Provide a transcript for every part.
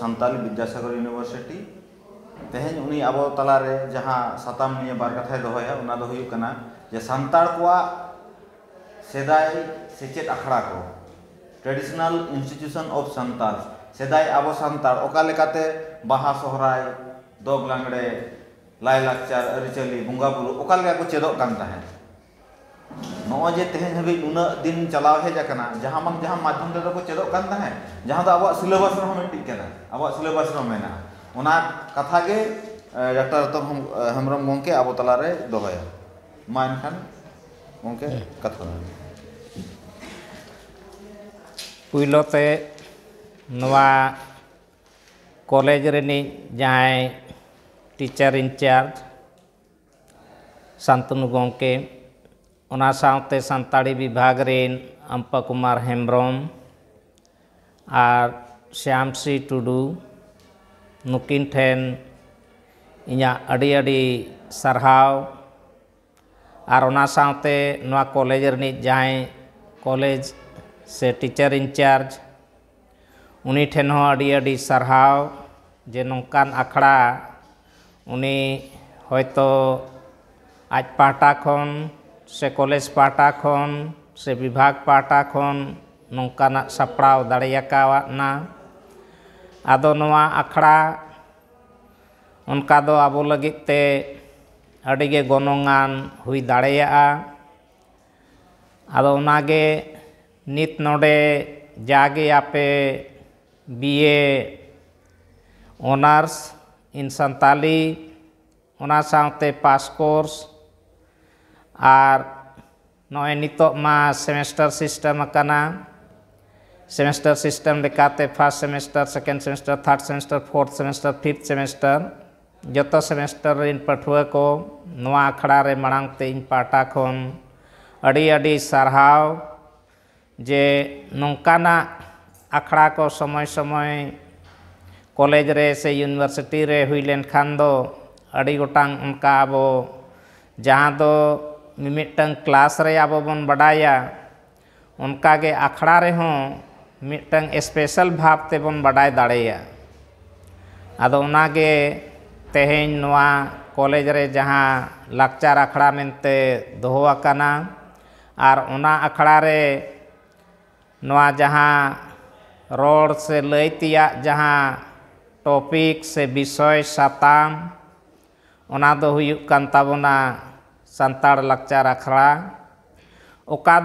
सानी विद्यासागर यूनिवर्सिटी तेज उन अब तलाारे जहाँ सतम बार कथा दहेना जे सानता सेदाय सेचे आखड़ा को ट्रेडिशनल इन्स्टिट्यूशन ऑफ सानता सदा अब सानता बहा सहर दग लांगड़े लाइलचार आरचाली बंगा बुरू को चेदक नौजे तेज हम नुना दिन चलाव हजन जहां बांग जहां माध्यम को चेदन जहां तो अब सिलेबस अब सिलेबस कथा के डॉक्टर रतम हम हेम्रम गे अब तलारे दहया मैं खान कथा पुलोते कॉलेज रिनी जहाँ टीचर इनचार्ज शांतनु गे ᱚᱱᱟ ᱥᱟᱶᱛᱮ ᱥᱟᱱᱛᱟᱲᱤ ᱵᱤᱵᱷᱟᱜᱽ ᱨᱮᱱ ᱟᱢᱯᱟ ᱠᱩᱢᱟᱨ ᱦᱮᱢᱵᱨᱚᱢ ᱟᱨ ᱥᱭᱟᱢᱥᱨᱤ ᱴᱩᱰᱩ ᱱᱩᱠᱤᱱ ᱴᱷᱮᱱ ᱤᱧᱟᱹᱜ ᱟᱹᱰᱤ ᱟᱹᱰᱤ ᱥᱟᱨᱦᱟᱣ ᱟᱨ ᱚᱱᱟ ᱥᱟᱶᱛᱮ ᱱᱚᱣᱟ ᱠᱚᱞᱮᱡᱽ ᱨᱤᱱᱤᱡ ᱡᱟᱦᱟᱸᱭ ᱠᱚᱞᱮᱡᱽ ᱥᱮ ᱴᱤᱪᱟᱨ ᱤᱱᱪᱟᱨᱡᱽ ᱩᱱᱤ ᱴᱷᱮᱱ ᱦᱚᱸ ᱟᱹᱰᱤ ᱟᱹᱰᱤ ᱥᱟᱨᱦᱟᱣ ᱡᱮ ᱱᱚᱝᱠᱟᱱ ᱟᱠᱷᱲᱟ ᱩᱱᱤ ᱦᱚᱭᱛᱳ ᱟᱡ ᱯᱟᱦᱴᱟ ᱠᱷᱚᱱ ᱥᱮ ᱠᱚᱞᱮᱡᱽ ᱯᱟᱦᱴᱟ ᱠᱷᱚᱱ ᱥᱮ ᱵᱤᱵᱷᱟᱜᱽ ᱯᱟᱦᱴᱟ ᱠᱷᱚᱱ ᱱᱚᱝᱠᱟᱱᱟᱜ ᱥᱟᱯᱲᱟᱣ ᱫᱟᱲᱮᱭᱟᱠᱟᱣᱟᱜᱼᱱᱟ ᱟᱫᱚ ᱱᱚᱣᱟ ᱟᱠᱷᱲᱟ ᱚᱱᱠᱟ ᱫᱚ ᱟᱵᱚ ᱞᱟᱹᱜᱤᱫ ᱛᱮ ᱟᱹᱰᱤᱜᱮ ᱜᱚᱱᱚᱝᱟᱱ ᱦᱩᱭ ᱫᱟᱲᱮᱭᱟᱜᱼᱟ ᱟᱫᱚ ᱚᱱᱟᱜᱮ ᱱᱤᱛ ᱱᱚᱰᱮ ᱡᱟᱜᱮ ᱟᱯᱮ ᱵᱤᱭᱮ ᱚᱱᱟᱨᱥ ᱤᱱ ᱥᱟᱱᱛᱟᱞᱤ ᱚᱱᱟ ᱥᱟᱶᱛᱮ ᱯᱟᱥ ᱠᱳᱨᱥ ᱟᱨ ᱱᱚᱜᱼᱚᱭ ᱱᱤᱛᱚᱜ ᱢᱟ ᱥᱮᱢᱮᱥᱴᱟᱨ ᱥᱤᱥᱴᱮᱢ ᱟᱠᱟᱱᱟ ᱥᱮᱢᱮᱥᱴᱟᱨ ᱥᱤᱥᱴᱮᱢ ᱞᱮᱠᱟᱛᱮ first semester second semester third semester fourth semester fifth semester ᱡᱚᱛᱚ ᱥᱮᱢᱮᱥᱴᱟᱨ ᱨᱮᱱ ᱯᱟᱹᱴᱷᱩᱣᱟᱹ ᱠᱚ ᱱᱚᱣᱟ ᱟᱠᱷᱲᱟ ᱨᱮ ᱢᱟᱲᱟᱝ ᱛᱮ ᱤᱧ ᱯᱟᱦᱴᱟ ᱠᱷᱚᱱ ᱟᱹᱰᱤ ᱟᱹᱰᱤ ᱥᱟᱨᱦᱟᱣ ᱡᱮ ᱱᱚᱝᱠᱟᱱᱟᱜ ᱟᱠᱷᱲᱟ ᱠᱚ ᱥᱚᱢᱚᱭ ᱥᱚᱢᱚᱭ ᱠᱚᱞᱮᱡᱽ ᱨᱮ ᱥᱮ ᱤᱭᱩᱱᱤᱵᱷᱟᱨᱥᱤᱴᱤ ᱨᱮ ᱦᱩᱭ ᱞᱮᱱᱠᱷᱟᱱ ᱫᱚ ᱟᱹᱰᱤ ᱜᱚᱴᱟᱝ ᱚᱱᱠᱟ ᱟᱵᱚ ᱡᱟᱦᱟᱸ ᱫᱚ मिट्टन क्लास रे अब बन बड़ाया उनका के अखड़ा रे हों मिट्टन स्पेशल भाव ते बन बड़ाई दाड़ेया अदो उना के तेहेन नुआ कॉलेज रे जहाँ लक्चर अखड़ा मेनते दोहो अकना और उना अखड़ा रे नुआ जहाँ रोड से लेतिया जहाँ टॉपिक से विषय साताम उना दो तो हुयुक कान सानाड़चार आखड़ा अका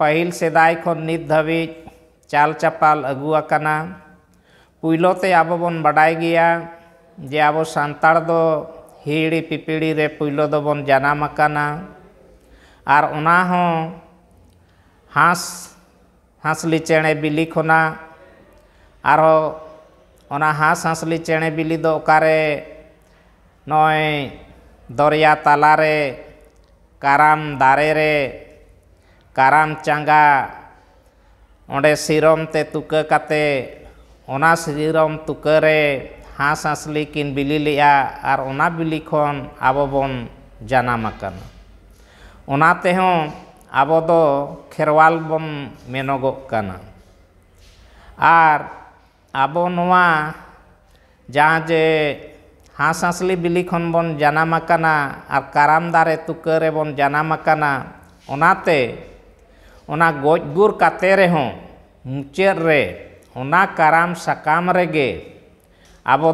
पहल सेदाय नित धाज चाल चपाल अगुना पुलोते अब बन बाडा गया जे अब सानाड़ हिड़ी पिपड़ी पुलो दो बन जानाम और हास हासली चेड़े बिली खना और हास हासली चेड़े बिली दो नय દરિયા તાલારે કારામ દારેરે કારામ ચાંગા ᱚᱸᱰᱮ ᱥᱤᱨᱚᱢ ᱛᱮ ᱛᱩᱠᱟᱹ ᱠᱟᱛᱮ ᱚᱱᱟ ᱥᱤᱨᱚᱢ ᱛᱩᱠᱟᱹ ᱨᱮ ᱦᱟᱸᱥ ᱦᱟᱸᱥᱞᱤ ᱠᱤᱱ ᱵᱤᱞᱤ ᱞᱮᱜᱼᱟ ᱟᱨ ᱚᱱᱟ ᱵᱤᱞᱤ ᱠᱷᱚᱱ ᱟᱵᱚ ᱵᱚᱱ ᱡᱟᱱᱟᱢ ᱟᱠᱟᱱᱟ ᱚᱱᱟ ᱛᱮᱦᱚᱸ ᱟᱵᱚ ᱫᱚ ᱠᱷᱮᱨᱣᱟᱞ ᱵᱚᱱ ᱢᱮᱱᱚᱜᱚᱜ ᱠᱟᱱᱟ ᱟᱨ ᱟᱵᱚ ᱱᱚᱣᱟ ᱡᱟᱦᱟᱸ ᱡᱮ हाँ हासली बिली बन जानकाना और कराम दारे तुकरे बन जानकाना ओना गजगुर काते रहे मुचाद रे ओना काराम साकाम रेगे अब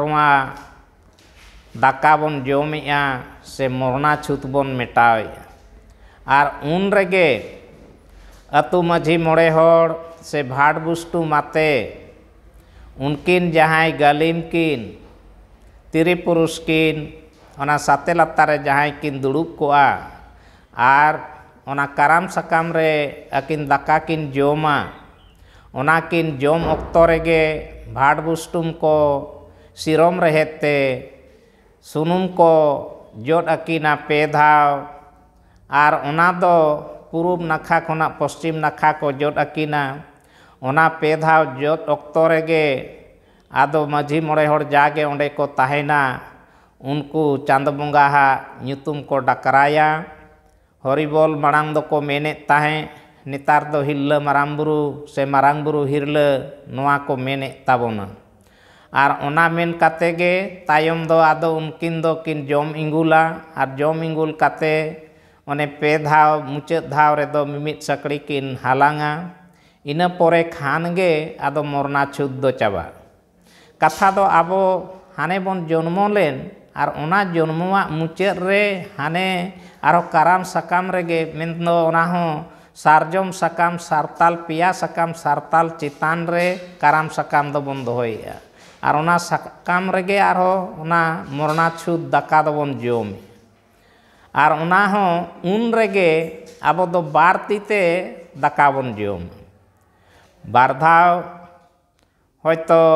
रुआ दाका बन जमे से मरना छूत बन मेटावे और उन रेगे अतु माझी मोड़े हड़ से भाट बुस्टू माते unkin jahai galim kin tiri purus ona sate latare jahai kin dulu koa ar ona karam sakam akin dakakin joma ona kin jom oktorege bhad bustum ko sirom rehete sunum ko jot akina pedhao ar onado purub nakha kona poschim nakha ko jot akina ओना पे दाव जो ओक्त रेगे आदो मजी मोड़े हर जागे ओडे को तहना उनको चांद बंगाम को डकराया हरिबल माड़ दो मेने तहें नेतार दो हिल मारा से मारा बु हिरल को मेने ताबना और ओना मेन गे तायम दो आदो उनकिन दो किन जम इंगुला और जम इंगुल पे दाव मुचाद दाव रेद मिमिद साकड़ी किन हालांगा ᱤᱱᱟᱹ ᱯᱚᱨᱮ ᱠᱷᱟᱱ ᱜᱮ ᱟᱫᱚ ᱢᱚᱨᱱᱟ ᱪᱷᱩᱛ ᱫᱚ ᱪᱟᱵᱟᱜᱼᱟ ᱠᱟᱛᱷᱟ ᱫᱚ ᱟᱵᱚ ᱦᱟᱱᱮ ᱵᱚᱱ ᱡᱚᱱᱢᱚ ᱞᱮᱱ ᱟᱨ ᱚᱱᱟ ᱡᱚᱱᱢᱚᱣᱟᱜ ᱢᱩᱪᱟᱹᱫ ᱨᱮ ᱦᱟᱱᱮ ᱟᱨᱚ ᱠᱟᱨᱟᱢ ᱥᱟᱠᱟᱢ ᱨᱮᱜᱮ ᱢᱮᱱᱫᱚ ᱚᱱᱟ ᱦᱚᱸ ᱥᱟᱨᱡᱚᱢ ᱥᱟᱠᱟᱢ ᱥᱟᱨᱛᱟᱞ ᱯᱮᱭᱟ ᱥᱟᱠᱟᱢ ᱥᱟᱨᱛᱟᱞ ᱪᱮᱛᱟᱱ ᱨᱮ ᱠᱟᱨᱟᱢ ᱥᱟᱠᱟᱢ ᱫᱚᱵᱚᱱ ᱫᱚᱦᱚᱭᱮᱜᱼᱟ ᱟᱨ ᱚᱱᱟ ᱥᱟᱠᱟᱢ ᱨᱮᱜᱮ ᱟᱨᱦᱚᱸ ᱚᱱᱟ ᱢᱚᱨᱱᱟ ᱪᱷᱩᱛ ᱫᱟᱠᱟ ᱫᱚᱵᱚᱱ ᱡᱚᱢᱮᱜᱼᱟ ᱟᱨ ᱚᱱᱟ ᱦᱚᱸ ᱩᱱ ᱨᱮᱜᱮ ᱟᱵᱚ ᱫᱚ ᱵᱟᱨ ᱛᱤᱛᱮ ᱫᱟᱠᱟ ᱵᱚᱱ ᱡᱚᱢᱟ ᱵᱟᱨ ᱫᱷᱟᱣ ᱦᱚᱭᱛᱚ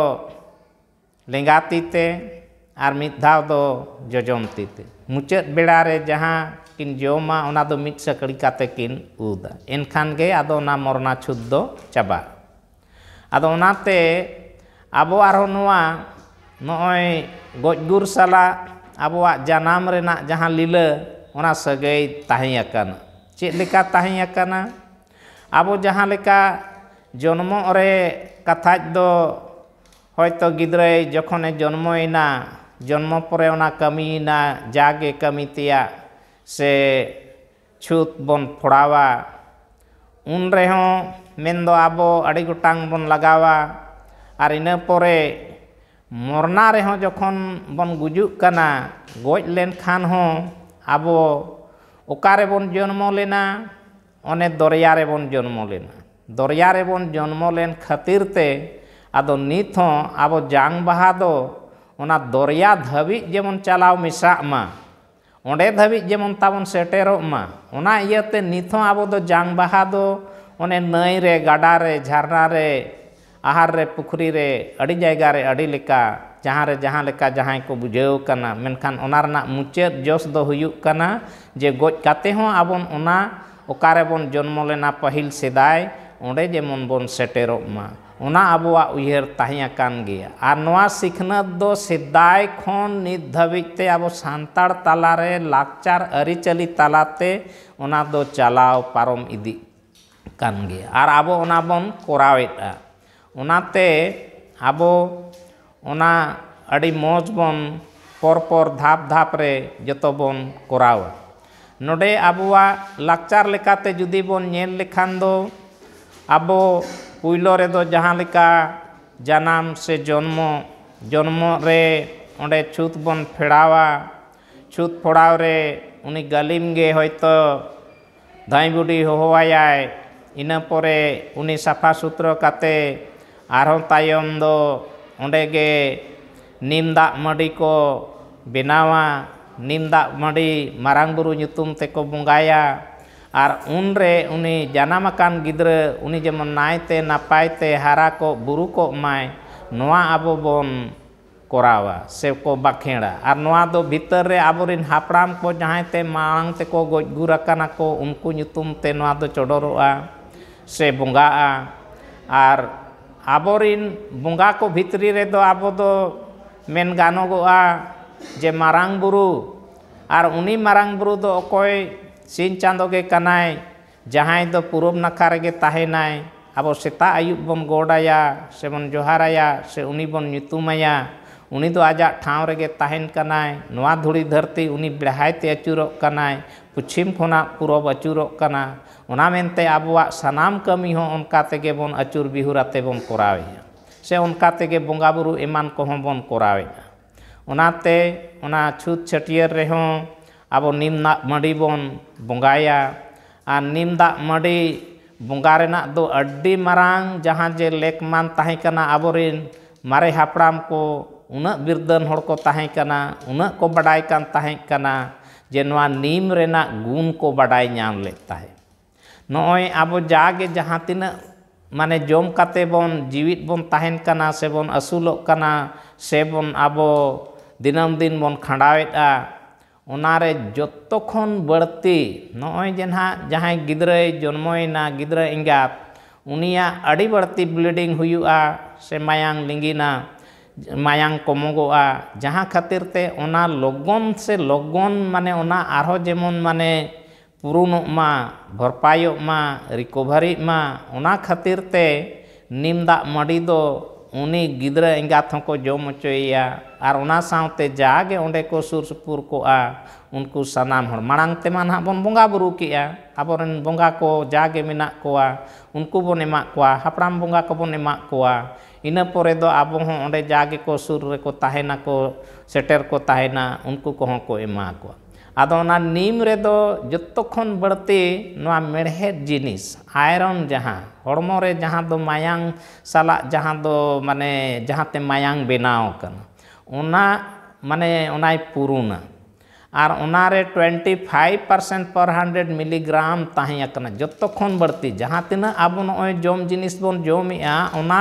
ᱞᱮᱸᱜᱟ ᱛᱤᱛᱮ ᱟᱨ ᱢᱤᱫ ᱫᱷᱟᱣ ᱫᱚ ᱡᱚᱡᱚᱢ ᱛᱤᱛᱮ ᱢᱩᱪᱟᱹᱫ ᱵᱮᱲᱟ ᱨᱮ ᱡᱟᱦᱟᱸ ᱠᱤᱱ ᱡᱚᱢᱟ ᱚᱱᱟ ᱫᱚ ᱢᱤᱫ ᱥᱟᱹᱠᱲᱤ ᱠᱟᱛᱮ ᱠᱤᱱ ᱩᱫᱟ ᱮᱱᱠᱷᱟᱱ ᱜᱮ ᱟᱫᱚ ᱚᱱᱟ ᱢᱚᱨᱱᱟ ᱪᱷᱩᱛ ᱫᱚ ᱪᱟᱵᱟᱜᱼᱟ ᱟᱫᱚ ᱚᱱᱟᱛᱮ ᱟᱵᱚ ᱟᱨᱦᱚᱸ ᱱᱚᱣᱟ ᱱᱚᱜᱼᱚᱭ ᱜᱚᱡ ᱜᱩᱨ ᱥᱟᱞᱟᱜ ᱟᱵᱚᱣᱟᱜ ᱡᱟᱱᱟᱢ ᱨᱮᱱᱟᱜ ᱡᱟᱦᱟᱸ ᱞᱤᱞᱟᱹ ᱚᱱᱟ ᱥᱟᱹᱜᱟᱹᱭ ᱛᱟᱦᱮᱸ ᱟᱠᱟᱱᱟ ᱪᱮᱫ ᱞᱮᱠᱟ ᱛᱟᱦᱮᱸ ᱟᱠᱟᱱᱟ ᱟᱵᱚ ᱡᱟᱦᱟᱸ ᱞᱮᱠᱟ ᱡᱚᱱᱢᱚᱜ ᱨᱮ ᱠᱟᱛᱷᱟᱡ ᱫᱚ ᱦᱚᱭᱛᱚ ᱜᱤᱫᱽᱨᱟᱹᱭ ᱡᱚᱠᱷᱚᱱᱮ ᱡᱚᱱᱢᱚᱭᱮᱱᱟ ᱡᱚᱱᱢᱚ ᱯᱚᱨᱮ ᱚᱱᱟ ᱠᱟᱹᱢᱤᱭᱮᱱᱟ ᱡᱟᱜᱮ ᱠᱟᱹᱢᱤ ᱛᱮᱭᱟᱜ ᱥᱮ ᱪᱷᱩᱛ ᱵᱚᱱ ᱯᱷᱚᱲᱟᱣᱟ ᱩᱱ ᱨᱮᱦᱚᱸ ᱢᱮᱱᱫᱚ ᱟᱵᱚ ᱟᱹᱰᱤ ᱜᱚᱴᱟᱝ ᱵᱚᱱ ᱞᱟᱜᱟᱣᱟ ᱟᱨ ᱤᱱᱟᱹ ᱯᱚᱨᱮ ᱢᱚᱨᱱᱟ ᱨᱮᱦᱚᱸ ᱡᱚᱠᱷᱚᱱ ᱵᱚᱱ ᱜᱩᱡᱩᱜ ᱠᱟᱱᱟ ᱜᱚᱡ ᱞᱮᱱᱠᱷᱟᱱ ᱦᱚᱸ ᱟᱵᱚ ᱚᱠᱟ ᱨᱮᱵᱚᱱ ᱡᱚᱱᱢᱚ ᱞᱮᱱᱟ ᱚᱱᱮ ᱫᱚᱨᱭᱟ ᱨᱮᱵᱚᱱ ᱡᱚᱱᱢᱚ ᱞᱮᱱᱟ दरिया रे बन जन्म लेन खातिर ते आदो नित हो आबो जांग बहा दो ओना दरिया धाबी जेमन चलाव मिसा मा ओंडे धाबी जेमन ताबन सेटेरो मा ओना इयते नित हो आबो दो जांग बहा दो ओने नई रे गाडा रे झरना रे आहार रे पुखरी रे अड़ी जगह रे अड़ी लेका जहाँ जहाँ लेका जहाँ को बुझाव करना मेनखान ओना मुचाद जस दो हुयुक करना जे गोज काते हो आबन ओना ओकारे बन जन्म लेना पहिल सेदाय ᱚᱸᱰᱮ ᱡᱮᱢᱚᱱ ᱵᱚᱱ ᱥᱮᱴᱮᱨᱚᱜ ᱢᱟ ᱚᱱᱟ ᱟᱵᱚᱣᱟᱜ ᱩᱭᱦᱟᱹᱨ ᱛᱟᱦᱮᱸ ᱟᱠᱟᱱ ᱜᱮᱭᱟ ᱟᱨ ᱱᱚᱣᱟ ᱥᱤᱠᱷᱱᱟᱹᱛ ᱫᱚ ᱥᱮᱫᱟᱭ ᱠᱷᱚᱱ ᱱᱤᱛ ᱫᱷᱟᱹᱵᱤᱡ ᱛᱮ ᱟᱵᱚ ᱥᱟᱱᱛᱟᱲ ᱛᱟᱞᱟᱨᱮ ᱞᱟᱠᱪᱟᱨ ᱟᱹᱨᱤᱪᱟᱹᱞᱤ ᱛᱟᱞᱟᱛᱮ ᱚᱱᱟ ᱫᱚ ᱪᱟᱞᱟᱣ ᱯᱟᱨᱚᱢ ᱤᱫᱤᱜ ᱠᱟᱱ ᱜᱮᱭᱟ ᱟᱨ ᱟᱵᱚ ᱚᱱᱟ ᱵᱚᱱ ᱠᱚᱨᱟᱣᱮᱫᱼᱟ ᱚᱱᱟᱛᱮ ᱟᱵᱚ ᱚᱱᱟ ᱟᱹᱰᱤ ᱢᱚᱡᱽ ᱵᱚᱱ ᱯᱚᱨᱯᱚᱨ ᱫᱷᱟᱯ ᱫᱷᱟᱯ ᱨᱮ ᱡᱚᱛᱚ ᱵᱚᱱ ᱠᱚᱨᱟᱣᱟ ᱱᱚᱰᱮ ᱟᱵᱚᱣᱟᱜ ᱞᱟᱠᱪᱟᱨ ᱞᱮᱠᱟᱛᱮ ᱡᱩᱫᱤ ᱵᱚᱱ ᱧᱮᱞ ᱞᱮᱠᱷᱟᱱ ᱫᱚ ᱟᱵᱚ ᱯᱩᱭᱞᱳ ᱨᱮᱫᱚ ᱡᱟᱦᱟᱸ ᱞᱮᱠᱟ ᱡᱟᱱᱟᱢ ᱥᱮ ᱡᱚᱱᱢᱚ ᱡᱚᱱᱢᱚ ᱨᱮ ᱚᱸᱰᱮ ᱪᱷᱩᱛ ᱵᱚᱱ ᱯᱷᱮᱲᱟᱣᱟ ᱪᱷᱩᱛ ᱯᱷᱚᱲᱟᱣ ᱨᱮ ᱩᱱᱤ ᱜᱟᱹᱞᱤᱢ ᱜᱮ ᱦᱚᱭᱛᱚ ᱫᱷᱟᱹᱭ ᱵᱩᱰᱷᱤ ᱦᱚᱦᱚᱣᱟᱭᱟᱭ ᱤᱱᱟᱹ ᱯᱚᱨᱮ ᱩᱱᱤ ᱥᱟᱯᱷᱟ ᱥᱩᱛᱨᱚ ᱠᱟᱛᱮ ᱟᱨᱦᱚᱸ ᱛᱟᱭᱚᱢ ᱫᱚ ᱚᱸᱰᱮ ᱜᱮ ᱱᱤᱢ ᱫᱟᱜ ᱢᱟᱹᱰᱤ ᱠᱚ ᱵᱮᱱᱟᱣᱟ ᱱᱤᱢ ᱫᱟᱜ ᱢᱟᱹᱰᱤ ᱢᱟᱨᱟᱝ ᱵᱩᱨᱩ ᱧᱩᱛᱩᱢ ᱛᱮᱠᱚ ᱵᱚᱸᱜᱟᱭᱟ ar unre uni janamakan gidre uni jemon naite napaite harako buruko mai noa abo bon korawa seko bakhera ar noa do bitor aborin hapram ko jahai te maang te ko goj gurakana ko unku nyutum te noa do chodoroa se bunga a ar aborin bunga ko bitri re do abo do men gano a je marang buru ar uni marang buru do okoi ᱥᱤᱧ ᱪᱟᱸᱫᱳ ᱜᱮ ᱠᱟᱱᱟᱭ ᱡᱟᱦᱟᱸᱭ ᱫᱚ ᱯᱩᱨᱩᱵ ᱱᱟᱠᱷᱟ ᱨᱮᱜᱮ ᱛᱟᱦᱮᱱᱟᱭ ᱟᱵᱚ ᱥᱮᱛᱟᱜ ᱟᱹᱭᱩᱵ ᱵᱚᱱ ᱜᱚᱰᱟᱭᱟ ᱥᱮᱵᱚᱱ ᱡᱚᱦᱟᱨᱟᱭᱟ ᱥᱮ ᱩᱱᱤ ᱵᱚᱱ ᱧᱩᱛᱩᱢᱟᱭᱟ ᱩᱱᱤ ᱫᱚ ᱟᱡᱟᱜ ᱴᱷᱟᱶ ᱨᱮᱜᱮ ᱛᱟᱦᱮᱱ ᱠᱟᱱᱟᱭ ᱱᱚᱣᱟ ᱫᱷᱩᱲᱤ ᱫᱷᱟᱹᱨᱛᱤ ᱩᱱᱤ ᱵᱮᱲᱦᱟᱭᱛᱮ ᱟᱹᱪᱩᱨᱚᱜ ᱠᱟᱱᱟᱭ ᱯᱚᱪᱷᱤᱢ ᱠᱷᱚᱱᱟᱜ ᱯᱩᱨᱚᱵ ᱟᱹᱪᱩᱨᱚᱜ ᱠᱟᱱᱟ ᱚᱱᱟ ᱢᱮᱱᱛᱮ ᱟᱵᱚᱣᱟᱜ ᱥᱟᱱᱟᱢ ᱠᱟᱹᱢᱤ ᱦᱚᱸ ᱚᱱᱠᱟ ᱛᱮᱜᱮ ᱵᱚᱱ ᱟᱹᱪᱩᱨ ᱵᱤᱦᱩᱨᱟᱛᱮ ᱵᱚᱱ ᱠᱚᱨᱟᱣᱮᱫᱼᱟ ᱥᱮ ᱚᱱᱠᱟ ᱛᱮᱜᱮ ᱵᱚᱸᱜᱟᱼᱵᱩᱨᱩ ᱮᱢᱟᱱ ᱠᱚᱦᱚᱸ ᱵᱚᱱ ᱠᱚᱨᱟᱣᱮᱫᱼᱟ ᱚᱱᱟᱛᱮ ᱚᱱᱟ ᱪᱷᱩᱛ ᱪᱷᱟᱹᱴᱭᱟᱹᱨ ᱨᱮᱦᱚᱸ ᱟᱵᱚ ᱱᱤᱢ ᱫᱟᱜ ᱢᱟᱹᱰᱤ ᱵᱚᱱ ᱵᱚᱸᱜᱟᱭᱟ ᱟᱨ ᱱᱤᱢ ᱫᱟᱜ ᱢᱟᱹᱰᱤ ᱵᱚᱸᱜᱟ ᱨᱮᱱᱟᱜ ᱫᱚ ᱟᱹᱰᱤ ᱢᱟᱨᱟᱝ ᱡᱟᱦᱟᱸ ᱡᱮ ᱞᱮᱠᱢᱟᱱ ᱛᱟᱦᱮᱸ ᱠᱟᱱᱟ ᱟᱵᱚᱨᱮᱱ ᱢᱟᱨᱮ ᱦᱟᱯᱲᱟᱢ ᱠᱚ ᱩᱱᱟᱹᱜ ᱵᱤᱨᱫᱟᱹᱱ ᱦᱚᱲ ᱠᱚ ᱛᱟᱦᱮᱸ ᱠᱟᱱᱟ ᱩᱱᱟᱹᱜ ᱠᱚ ᱵᱟᱰᱟᱭ ᱠᱟᱱ ᱛᱟᱦᱮᱸ ᱠᱟᱱᱟ ᱡᱮ ᱱᱚᱣᱟ ᱱᱤᱢ ᱨᱮᱱᱟᱜ ᱜᱩᱱ ᱠᱚ ᱵᱟᱰᱟᱭ ᱧᱟᱢ ᱞᱮᱫ ᱛᱟᱦᱮᱸᱫ ᱱᱚᱜᱼᱚᱭ ᱟᱵᱚ ᱡᱟᱜᱮ ᱡᱟᱦᱟᱸ ᱛᱤᱱᱟᱹᱜ ᱢᱟᱱᱮ ᱡᱚᱢ ᱠᱟᱛᱮ ᱵᱚᱱ ᱡᱤᱣᱤᱫ ᱵᱚᱱ ᱛᱟᱦᱮᱱ ᱠᱟᱱᱟ ᱥᱮᱵᱚᱱ ᱟᱹᱥᱩᱞᱚᱜ ᱠᱟᱱᱟ ᱥᱮᱵᱚᱱ ᱟᱵᱚ ᱫᱤᱱᱟᱹᱢ ᱫᱤᱱ ᱵᱚᱱ ᱠᱷᱟᱸᱰᱟᱣᱮᱫᱼᱟ ᱚᱱᱟᱨᱮ ᱡᱚᱛᱚ ᱠᱷᱚᱱ ᱵᱟᱹᱲᱛᱤ ᱱᱚᱜᱼᱚᱭ ᱡᱮ ᱱᱟᱦᱟᱜ ᱡᱟᱦᱟᱸᱭ ᱜᱤᱫᱽᱨᱟᱹᱭ ᱡᱚᱱᱢᱚᱭᱮᱱᱟ ᱜᱤᱫᱽᱨᱟᱹ ᱮᱸᱜᱟᱛ ᱩᱱᱤᱭᱟᱜ ᱟᱹᱰᱤ ᱵᱟᱹᱲᱛᱤ ᱵᱞᱤᱰᱤᱝ ᱦᱩᱭᱩᱜᱼᱟ ᱥᱮ ᱢᱟᱭᱟᱝ ᱞᱤᱸᱜᱤᱱᱟ ᱢᱟᱭᱟᱝ ᱠᱚᱢᱚᱜᱚᱜᱼᱟ ᱡᱟᱦᱟᱸ ᱠᱷᱟᱹᱛᱤᱨ ᱛᱮ ᱚᱱᱟ ᱞᱚᱜᱚᱱ ᱥᱮ ᱞᱚᱜᱚᱱ ᱢᱟᱱᱮ ᱚᱱᱟ ᱟᱨᱦᱚᱸ ᱡᱮᱢᱚᱱ ᱢᱟᱱᱮ ᱯᱩᱨᱩᱱᱚᱜ ᱢᱟ ᱵᱷᱚᱨᱯᱟᱭᱚᱜ ᱢᱟ ᱨᱤᱠᱚᱵᱷᱟᱨᱤᱜ ᱢᱟ ᱚᱱᱟ ᱠᱷᱟᱹᱛᱤᱨ ᱛᱮ ᱱᱤᱢ ᱫᱟᱜ ᱢᱟᱹᱰᱤ ᱫᱚ उन्हीं गिद्रा एंगाथ को जम चोते जागे अंडे को सुरसपुर को आ उनको सनाम हर मांग तेमा ना बन बंगा बुरू के अब बंगा को जागे मेना को उनको बन एमा को हापड़ बंगा को बन एमा को इनपे दो अब अंडे जागे को सुरे को सेटर को उनको को हों को एमा अदम जो बड़ती मेढ़ जिन आयरन जहाँ हम मायांग साला जहाँ दो माने जहाँ ते मायांग बनाओ माने पुरुना और उनारे 25 फाइव परसेंट पर हंड्रेड मिलीग्राम तहकान जो तो खन बड़ती जहाँ तना अब नए जम जिन बन जमेना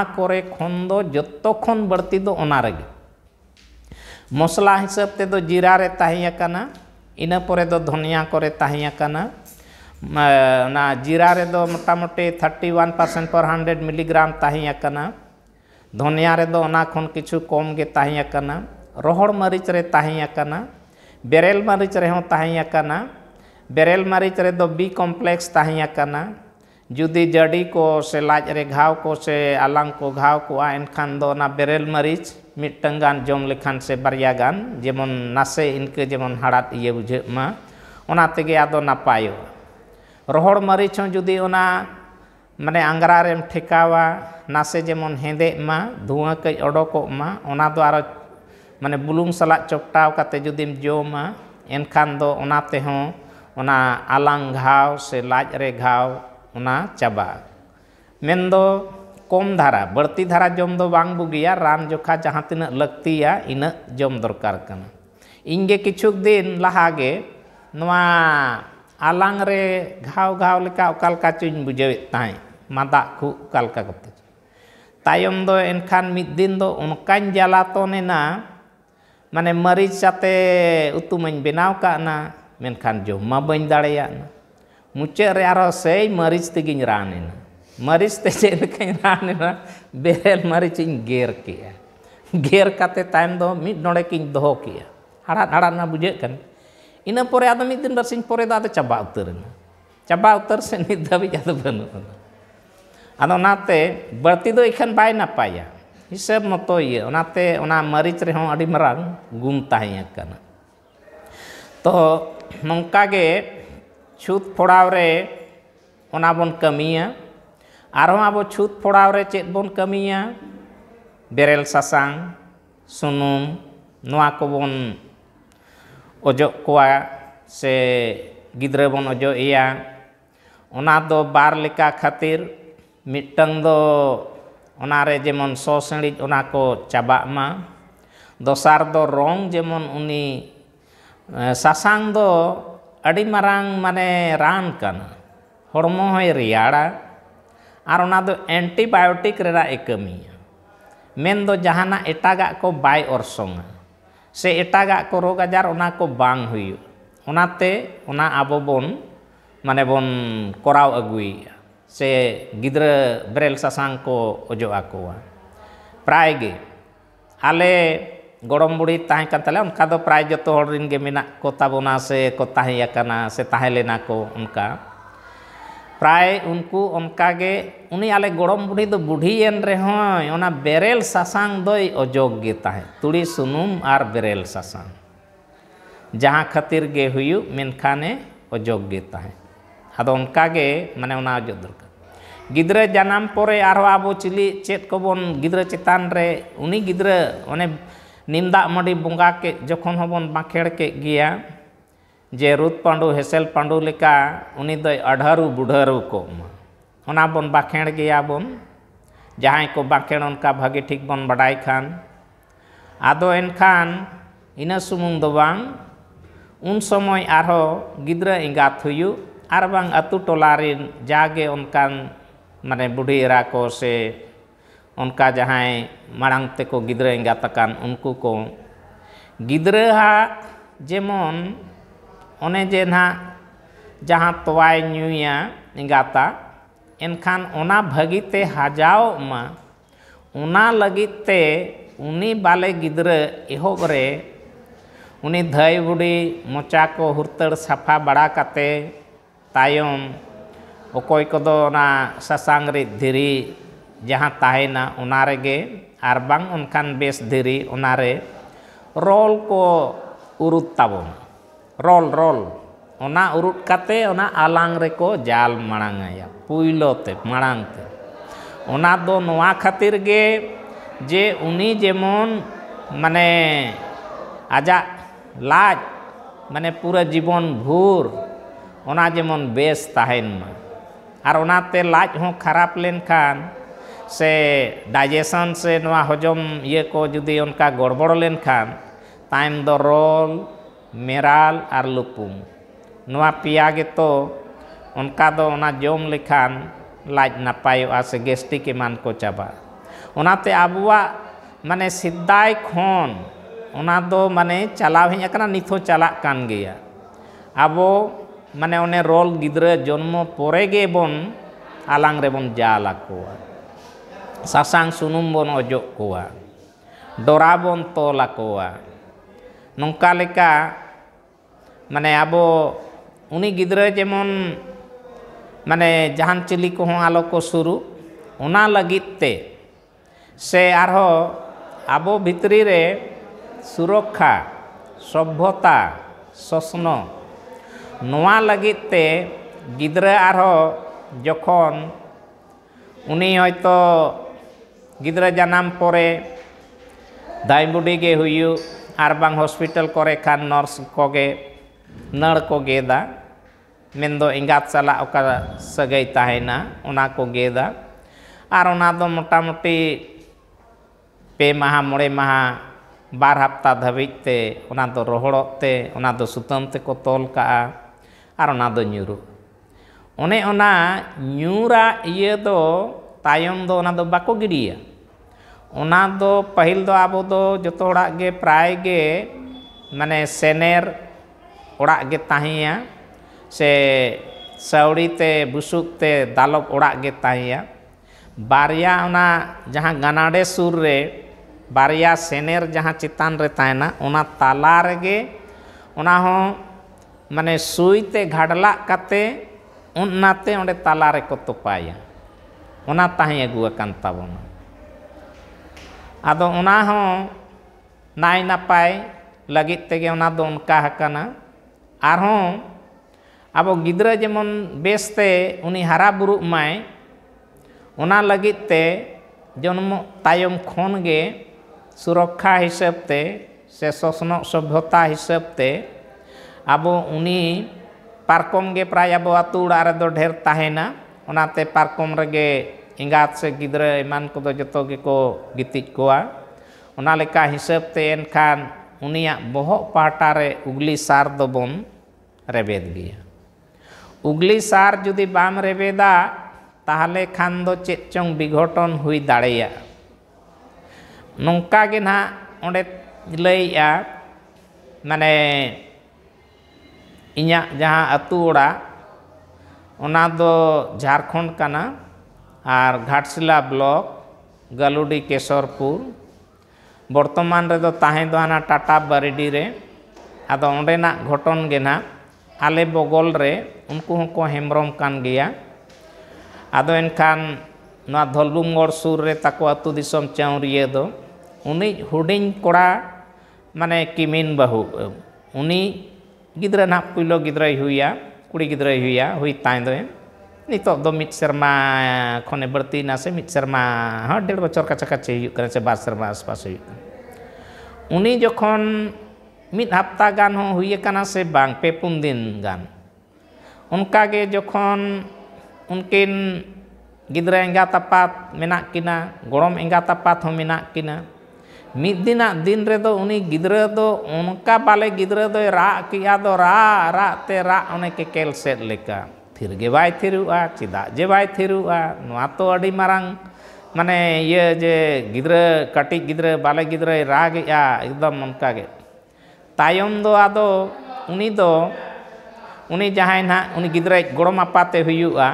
जो तो खन बड़ती मसला हिसाब तेज जीरा रे तहकाना इन पर धनिया को ना जीरा रे दो मोटामोटी थर्टी वन परसेंट पर हंड्रेड मिलीग्राम धनिया रे दो खन किछु कम गे रोहड़ मरीच रे बेरेल मरीच रे बेरेल मरीच रे B complex judi jadi ko selaj re ko se alang ko ghau ko en khan do na berel maric mitang gan jom lekhan se barya jemon nase inke jemon harat iye buje ma ona tege ado rohor maric on judi ona mane anggarare em thekawa nase jemon hende ma dua ke odoko ma ona do aro mane bulung selaj coktau kate judi jom ma en khan do ona teho ona alang ghau se laj re Mendo kom dhara, berarti dhara jom do bang bugiya ran jokha jahan tina lakti ya ina jom dorkar Inge kicuk din lahage nua alang re ghao ghao leka ukal kacu in bujawi tahi mata ku ukal kakapti. Tayom do enkan mit din do unkan jalatone na mane marit sate utumen benau ka na menkan jom mabain dalaya muce rearo sei maric te ginranin maric te cene kainranin na berel maric in ger kia ger kate time do mi nore kin doho kia harat harat na buje kan ina pore ada mi din bersin pore da te caba uter na caba uter sen mi da bi banu na ano na te do ikan bai na paya hisab moto iya ona te ona maric reho adi merang gum ya kan na, to kage. ᱪᱷᱩᱛ ᱯᱷᱚᱲᱟᱣ ᱨᱮ ᱚᱱᱟ ᱵᱚᱱ ᱠᱟᱹᱢᱤᱭᱟ ᱟᱨᱦᱚᱸ ᱟᱵᱚ ᱪᱷᱩᱛ ᱯᱷᱚᱲᱟᱣ ᱨᱮ ᱪᱮᱫ ᱵᱚᱱ ᱠᱟᱹᱢᱤᱭᱟ ᱵᱮᱨᱮᱞ ᱥᱟᱥᱟᱝ ᱥᱩᱱᱩᱢ ᱱᱚᱣᱟ ᱠᱚᱵᱚᱱ ᱚᱡᱚᱜ ᱠᱚᱣᱟ ᱥᱮ ᱜᱤᱫᱽᱨᱟᱹ ᱵᱚᱱ ᱚᱡᱚᱜ ᱮᱭᱟ ᱚᱱᱟ ᱫᱚ ᱵᱟᱨ ᱞᱮᱠᱟ ᱠᱷᱟᱹᱛᱤᱨ ᱢᱤᱫᱴᱟᱝ ᱫᱚ ᱚᱱᱟᱨᱮ ᱡᱮᱢᱚᱱ ᱥᱚ ᱥᱤᱬᱤᱡ ᱚᱱᱟ ᱠᱚ ᱪᱟᱵᱟᱜ ᱢᱟ ᱫᱚᱥᱟᱨ ᱫᱚ ᱨᱚᱝ ᱡᱮᱢᱚᱱ ᱩᱱᱤ ᱥᱟᱥᱟᱝ ᱫᱚ adi marang mane ran kan hormon hoy riara aro na antibiotik rera ekami men do jahana etaga ko bai orsong se etaga ko roga jar ona ko bang hoyu onate ona abobon mane bon korau aguiya. se gidra brel sasang ko ojo akoa praige ale गड़म बुढ़ी तहकाले उनका प्राय जो मेताबना से को सेना को उनका प्राय उनको उनका गे उनी आले गड़म बुढ़ी तो बुढ़ी एन रहा बेरल सासांग दो तुड़ी सुनूम आर बेरल सासांग जहाँ खातिर गे हुई मनखाने अद उनका माने अजो दरकार गिद्र जानाम पर चिली चेक को बन ग्रे चितान रे उनी गिद्र उन्हें nimda mandi bunga ke jokon hobon makhed ke gya je pandu hesel pandu lika uni doy adharu budharu kom ona bon bakhed gya jahai ko bakhed onka bhagi tikbon bon badai khan ado en khan ina sumung dobang un somoy arho gidra ingat arbang atu tolarin jage onkan mane budhi se ᱚᱱᱠᱟ ᱡᱟᱦᱟᱸᱭ ᱢᱟᱲᱟᱝ ᱛᱮᱠᱚ ᱜᱤᱫᱽᱨᱟᱹ ᱮᱸᱜᱟᱛ ᱟᱠᱟᱱ ᱩᱱᱠᱩ ᱠᱚ ᱜᱤᱫᱽᱨᱟᱹᱣᱟᱜ ᱡᱮᱢᱚᱱ ᱚᱱᱮ ᱡᱮ ᱱᱟᱜ ᱡᱟᱦᱟᱸ ᱛᱚᱣᱟᱭ ᱧᱩᱭᱟ ᱮᱸᱜᱟᱛᱟ ᱮᱱᱠᱷᱟᱱ ᱚᱱᱟ ᱵᱷᱟᱹᱜᱤᱛᱮ ᱦᱟᱡᱟᱣᱚᱜ ᱢᱟ ᱚᱱᱟ ᱞᱟᱹᱜᱤᱫ ᱛᱮ ᱩᱱᱤ ᱵᱟᱞᱮ ᱜᱤᱫᱽᱨᱟᱹ ᱮᱦᱚᱵ ᱨᱮ ᱩᱱᱤ ᱫᱷᱟᱹᱭ ᱵᱩᱰᱷᱤ ᱢᱚᱪᱟ ᱠᱚ ᱦᱩᱨᱛᱟᱹᱲ ᱥᱟᱯᱷᱟ ᱵᱟᱲᱟ ᱠᱟᱛᱮ ᱛᱟᱭᱚᱢ ᱚᱠᱚᱭ ᱠᱚᱫᱚ ᱚᱱᱟ ᱥᱟᱥᱟᱝ ᱨᱤᱫ ᱫᱷᱤᱨᱤ ᱡᱟᱦᱟᱸ ᱛᱟᱦᱮᱱᱟ ᱚᱱᱟ ᱨᱮᱜᱮ ᱟᱨ ᱵᱟᱝ ᱚᱱᱠᱟᱱ ᱵᱮᱥ ᱫᱷᱤᱨᱤ ᱚᱱᱟᱨᱮ ᱨᱚᱞ ᱠᱚ ᱩᱨᱩᱫ ᱛᱟᱵᱚᱱ ᱨᱚᱞ ᱨᱚᱞ ᱚᱱᱟ ᱩᱨᱩᱫ ᱠᱟᱛᱮ ᱚᱱᱟ ᱟᱞᱟᱝ ᱨᱮᱠᱚ ᱡᱟᱞ ᱢᱟᱲᱟᱝᱟᱭᱟ ᱯᱩᱭᱞᱳ ᱛᱮ ᱢᱟᱲᱟᱝ ᱛᱮ ᱚᱱᱟ ᱫᱚ ᱱᱚᱣᱟ ᱠᱷᱟᱹᱛᱤᱨ ᱜᱮ ᱡᱮ ᱩᱱᱤ ᱡᱮᱢᱚᱱ ᱢᱟᱱᱮ ᱟᱡᱟᱜ ᱞᱟᱡ ᱢᱟᱱᱮ ᱯᱩᱨᱟᱹ ᱡᱤᱵᱚᱱ ᱵᱷᱩᱨ ᱚᱱᱟ ᱡᱮᱢᱚᱱ ᱵᱮᱥ ᱛᱟᱦᱮᱱ ᱢᱟ ᱟᱨ ᱚᱱᱟᱛᱮ ᱞᱟᱡ ᱦᱚᱸ ᱠᱷᱟᱨᱟᱯ ᱞᱮᱱᱠᱷᱟᱱ से डाइजेशन से नवा हजम ये को जुदी उनका गड़बड़ लेन टाइम दो रोल मेराल और लुपुंग नवा पिया के तो उनका दो तो ना जोम लेखान लाज नपाय से गेस्टिक इमान को चाबा उनाते आबुआ माने सिद्दाय खोन उना दो तो माने चलाव हिं अकना नितो चला माने उने रोल गिद्र जन्म पोरे गे बन आलांग रे बन जा Sasang sunum bon ojok kuwa. Dora bon tolak kuwa. Nungka leka মানে আবো উনি গিদ্রে যেমন মানে জাহান চিলি কো আলো কো শুরু ওনা লাগিতে সে আর আবো ভিতরি রে সুরক্ষা সভ্যতা সসন নোয়া লাগিতে গিদ্রে আর যখন উনি হয়তো gidra janam pore daibu ge huyu arbang hospital korekan kan nurse koge nar ko geda mendo ingat sala oka sagai tahena una ko geda ar ona do motamoti pe maha mure maha bar hapta dhabij te una rohoro te una do sutam ka ar nyuru one ona nyura iya do ᱛᱟᱭᱚᱢ ᱫᱚ ᱚᱱᱟ ᱫᱚ ᱵᱟᱠᱚ ᱜᱤᱰᱤᱭᱟ ᱚᱱᱟ ᱫᱚ ᱯᱟᱹᱦᱤᱞ ᱫᱚ ᱟᱵᱚ ᱫᱚ ᱡᱚᱛᱚ ᱦᱚᱲᱟᱜ ᱜᱮ ᱯᱨᱟᱭ ᱜᱮ ᱢᱟᱱᱮ ᱥᱮᱱᱮᱨ ᱚᱲᱟᱜ ᱜᱮ ᱛᱟᱦᱮᱸᱭᱟ ᱥᱮ ᱥᱟᱹᱣᱲᱤ ᱛᱮ ᱵᱩᱥᱩᱵ ᱛᱮ ᱫᱟᱞᱚᱵ ᱚᱲᱟᱜ ᱜᱮ ᱛᱟᱦᱮᱸᱭᱟ ᱵᱟᱨᱭᱟ ᱚᱱᱟ ᱡᱟᱦᱟᱸ ᱜᱟᱱᱟᱰᱮ ᱥᱩᱨ ᱨᱮ ᱵᱟᱨᱭᱟ ᱥᱮᱱᱮᱨ ᱡᱟᱦᱟᱸ ᱪᱮᱛᱟᱱ ᱨᱮ ᱛᱟᱦᱮᱱᱟ ᱚᱱᱟ ᱛᱟᱞᱟ ᱨᱮᱜᱮ ᱚᱱᱟ ᱦᱚᱸ ᱢᱟᱱᱮ ᱥᱩᱭ ᱛᱮ ᱜᱷᱟᱰᱞᱟᱜ ᱠᱟᱛᱮ ᱚᱱᱟᱛᱮ ᱚᱸᱰᱮ ᱛᱟᱞᱟ ᱨᱮᱠᱚ ᱛᱚᱯᱟᱭᱟ ᱚᱱᱟ ᱛᱟᱦᱮᱸ ᱟᱹᱜᱩ ᱟᱠᱟᱱ ᱛᱟᱵᱚᱱᱟ ᱟᱫᱚ ᱚᱱᱟ ᱦᱚᱸ ᱱᱟᱭ ᱱᱟᱯᱟᱭ ᱞᱟᱹᱜᱤᱫ ᱛᱮᱜᱮ ᱚᱱᱟ ᱫᱚ ᱚᱱᱠᱟ ᱟᱠᱟᱱᱟ ᱟᱨᱦᱚᱸ ᱟᱵᱚ ᱜᱤᱫᱽᱨᱟᱹ ᱡᱮᱢᱚᱱ ᱵᱮᱥᱛᱮ ᱩᱱᱤ ᱦᱟᱨᱟ ᱵᱩᱨᱩᱜ ᱢᱟᱭ ᱚᱱᱟ ᱞᱟᱹᱜᱤᱫ ᱛᱮ ᱡᱚᱱᱢᱚ ᱛᱟᱭᱚᱢ ᱠᱷᱚᱱ ᱜᱮ ᱥᱩᱨᱚᱠᱠᱷᱟ ᱦᱤᱥᱟᱹᱵ ᱛᱮ ᱥᱮ ᱥᱚᱥᱱᱚᱜ ᱥᱚᱵᱷᱚᱛᱟ ᱦᱤᱥᱟᱹᱵ ᱛᱮ ᱟᱵᱚ ᱩᱱᱤ ᱯᱟᱨᱠᱚᱢ ᱜᱮ ᱯᱨᱟᱭ ᱟᱵᱚ ᱟᱛᱳ ᱚᱲᱟᱜ ᱨᱮᱫᱚ ᱰᱷᱮᱨ ᱛᱟᱦᱮᱱᱟ ᱚᱱᱟᱛᱮ ᱯᱟᱨᱠᱚᱢ ᱨᱮᱜᱮ ᱮᱸᱜᱟᱛ ᱥᱮ ᱜᱤᱫᱽᱨᱟᱹ ᱮᱢᱟᱱ ᱠᱚᱫᱚ ᱡᱚᱛᱚ ᱜᱮᱠᱚ ᱜᱤᱛᱤᱡ ᱠᱚᱣᱟ ᱚᱱᱟ ᱞᱮᱠᱟ ᱦᱤᱥᱟᱹᱵ ᱛᱮ ᱮᱱᱠᱷᱟᱱ ᱩᱱᱤᱭᱟᱜ ᱵᱚᱦᱚᱜ ᱯᱟᱦᱴᱟ ᱨᱮ ᱩᱜᱽᱞᱤ ᱥᱟᱨ ᱫᱚᱵᱚᱱ ᱨᱮᱵᱮᱫ ᱜᱮᱭᱟ ᱩᱜᱽᱞᱤ ᱥᱟᱨ ᱡᱩᱫᱤ ᱵᱟᱢ ᱨᱮᱵᱮᱫᱟ ᱛᱟᱦᱚᱞᱮ ᱠᱷᱟᱱ ᱫᱚ ᱪᱮᱫ ᱪᱚᱝ ᱵᱤᱜᱷᱚᱴᱚᱱ ᱦᱩᱭ ᱫᱟᱲᱮᱭᱟᱜᱼᱟ ᱱᱚᱝᱠᱟ ᱜᱮ ᱱᱟᱦᱟᱜ ᱚᱸᱰᱮ ᱞᱟᱹᱭᱮᱜᱼᱟ ᱢᱟᱱᱮ ᱤᱧᱟᱹᱜ ᱡᱟᱦᱟᱸ ᱟᱹᱛᱩ ᱚᱲᱟᱜ ᱚᱱᱟ ᱫᱚ ᱡᱷᱟᱲᱠᱷᱚᱸᱰ ᱠᱟᱱᱟ और घाटशिला ब्लॉक गलुडी केशरपुर बर्तमान दो ताहेदाना टाटा बारिडी रे अद अंडेना घटन गेना आले बगल रे उनकू को हेम्रम कान गया अद इनखान ना धलबुमगढ़ सुर रे ताको अतु दिसम चाउरिये दो उनी हुडिंग कोड़ा माने किमिन बहु उनी गिद्रना पुलो गिद्रई हुया कुड़ी गिद्रई हुया हुई ताइदें ᱱᱤᱛᱚᱜ ᱫᱚ ᱢᱤᱫ ᱥᱮᱨᱢᱟ ᱠᱷᱚᱱᱮ ᱵᱟᱹᱲᱛᱤᱭᱮᱱᱟ ᱥᱮ ᱢᱤᱫ ᱥᱮᱨᱢᱟ ᱦᱚᱸ ᱰᱮᱲ ᱵᱚᱪᱷᱚᱨ ᱠᱟᱪᱷᱟ ᱠᱟᱪᱷᱤ ᱦᱩᱭᱩᱜ ᱠᱟᱱᱟ ᱥᱮ ᱵᱟᱨ ᱥᱮᱨᱢᱟ ᱟᱥᱯᱟᱥ ᱦᱩᱭᱩᱜ ᱠᱟᱱᱟ ᱩᱱᱤ ᱡᱚᱠᱷᱚᱱ ᱢᱤᱫ ᱦᱟᱯᱛᱟ ᱜᱟᱱ ᱦᱚᱸ ᱦᱩᱭ ᱟᱠᱟᱱᱟ ᱥᱮ ᱵᱟᱝ ᱯᱮ ᱯᱩᱱ ᱫᱤᱱ ᱜᱟᱱ ᱚᱱᱠᱟᱜᱮ ᱡᱚᱠᱷᱚᱱ ᱩᱱᱠᱤᱱ ᱜᱤᱫᱽᱨᱟᱹ ᱮᱸᱜᱟᱛ ᱟᱯᱟᱛ ᱢᱮᱱᱟᱜ ᱠᱤᱱᱟ ᱜᱚᱲᱚᱢ ᱮᱸᱜᱟᱛ ᱟᱯᱟᱛ ᱦᱚᱸ ᱢᱮᱱᱟᱜ ᱠᱤᱱᱟ ᱢᱤᱫ ᱫᱤᱱᱟᱜ ᱫᱤᱱ ᱨᱮᱫᱚ ᱩᱱᱤ ᱜᱤᱫᱽᱨᱟᱹ ᱫᱚ ᱚᱱᱠᱟ ᱵᱟᱞᱮ ᱜᱤᱫᱽᱨᱟᱹ ᱫᱚᱭ ᱨᱟᱜ ᱠᱮᱜᱼᱟ ᱫᱚ ᱨᱟᱜ ᱨᱟᱜ ᱛᱮ ᱨᱟᱜ ᱚᱱᱮ ᱠᱮᱠᱮᱞ ᱥᱮᱫ ᱞᱮᱠᱟ थिरगे बै थिर चे बिर तो माने ये जे गिद्रे कटी गिद्रे बाले गिद्रे रागे एकदम उनका गे तायम दो आदो उनी दो ना उनी गिद्रे गोड़म अपाते हुई हुआ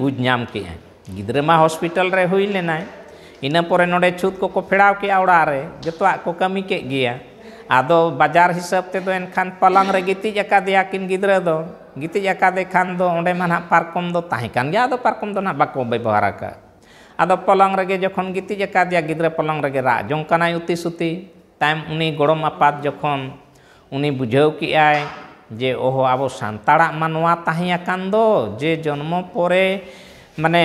बुझ नाम के हैं हॉस्पिटल रे हुई लेना छूत को को के आउडा रे तो को कमी के गया आदो बाजार हिसाब ते तो इनका पलंग रे गिती जका दिया दो ᱜᱤᱛᱤᱡ ᱟᱠᱟᱫᱮ ᱠᱷᱟᱱ ᱫᱚ ᱚᱸᱰᱮ ᱢᱟ ᱱᱟᱜ ᱯᱟᱨᱠᱚᱢ ᱫᱚ ᱛᱟᱦᱮᱸ ᱠᱟᱱ ᱜᱮᱭᱟ ᱟᱫᱚ ᱯᱟᱨᱠᱚᱢ ᱫᱚ ᱱᱟᱜ ᱵᱟᱠᱚ ᱵᱮᱵᱚᱦᱟᱨ ᱟᱠᱟᱫᱼᱟ ᱟᱫᱚ ᱯᱚᱞᱚᱝ ᱨᱮᱜᱮ ᱡᱚᱠᱷᱚᱱ ᱜᱤᱛᱤᱡ ᱟᱠᱟᱫᱮᱭᱟ ᱜᱤᱫᱽᱨᱟᱹ ᱯᱚᱞᱚᱝ ᱨᱮᱜᱮ ᱨᱟᱜ ᱡᱚᱝ ᱠᱟᱱᱟᱭ ᱩᱛᱤ ᱥᱩᱛᱤ ᱛᱟᱭᱚᱢ ᱩᱱᱤ ᱜᱚᱲᱚᱢ ᱟᱯᱟᱛ ᱡᱚᱠᱷᱚᱱ ᱩᱱᱤ ᱵᱩᱡᱷᱟᱹᱣ ᱠᱮᱜᱼᱟᱭ ᱡᱮ ᱚᱦᱚ ᱟᱵᱚ ᱥᱟᱱᱛᱟᱲᱟᱜ ᱢᱟ ᱱᱚᱣᱟ ᱛᱟᱦᱮᱸ ᱟᱠᱟᱱ ᱫᱚ ᱡᱮ ᱡᱚᱱᱢᱚ ᱯᱚᱨᱮ ᱢᱟᱱᱮ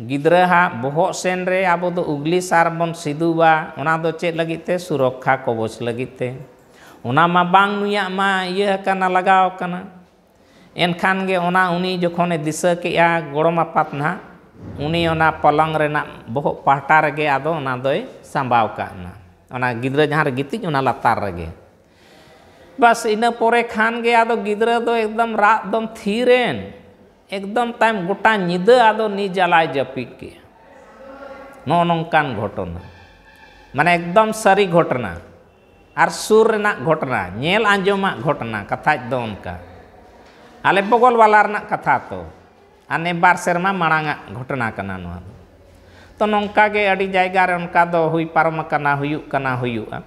ᱜᱤᱫᱽᱨᱟᱹ ᱦᱟᱸᱜ ᱵᱚᱦᱚᱜ ᱥᱮᱱ ᱨᱮ ᱟᱵᱚ ᱫᱚ ᱩᱜᱽᱞᱤ ᱥᱟᱨ ᱵᱚᱱ ᱥᱤᱫᱩᱵᱟ ᱚᱱᱟ ᱫᱚ ᱪᱮᱫ ᱞᱟᱹᱜᱤᱫ ᱛᱮ ᱥᱩᱨᱚᱠᱠᱷᱟ ᱠᱚᱵᱚᱪ ᱞᱟᱹᱜᱤᱫ ᱛᱮ ᱚᱱᱟ ᱢᱟ ᱵᱟᱝ ᱱᱩᱭᱟᱜ ᱢᱟ ᱤᱭᱟᱹ ᱟᱠᱟᱱᱟ ᱞᱟᱜᱟᱣ ᱟᱠᱟᱱᱟ एनखान जखे दिशा के गड़मापात ना उनी उना पलंग बहुत पाटा रगे अद साम्भव का ग्रा गीज लातार रगे बस इनपर खान ग्रदम रादम थीरें एकदम तम गोटा निधा अद नि जलाय जपिद के घटना मान एकदम सारी घटना और सुरना घटना नल आजम घटना कथा दो ale bogol walar na kata to ane bar serma maranga ghotona kana anu no anu. to nongka ge adi jayga re hui parma kana huyu kana huyu a ah.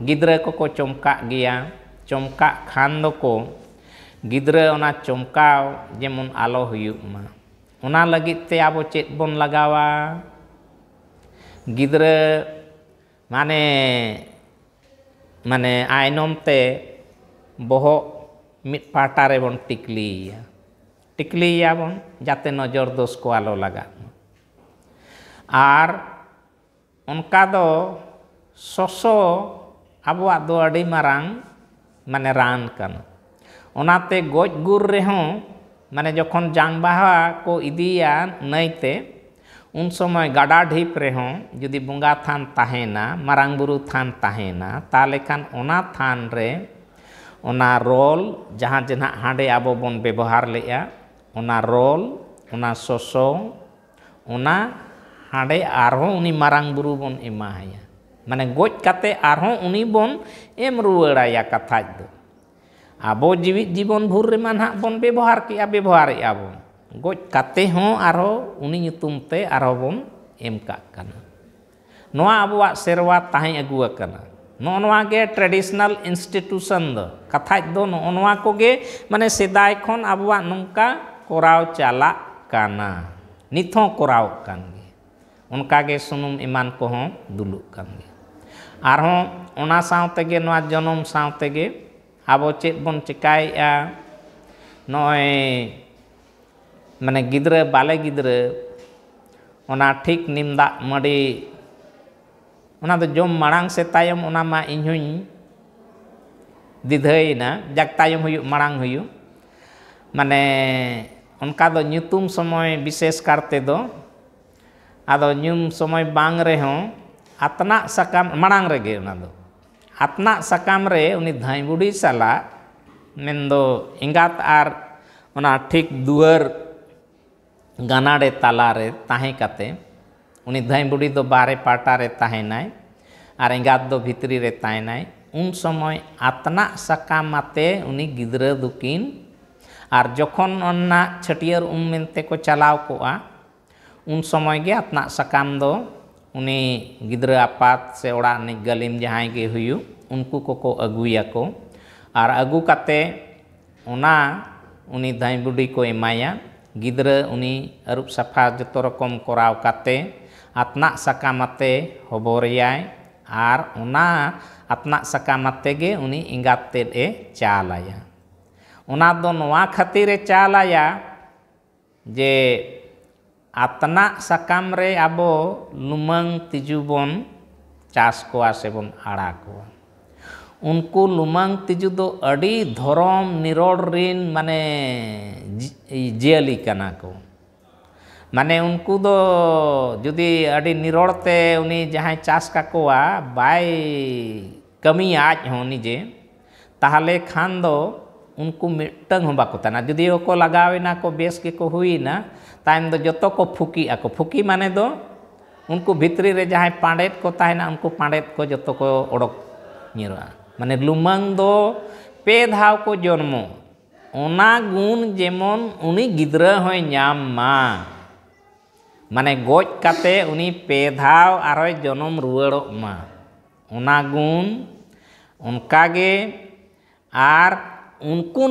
gidra ko ko chomka gya chomka khando ko gidra ona chomka jemon alo huyu ma ona lagi te abo chet bon lagawa gidra mane mane ainom te bohok मिट पाटारे बन टिकलिया टिकलिया बन जाते नजर दोष को आलो लगा are उनका दो ससो अब दो अड़ी मरांग माने रान कन उनाते गोज गुर रे हों माने जखन जांग बाहा को इदिया नैते उन समय गाडा ढीप रे हों जदी बुंगा थान ताहेना मरांग थान ताहेना तालेकन उना रे ona rol jahan jena hande abo bon bebohar le ya ona rol ona sosong, ona hande arho uni marang buru bon imahaya mane goj kate arho uni bon em ruwara ya kathaj do abo ji jibon bhur re hak bon bebohar ki abe ya, bohar ya bon goj kate ho arho uni nyutum te arho bon em ka kana noa abo wa serwa tahai ya gua kana नौनवा के traditional institution the कथा दो नौनवा को गे मने सेदाय खोन अबवा नुंका कोराव चाला काना निथों कोराव कान उनका गे सुनुम ईमान को हों दुलु कान गे उना साउंते गे नवा जन्म साउंते गे अब चेत बन चिकाय या नॉय मने गिद्रे बाले गिद्रे उना ठीक मड़ी ᱚᱱᱟ ᱫᱚ ᱡᱚᱢ ᱢᱟᱲᱟᱝ ᱥᱮ ᱛᱟᱭᱚᱢ ᱚᱱᱟ ᱢᱟ ᱤᱧ ᱦᱚᱧ ᱫᱤᱫᱷᱟᱹᱭᱮᱱᱟ ᱡᱟᱠ ᱛᱟᱭᱚᱢ ᱦᱩᱭᱩᱜ ᱢᱟᱲᱟᱝ ᱦᱩᱭᱩᱜ ᱢᱟᱱᱮ ᱚᱱᱠᱟ ᱫᱚ ᱧᱩᱛᱩᱢ ᱥᱚᱢᱚᱭ ᱵᱤᱥᱮᱥ ᱠᱟᱨᱛᱮ ᱫᱚ ᱟᱫᱚ ᱧᱩᱢ ᱥᱚᱢᱚᱭ ᱵᱟᱝ ᱨᱮᱦᱚᱸ ᱟᱛᱱᱟᱜ ᱥᱟᱠᱟᱢ ᱢᱟᱲᱟᱝ ᱨᱮᱜᱮ ᱚᱱᱟ ᱫᱚ ᱟᱛᱱᱟᱜ ᱥᱟᱠᱟᱢ ᱨᱮ ᱩᱱᱤ ᱫᱷᱟᱹᱭ ᱵᱩᱰᱷᱤ ᱥᱟᱞᱟᱜ ᱢᱮᱱᱫᱚ ᱮᱸᱜᱟᱛ ᱟᱨ ᱚᱱᱟ ᱴᱷᱤᱠ ᱫᱩᱣᱟᱹᱨ ᱜᱟᱱᱟᱰᱮ ᱛᱟᱞᱟᱨᱮ ᱛᱟᱦᱮᱸ ᱠᱟᱛᱮ उन्हें धैंबुड़ी दो तो बारे पाटा रहता है नाय आरेंगात दो तो भित्री रहता है नाय उन समय आतना सका माते उन्हें गिद्र दुकिन और जखन अन्ना छटियर उम मेनते को चलाव को आ उन समय के आतना सकाम दो उनी गिद्र आपात से ओड़ा ने गलीम जहाँ के हुयु उनको को को अगुया को और अगु कते उना उनी उन्हें बुडी को एमाया गिद्र उनी अरुप सफा जो रकम कराव कते आत्ना सकामाते हबरियाय आर उना आत्ना सकामाते गे उनी इंगाते ए चालाया उना दो नवा खतिर चालाया जे आत्ना सकाम रे आबो लुमंग तिजुबन चास को आसे बन आड़ा को उनको लुमंग तिजु दो अड़ी धरम निरोड़ रिन माने जियली कना को माने उनको जुदी तो निरते जहाँ चास का बमी आज हों निजे ताले खान दो उनको मिट्टन हो बाकोताना जुदी वो को लगावेना को बेस के को हुई ना ताइम दो जो को फुकी आको फुकी माने दो उनको भित्री रे जहाँ पांडेत को ताइना उनको पांडेत को जो को ओडक निरा माने लुमंग दो पेधाव को जन्मो ओना गुण जेमोन उनी गिद्रा होए न्याम माँ ᱢᱟᱱᱮ ᱜᱚᱡ ᱠᱟᱛᱮ ᱩᱱᱤ ᱯᱮ ᱫᱷᱟᱣ ᱟᱨᱚᱭ ᱡᱚᱱᱚᱢ ᱨᱩᱣᱟᱹᱲᱚᱜ ᱢᱟ ᱚᱱᱟ ᱜᱩᱱ ᱚᱱᱠᱟᱜᱮ ᱟᱨ ᱩᱱᱠᱩ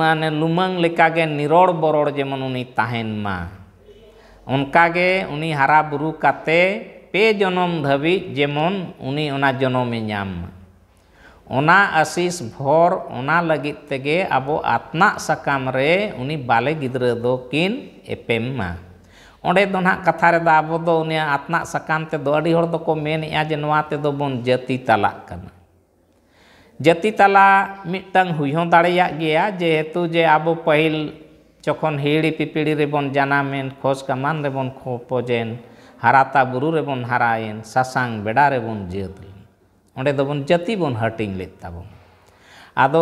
ᱢᱟᱱᱮ ᱞᱩᱢᱟᱹᱝ ᱞᱮᱠᱟᱜᱮ ᱱᱤᱨᱚᱲ ᱵᱚᱨᱚᱲ ᱡᱮᱢᱚᱱ ᱩᱱᱤ ᱛᱟᱦᱮᱱ ᱢᱟ ᱚᱱᱠᱟᱜᱮ ᱩᱱᱤ ᱦᱟᱨᱟ ᱵᱩᱨᱩ ᱠᱟᱛᱮ ᱯᱮ ᱡᱚᱱᱚᱢ ᱫᱷᱟᱹᱵᱤᱡ ᱡᱮᱢᱚᱱ ᱩᱱᱤ ᱚᱱᱟ ᱡᱚᱱᱚᱢᱮ ᱧᱟᱢ ᱢᱟ ᱚᱱᱟ ᱟᱥᱤᱥ ᱵᱷᱚᱨ ᱚᱱᱟ ᱞᱟᱹᱜᱤᱫ ᱛᱮᱜᱮ ᱟᱵᱚ ᱟᱛᱱᱟᱜ ᱥᱟᱠᱟᱢ ᱨᱮ ᱩᱱᱤ ᱵᱟᱞᱮ ᱜᱤᱫᱽᱨᱟᱹ ᱫᱚ ᱠᱤᱱ ᱮᱯᱮᱢ ᱢᱟ ना कथा आत्ना साकाम को मेन जेबन जति तला जति तला मिटांग दया जेहेतु जे अब पहल जखन हिड़ी पिपड़ी रेब जनामे खोज कमान रेबन खोपजें हाराता बुरु रेबन हारायन सासांग बेड़ा रेबन जियत अंत जति बन हटिंग लेताबन अद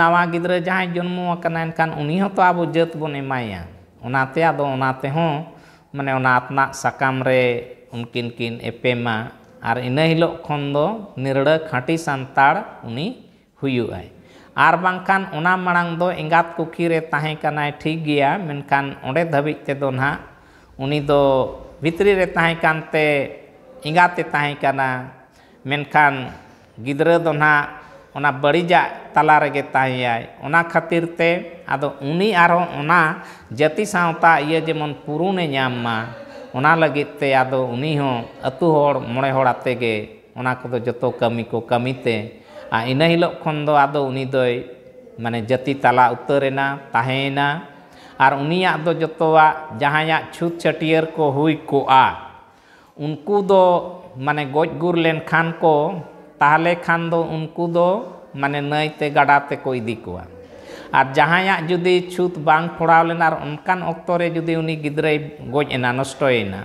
नवा गिद्रा जहां जन्म अकना एनखान तो अब जत बन एमाया माने आत्ना साकाम उनकिन किन एपेमा और इन हिलो निरड़ खाटी सानताड़ी आर बांकान उना मांग दो एंगात कुकी ठीक गया मेनखान ओडे धाबी तेदो ना उनी भित्री एंगाते मेनखान गिद्रा दो ना ᱚᱱᱟ ᱵᱟᱹᱲᱤᱡᱟᱜ ᱛᱟᱞᱟ ᱨᱮᱜᱮ ᱛᱟᱦᱮᱸᱭᱟᱭ ᱚᱱᱟ ᱠᱷᱟᱹᱛᱤᱨ ᱛᱮ ᱟᱫᱚ ᱩᱱᱤ ᱟᱨᱦᱚᱸ ᱚᱱᱟ ᱡᱟᱹᱛᱤ ᱥᱟᱶᱛᱟ ᱤᱭᱟᱹ ᱡᱮᱢᱚᱱ ᱯᱩᱨᱩᱱᱮ ᱧᱟᱢ ᱢᱟ ᱚᱱᱟ ᱞᱟᱹᱜᱤᱫ ᱛᱮ ᱟᱫᱚ ᱩᱱᱤ ᱦᱚᱸ ᱟᱹᱛᱩ ᱦᱚᱲ ᱢᱚᱬᱮ ᱦᱚᱲ ᱟᱛᱮ ᱜᱮ ᱚᱱᱟ ᱠᱚᱫᱚ ᱡᱚᱛᱚ ᱠᱟᱹᱢᱤ ᱠᱚ ᱠᱟᱹᱢᱤᱛᱮ ᱟᱨ ᱤᱱᱟᱹ ᱦᱤᱞᱳᱜ ᱠᱷᱚᱱ ᱫᱚ ᱟᱫᱚ ᱩᱱᱤ ᱫᱚᱭ ᱢᱟᱱᱮ ᱡᱟᱹᱛᱤ ᱛᱟᱞᱟ ᱩᱛᱟᱹᱨᱮᱱᱟ ᱛᱟᱦᱮᱸᱭᱮᱱᱟ ᱟᱨ ᱩᱱᱤᱭᱟᱜ ᱫᱚ ᱡᱚᱛᱚᱣᱟᱜ ᱡᱟᱦᱟᱸᱭᱟᱜ ᱪᱷᱩᱛ ᱪᱷᱟᱹᱴᱭᱟᱹᱨ ᱠᱚ ᱦᱩᱭ ᱠᱚᱜᱼᱟ ᱩᱱᱠᱩ ᱫᱚ ᱢᱟᱱᱮ ᱜᱚᱡ ᱜᱩᱨ ᱞᱮᱱᱠᱷᱟᱱ ᱠᱚ ताहले खान दो उनको दो माने नई ते गड़ा ते को इदी को और जहाँ जुदी छूत बांग फोड़ा लेना और उनकान अक्तो रे जुदी उनी गिद्रे गोज एना नष्टोयना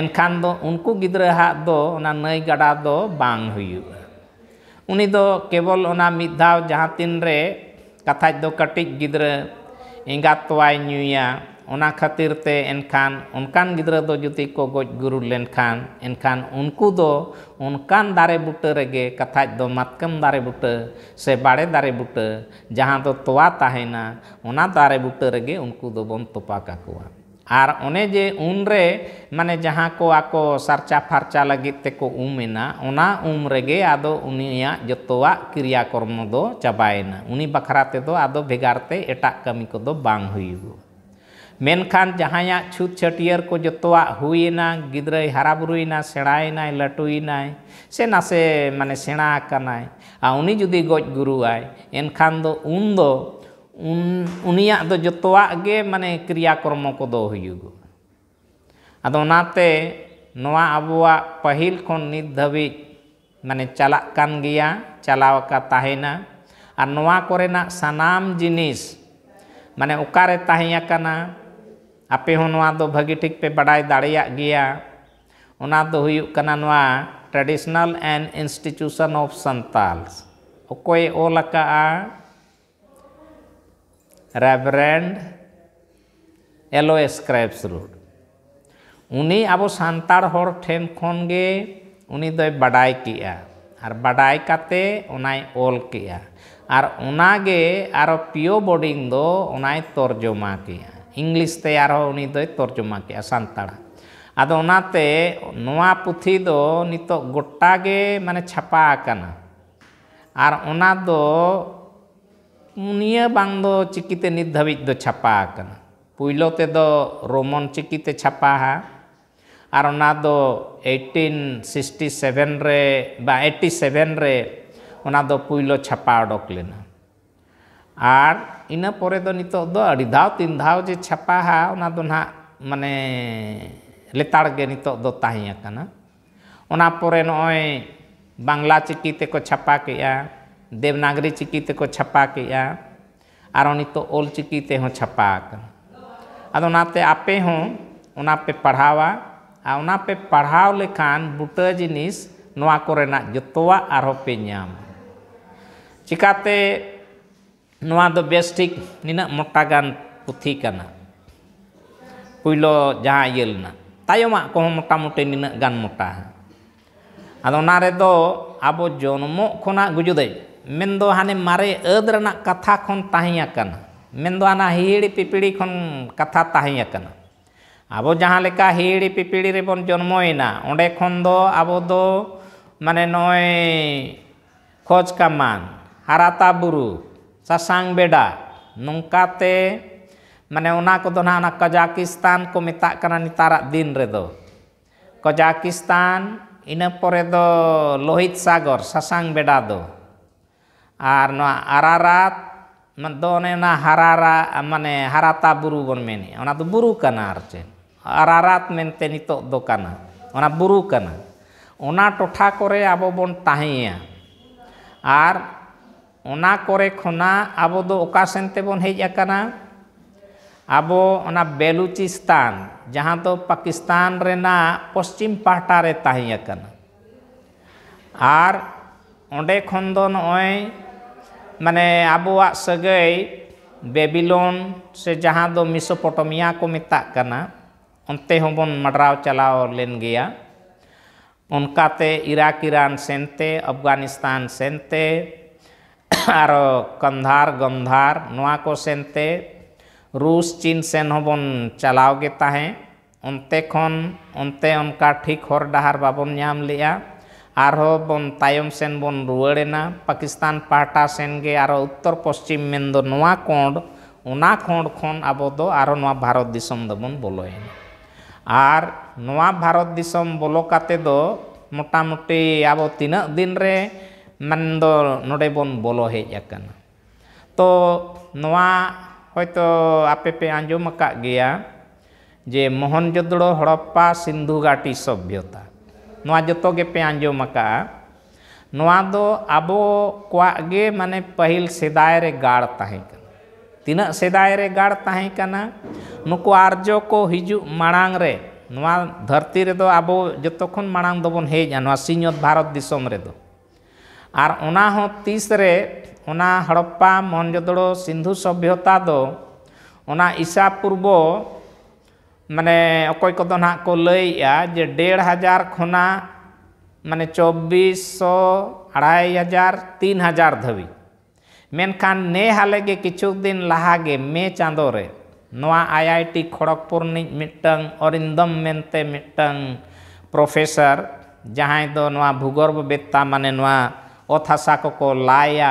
एनखान दो उनको गिद्रे हाथ दो ना नई गड़ा दो बांग हुई उनी दो केवल ओना मिद दाव जहाँ तीन रे कथा दो कटिक गिद्रे एंगात तोवाय न्यूया ᱚᱱᱟ ᱠᱷᱟᱹᱛᱤᱨ ᱛᱮ ᱮᱱᱠᱷᱟᱱ ᱚᱱᱠᱟᱱ ᱜᱤᱫᱽᱨᱟᱹ ᱫᱚ ᱡᱩᱫᱤ ᱠᱚ ᱜᱚᱡ ᱜᱩᱨᱩ ᱞᱮᱱᱠᱷᱟᱱ ᱮᱱᱠᱷᱟᱱ ᱩᱱᱠᱩ ᱫᱚ ᱚᱱᱠᱟᱱ ᱫᱟᱨᱮ ᱵᱩᱴᱟᱹ ᱨᱮᱜᱮ ᱠᱟᱛᱷᱟᱡ ᱫᱚ ᱢᱟᱛᱠᱚᱢ ᱫᱟᱨᱮ ᱵᱩᱴᱟᱹ ᱥᱮ ᱵᱟᱲᱮ ᱫᱟᱨᱮ ᱵᱩᱴᱟᱹ ᱡᱟᱦᱟᱸ ᱫᱚ ᱛᱚᱣᱟ ᱛᱟᱦᱮᱱᱟ ᱚᱱᱟ ᱫᱟᱨᱮ ᱵᱩᱴᱟᱹ ᱨᱮᱜᱮ ᱩᱱᱠᱩ ᱫᱚᱵᱚᱱ ᱛᱚᱯᱟ ᱠᱟᱠᱚᱣᱟ ᱟᱨ ᱚᱱᱮ ᱡᱮ ᱩᱱᱨᱮ ᱢᱟᱱᱮ ᱡᱟᱦᱟᱸ ᱠᱚ ᱟᱠᱚ ᱥᱟᱨᱪᱟ ᱯᱷᱟᱨᱪᱟ ᱞᱟᱹᱜᱤᱫ ᱛᱮᱠᱚ ᱩᱢᱮᱱᱟ ᱚᱱᱟ ᱩᱢ ᱨᱮᱜᱮ ᱟᱫᱚ ᱩᱱᱤᱭᱟᱜ ᱡᱚᱛᱚᱣᱟᱜ ᱠᱨᱤᱭᱟ ᱠᱚᱨᱢᱚ ᱫᱚ ᱪᱟᱵᱟᱭᱮᱱᱟ ᱩᱱᱤ ᱵᱟᱠᱷᱨᱟ ᱛᱮᱫᱚ ᱟᱫᱚ ᱵᱷᱮᱜᱟᱨ ᱛᱮ ᱮᱴᱟᱜ ᱠᱟᱹᱢᱤ ᱠᱚᱫᱚ ᱵᱟᱝ ᱦᱩᱭᱩᱜᱚᱜᱼᱟ मेखान जहाँ छूत छटियर को जो हुईना ग्रा हरा बुना सेड़ाएना लटूना से ना से मान सेना आनी जुदी गज गुरुआई एनखान दो उन दो उन दो जो माने क्रियाकर्म को अब पहल खब मान चलान गया चलावना सामान जिनिस मानी ओकर तहकना आपे हो दो ठीक पे बड़ाई दाड़िया traditional and institution of Santal ओकोय ओल का रेवरेंड एलो स्क्राइब्स रोड उनी अब सानतार हर ठेन गे उनी दो बड़ाई किया और बड़ाई उनाई ओल किया और उनागे आरो पियो बोर्डिंग दो उनाई तर्जमा किया ᱤᱝᱞᱤᱥ ᱛᱮ ᱟᱨᱦᱚᱸ ᱩᱱᱤ ᱫᱚᱭ ᱛᱚᱨᱡᱚᱢᱟ ᱠᱮᱜᱼᱟ ᱥᱟᱱᱛᱟᱲᱟᱜ ᱟᱫᱚ ᱚᱱᱟᱛᱮ ᱱᱚᱣᱟ ᱯᱩᱛᱷᱤ ᱫᱚ ᱱᱤᱛᱚᱜ ᱜᱚᱴᱟᱜᱮ ᱢᱟᱱᱮ ᱪᱷᱟᱯᱟ ᱟᱠᱟᱱᱟ ᱟᱨ ᱚᱱᱟ ᱫᱚ ᱱᱤᱭᱟᱹ ᱵᱟᱝ ᱫᱚ ᱪᱤᱠᱤᱛᱮ ᱱᱤᱛ ᱫᱷᱟᱹᱵᱤᱡ ᱫᱚ ᱪᱷᱟᱯᱟ ᱟᱠᱟᱱᱟ ᱯᱩᱭᱞᱳ ᱛᱮᱫᱚ ᱨᱳᱢᱚᱱ ᱪᱤᱠᱤᱛᱮ ᱪᱷᱟᱯᱟᱦᱟ ᱟᱨ ᱚᱱᱟ ᱫᱚ ᱮᱭᱴᱤᱱ ᱥᱤᱠᱥᱴᱤ ᱥᱮᱵᱷᱮᱱ ᱨᱮ ᱵᱟ ᱮᱭᱴᱤ ᱥᱮᱵᱷᱮᱱ ᱨᱮ ᱚᱱᱟ ᱫᱚ ᱯᱩᱭᱞᱳ ᱪᱷᱟᱯᱟ ᱚᱰᱚᱠ ᱞᱮᱱᱟ ᱟᱨ इनपर नित दौ तीन दौ जे छपाहा ना मान लेताड़े नितोपर नए बांगला चिकी तक छपा के देवनागरी चिकी तक छपा के ऑल चिकी तक छपा आपे पे पढ़ावा आना पे पढ़ाव लेखान बुटा जिनिस जो पे चिकाते ᱱᱚᱣᱟ ᱫᱚ ᱵᱮᱥ ᱴᱷᱤᱠ ᱱᱤᱱᱟᱹᱜ ᱢᱚᱴᱟ ᱜᱟᱱ ᱯᱩᱛᱷᱤ ᱠᱟᱱᱟ ᱯᱩᱭᱞᱳ ᱡᱟᱦᱟᱸ ᱤᱭᱟᱹ ᱞᱮᱱᱟ ᱛᱟᱭᱚᱢᱟᱜ ᱠᱚᱦᱚᱸ ᱢᱚᱴᱟᱢᱩᱴᱤ ᱱᱤᱱᱟᱹᱜ ᱜᱟᱱ ᱢᱚᱴᱟ ᱟᱫᱚ ᱚᱱᱟ ᱨᱮᱫᱚ ᱟᱵᱚ ᱡᱚᱱᱢᱚᱜ ᱠᱷᱚᱱᱟᱜ ᱜᱩᱡᱩᱫᱮᱡ ᱢᱮᱱᱫᱚ ᱦᱟᱱᱮ ᱢᱟᱨᱮ ᱟᱹᱫ ᱨᱮᱱᱟᱜ ᱠᱟᱛᱷᱟ ᱠᱷᱚᱱ ᱛᱟᱦᱮᱸ ᱟᱠᱟᱱᱟ ᱢᱮᱱᱫᱚ ᱚᱱᱟ ᱦᱤᱦᱤᱲᱤ ᱯᱤᱯᱤᱲᱤ ᱠᱷᱚᱱ ᱠᱟᱛᱷᱟ ᱛᱟᱦᱮᱸ ᱟᱠᱟᱱᱟ ᱟᱵᱚ ᱡᱟᱦᱟᱸ ᱞᱮᱠᱟ ᱦᱤᱦᱤᱲᱤ ᱯᱤᱯᱤᱲᱤ ᱨᱮᱵᱚᱱ ᱡᱚᱱᱢᱚᱭᱮᱱᱟ ᱚᱸᱰᱮ ᱠᱷᱚᱱ ᱫᱚ ᱟᱵᱚ ᱫᱚ ᱢᱟᱱᱮ ᱱᱚᱜᱼᱚᱭ ᱠᱷᱚᱡ ᱠᱟᱢᱟᱱ ᱦᱟᱨᱟᱛᱟ ᱵᱩᱨᱩ ᱥᱟᱥᱟᱝ ᱵᱮᱰᱟ ᱱᱚᱝᱠᱟᱛᱮ ᱢᱟᱱᱮ ᱚᱱᱟ ᱠᱚᱫᱚ ᱱᱟᱦᱟᱜ ᱠᱟᱡᱟᱠᱤᱥᱛᱟᱱ ᱠᱚ ᱢᱮᱛᱟᱜ ᱠᱟᱱᱟ ᱱᱮᱛᱟᱨᱟᱜ ᱫᱤᱱ ᱨᱮᱫᱚ ᱠᱟᱡᱟᱠᱤᱥᱛᱟᱱ ᱤᱱᱟᱹ ᱯᱚᱨᱮ ᱫᱚ ᱞᱳᱦᱤᱛ ᱥᱟᱜᱚᱨ ᱥᱟᱥᱟᱝ ᱵᱮᱰᱟ ᱫᱚ ᱟᱨ ᱱᱚᱣᱟ ᱟᱨᱟᱨᱟᱛ ᱫᱚ ᱚᱱᱮ ᱚᱱᱟ ᱦᱟᱨᱟᱨᱟ ᱢᱟᱱᱮ ᱦᱟᱨᱟᱛᱟ ᱵᱩᱨᱩ ᱵᱚᱱ ᱢᱮᱱᱮᱫᱼᱟ ᱚᱱᱟ ᱫᱚ ᱵᱩᱨᱩ ᱠᱟᱱᱟ ᱟᱨ ᱪᱮᱫ ᱟᱨᱟᱨᱟᱛ ᱢᱮᱱᱛᱮ ᱱᱤᱛᱚᱜ ᱫᱚ ᱠᱟᱱᱟ ᱚᱱᱟ ᱵᱩᱨᱩ ᱠᱟᱱᱟ ᱚᱱᱟ ᱴᱚᱴᱷᱟ ᱠᱚᱨᱮ ᱟᱵᱚ ᱵᱚᱱ ᱛᱟᱦᱮᱸᱭᱟ ᱟᱨ ओना कोरे खोना अब दो ओकासन तेबन हेज अकना अब ओना बेलुचिस्तान जहां तो पाकिस्तान रेना पश्चिम पाटा रे ताही अकना आर ओंडे खोंदो नय माने अबुआ सगई बेबिलोन से जहां दो मिसोपोटामिया को मिता कना उनते हम बन मडराव चलाओ लेन गया उनकाते इराक ईरान सेनते अफगानिस्तान सेनते ᱟᱨ ᱠᱟᱱᱫᱷᱟᱨ ᱜᱚᱱᱫᱷᱟᱨ ᱱᱚᱣᱟ ᱠᱚ ᱥᱮᱱᱛᱮ ᱨᱩᱥ ᱪᱤᱱ ᱥᱮᱱ ᱦᱚᱸᱵᱚᱱ ᱪᱟᱞᱟᱣ ᱜᱮ ᱛᱟᱦᱮᱸ ᱚᱱᱛᱮ ᱠᱷᱚᱱ ᱚᱱᱛᱮ ᱚᱱᱠᱟ ᱴᱷᱤᱠ ᱦᱚᱨ ᱰᱟᱦᱟᱨ ᱵᱟᱵᱚᱱ ᱧᱟᱢ ᱞᱮᱜᱼᱟ ᱟᱨᱦᱚᱸ ᱵᱚᱱ ᱛᱟᱭᱚᱢ ᱥᱮᱱ ᱵᱚᱱ ᱨᱩᱣᱟᱹᱲᱮᱱᱟ ᱯᱟᱠᱤᱥᱛᱟᱱ ᱯᱟᱦᱴᱟ ᱥᱮᱱ ᱜᱮ ᱟᱨᱚ ᱩᱛᱛᱚᱨ ᱯᱚᱥᱪᱤᱢ ᱢᱮᱱᱫᱚ ᱱᱚᱣᱟ ᱠᱚᱸᱰ ᱚᱱᱟ ᱠᱚᱸᱰ ᱠᱷᱚᱱ ᱟᱵᱚ ᱫᱚ ᱟᱨᱚ ᱱᱚᱣᱟ ᱵᱷᱟᱨᱚᱛ ᱫᱤᱥᱚᱢ ᱫᱚᱵᱚᱱ ᱵᱚᱞᱚᱭᱮᱱᱟ ᱟᱨ ᱱᱚᱣᱟ ᱵᱷᱟᱨᱚᱛ ᱫᱤᱥᱚᱢ ᱵᱚᱞᱚ ᱠᱟᱛᱮ ᱫᱚ ᱢᱚᱴᱟᱢᱩᱴᱤ ᱟᱵᱚ ᱛᱤᱱᱟᱹᱜ ᱫᱤᱱ ᱨᱮ नंद नोबन बोलो हजन तो आपेपे आजम जे मोहन जोदड़ो हड़प्पा सिंधु घाटी सभ्यता ना जो गेपे आजम अब कोगे मान पहल सेदाय गाड़ी तना सेदाय गाड़ी नुक आर्ज को हजू माड़ रे धरती अब जो खन माड़ दोबन हजा सिंह भारत दिसम रेद ᱟᱨ ᱚᱱᱟ ᱦᱚᱸ ᱛᱤᱥ ᱨᱮ ᱚᱱᱟ ᱦᱚᱲᱚᱯᱯᱟ ᱢᱚᱦᱮᱱᱡᱚᱫᱲᱚ ᱥᱤᱱᱫᱷᱩ ᱥᱚᱵᱽᱵᱷᱚᱛᱟ ᱫᱚ ᱚᱱᱟ ᱤᱥᱟ ᱯᱩᱨᱵᱚ ᱢᱟᱱᱮ ᱚᱠᱚᱭ ᱠᱚᱫᱚ ᱱᱟᱦᱟᱜ ᱠᱚ ᱞᱟᱹᱭᱮᱫᱼᱟ ᱡᱮ ᱰᱮᱲ ᱦᱟᱡᱟᱨ ᱠᱷᱚᱱᱟᱜ ᱢᱟᱱᱮ ᱪᱚᱵᱽᱵᱤᱥ ᱥᱚ ᱟᱲᱟᱭ ᱦᱟᱡᱟᱨ ᱛᱤᱱ ᱦᱟᱡᱟᱨ ᱫᱷᱟᱹᱵᱤᱡ ᱢᱮᱱᱠᱷᱟᱱ ᱱᱮ ᱦᱟᱞᱮᱜᱮ ᱠᱤᱪᱷᱩ ᱫᱤᱱ ᱞᱟᱦᱟᱜᱮ ᱢᱮ ᱪᱟᱸᱫᱳ ᱨᱮ ᱱᱚᱣᱟ ᱟᱭ ᱟᱭ ᱴᱤ ᱠᱷᱚᱲᱚᱜᱽᱯᱩᱨ ᱨᱤᱱᱤᱡ ᱢᱤᱫᱴᱟᱝ ᱚᱨᱤᱱᱫᱚᱢ ᱢᱮᱱᱛᱮ ᱢᱤᱫᱴᱟᱝ ᱯᱨᱚᱯᱷᱮᱥᱟᱨ ᱡᱟᱦᱟᱸᱭ ᱫᱚ ᱱᱚᱣᱟ ᱵᱷᱩᱜᱚᱨᱵᱷᱚ ᱵᱮᱛᱛᱟ ᱢᱟᱱᱮ ᱱᱚᱣᱟ ओथासा को लाया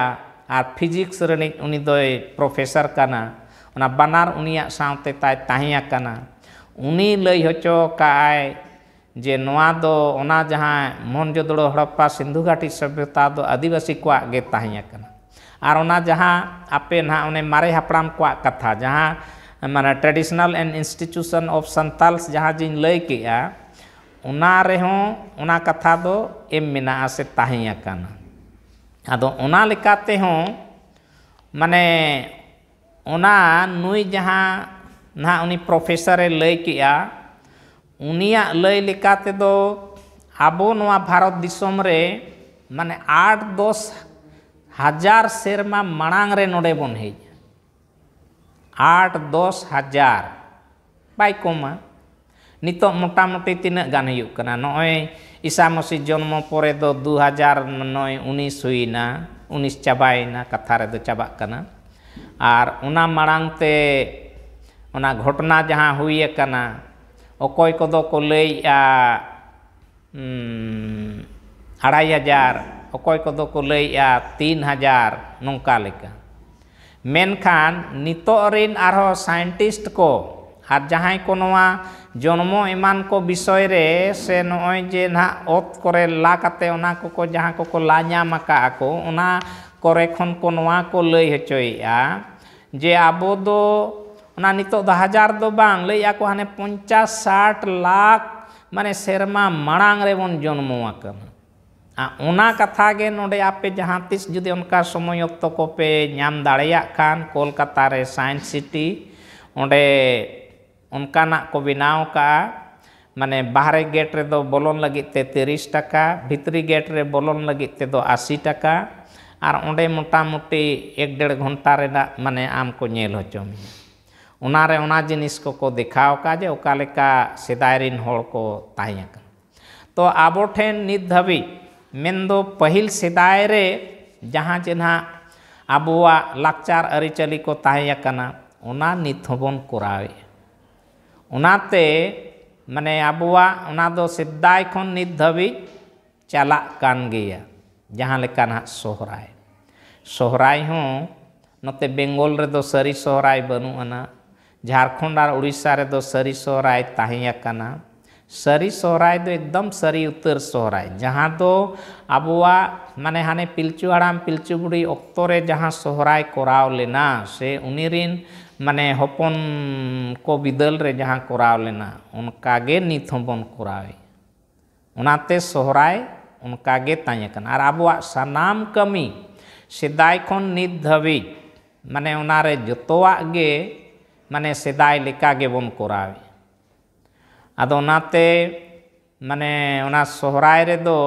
और फिजिक्स प्रोफेसर करना ना बनार उनते लई हचोकाय जे ना हड़प्पा सिंधु घाटी सभ्यता दो आदिवासी कोपे ना उन्हें मारे हापड़ को कथा जहाँ माना traditional and institution of Santals जहाँ जी लई कथा दो एम से तहकना ᱟᱫᱚ ᱚᱱᱟ ᱞᱮᱠᱟᱛᱮ ᱦᱚᱸ ᱢᱟᱱᱮ ᱚᱱᱟ ᱱᱩᱭ ᱡᱟᱦᱟᱸ ᱱᱟᱦᱟᱜ ᱩᱱᱤ ᱯᱨᱚᱯᱷᱮᱥᱟᱨᱮ ᱞᱟᱹᱭ ᱠᱮᱜᱼᱟ ᱩᱱᱤᱭᱟᱜ ᱞᱟᱹᱭ ᱞᱮᱠᱟ ᱛᱮᱫᱚ ᱟᱵᱚ ᱱᱚᱣᱟ ᱵᱷᱟᱨᱚᱛ ᱫᱤᱥᱚᱢ ᱨᱮ ᱢᱟᱱᱮ ᱟᱴ ᱫᱚᱥ ᱦᱟᱡᱟᱨ ᱥᱮᱨᱢᱟ ᱢᱟᱲᱟᱝ ᱨᱮ ᱱᱚᱰᱮ ᱵᱚᱱ ᱦᱮᱡ ᱟᱴ ᱫᱚᱥ ᱦᱟᱡᱟᱨ ᱵᱟᱭ ᱠᱚᱢᱟ ᱱᱤᱛᱚᱜ ᱢᱚᱴᱟᱢᱩᱴᱤ ᱛᱤᱱᱟᱹᱜ ᱜᱟᱱ ᱦᱩᱭᱩᱜ ᱠᱟᱱᱟ ᱱᱚᱜᱼᱚᱭ ঈসা মসির জন্ম পরে ᱫᱚ 2009 19 ᱦᱩᱭᱱᱟ 19 ᱪᱟᱵᱟᱭᱱᱟ ᱠᱟᱛᱷᱟ ᱨᱮᱫᱚ ᱪᱟᱵᱟᱜ ᱠᱟᱱᱟ ᱟᱨ ᱚᱱᱟ ᱢᱟᱲᱟᱝ ᱛᱮ ᱚᱱᱟ ᱜᱷᱚᱴᱚᱱᱟ ᱡᱟᱦᱟᱸ ᱦᱩᱭ ᱟᱠᱟᱱᱟ ᱚᱠᱚᱭ ᱠᱚᱫᱚ ᱠᱚ ᱞᱟᱹᱭᱮᱜᱼᱟ আড়াই হাজার অকয় কদো কো লইয়া তিন হাজার নৌকা লেখা মেনখান নিতরিন আরহ সায়েন্টিস্ট কো আর যাহাই কো নোয়া ᱡᱚᱱᱢᱚ ᱮᱢᱟᱱ ᱠᱚ ᱵᱤᱥᱚᱭ ᱨᱮ ᱥᱮ ᱱᱚᱜᱼᱚᱭ ᱡᱮ ᱱᱟᱦᱟᱜ ᱚᱛ ᱠᱚᱨᱮ ᱞᱟ ᱠᱟᱛᱮ ᱚᱱᱟ ᱠᱚᱠᱚ ᱡᱟᱦᱟᱸ ᱠᱚᱠᱚ ᱞᱟ ᱧᱟᱢ ᱟᱠᱟᱜᱼᱟ ᱠᱚ ᱚᱱᱟ ᱠᱚᱨᱮ ᱠᱷᱚᱱ ᱠᱚ ᱱᱚᱣᱟ ᱠᱚ ᱞᱟᱹᱭ ᱦᱚᱪᱚᱭᱮᱜᱼᱟ ᱡᱮ ᱟᱵᱚ ᱫᱚ ᱚᱱᱟ ᱱᱤᱛᱚᱜ ᱫᱚ ᱦᱟᱡᱟᱨ ᱫᱚ ᱵᱟᱝ ᱞᱟᱹᱭᱮᱜᱼᱟ ᱠᱚ ᱦᱟᱱᱮ ᱯᱚᱧᱪᱟᱥ ᱥᱟᱴ ᱞᱟᱠᱷ ᱢᱟᱱᱮ ᱥᱮᱨᱢᱟ ᱢᱟᱲᱟᱝ ᱨᱮᱵᱚᱱ ᱡᱚᱱᱢᱚ ᱟᱠᱟᱱᱟ ᱚᱱᱟ ᱠᱟᱛᱷᱟ ᱜᱮ ᱱᱚᱰᱮ ᱟᱯᱮ ᱡᱟᱦᱟᱸ ᱛᱤᱥ ᱡᱩᱫᱤ ᱚᱱᱠᱟ ᱥᱚᱢᱚᱭ ᱚᱠᱛᱚ ᱠᱚᱯᱮ ᱧᱟᱢ ᱫᱟᱲᱮᱭᱟᱜ ᱠᱷᱟᱱ ᱠᱳᱞᱠᱟᱛᱟ ᱨᱮ ᱥᱟᱭᱮᱱᱥ ᱥᱤᱴᱤ ᱚᱸᱰᱮ को माने बाहरे गेट रे दो बोलन लगते तीस टका भितरी गेट रे बोलन लगते दो आशी टका और अंडे मोटामोटी एक डेढ़ घंटा रेना माने आम को नेल होचोमी उना रे उना जिनिस को को दिखाओ का जे ओकाले का सिदायरिन होल को ताइया कर तो आबोठेन निधवी मेंदो पहिल सिदायरे जहां जिन्हा आबुआ लक्चार अरिचली को ताइया कना उना निथबोन कुरावे मैंने अब सदाई खन नित दबी चलिए जहाँ ना सहर सहर नते बेंगल सारी सहर बनूना झारखंड और उड़ीसा सारी सहर तहना सारी सहर एकदम सारी उतर सहर जहाँ दो अब मानने हाने पिलचू हड़ाम पिलचू बुढ़ी अक्तरे जहाँ सहर करावलेना से उन्हीं ᱢᱟᱱᱮ ᱦᱚᱯᱚᱱ ᱠᱚ ᱵᱤᱫᱟᱹᱞ ᱨᱮ ᱡᱟᱦᱟᱸ ᱠᱚᱨᱟᱣ ᱞᱮᱱᱟ ᱚᱱᱠᱟᱜᱮ ᱱᱤᱛ ᱦᱚᱸᱵᱚᱱ ᱠᱚᱨᱟᱣᱮᱫ ᱚᱱᱟᱛᱮ ᱥᱚᱦᱨᱟᱭ ᱚᱱᱠᱟᱜᱮ ᱛᱟᱦᱮᱸ ᱠᱟᱱᱟ ᱟᱨ ᱟᱵᱚᱣᱟᱜ ᱥᱟᱱᱟᱢ ᱠᱟᱹᱢᱤ ᱥᱮᱫᱟᱭ ᱠᱷᱚᱱ ᱱᱤᱛ ᱫᱷᱟᱹᱵᱤᱡ ᱢᱟᱱᱮ ᱚᱱᱟᱨᱮ ᱡᱚᱛᱚᱣᱟᱜ ᱜᱮ ᱢᱟᱱᱮ ᱥᱮᱫᱟᱭ ᱞᱮᱠᱟ ᱜᱮᱵᱚᱱ ᱠᱚᱨᱟᱣᱮᱫ ᱟᱫᱚ ᱚᱱᱟᱛᱮ ᱢᱟᱱᱮ ᱚᱱᱟ ᱥᱚᱦᱨᱟᱭ ᱨᱮᱫᱚ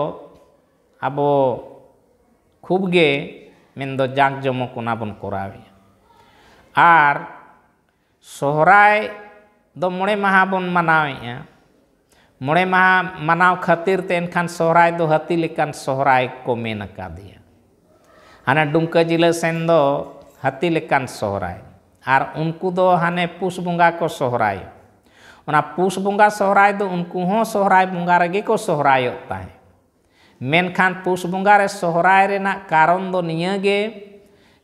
ᱟᱵᱚ ᱠᱷᱩᱵ ᱜᱮ ᱢᱮᱱᱫᱚ ᱡᱟᱸᱠ ᱡᱚᱢᱚᱠ ᱚᱱᱟ ᱵᱚᱱ ᱠᱚᱨᱟᱣᱮᱫᱼᱟ ᱟᱨ मुड़े महा बन मनावे मुड़े महा मनाव खातिर एनखान तो सहर दो हाथी लेकान सहर को मन का हाने डुमक जिला सेन दो हाथी लेकान सहर और उनकू दो हाने पुष बंगा को सहर उना पुष बंगा सहर दो उनको सहर बंगा रे को सहर मेनखान पुष बंगा रे सहर कारण दो निया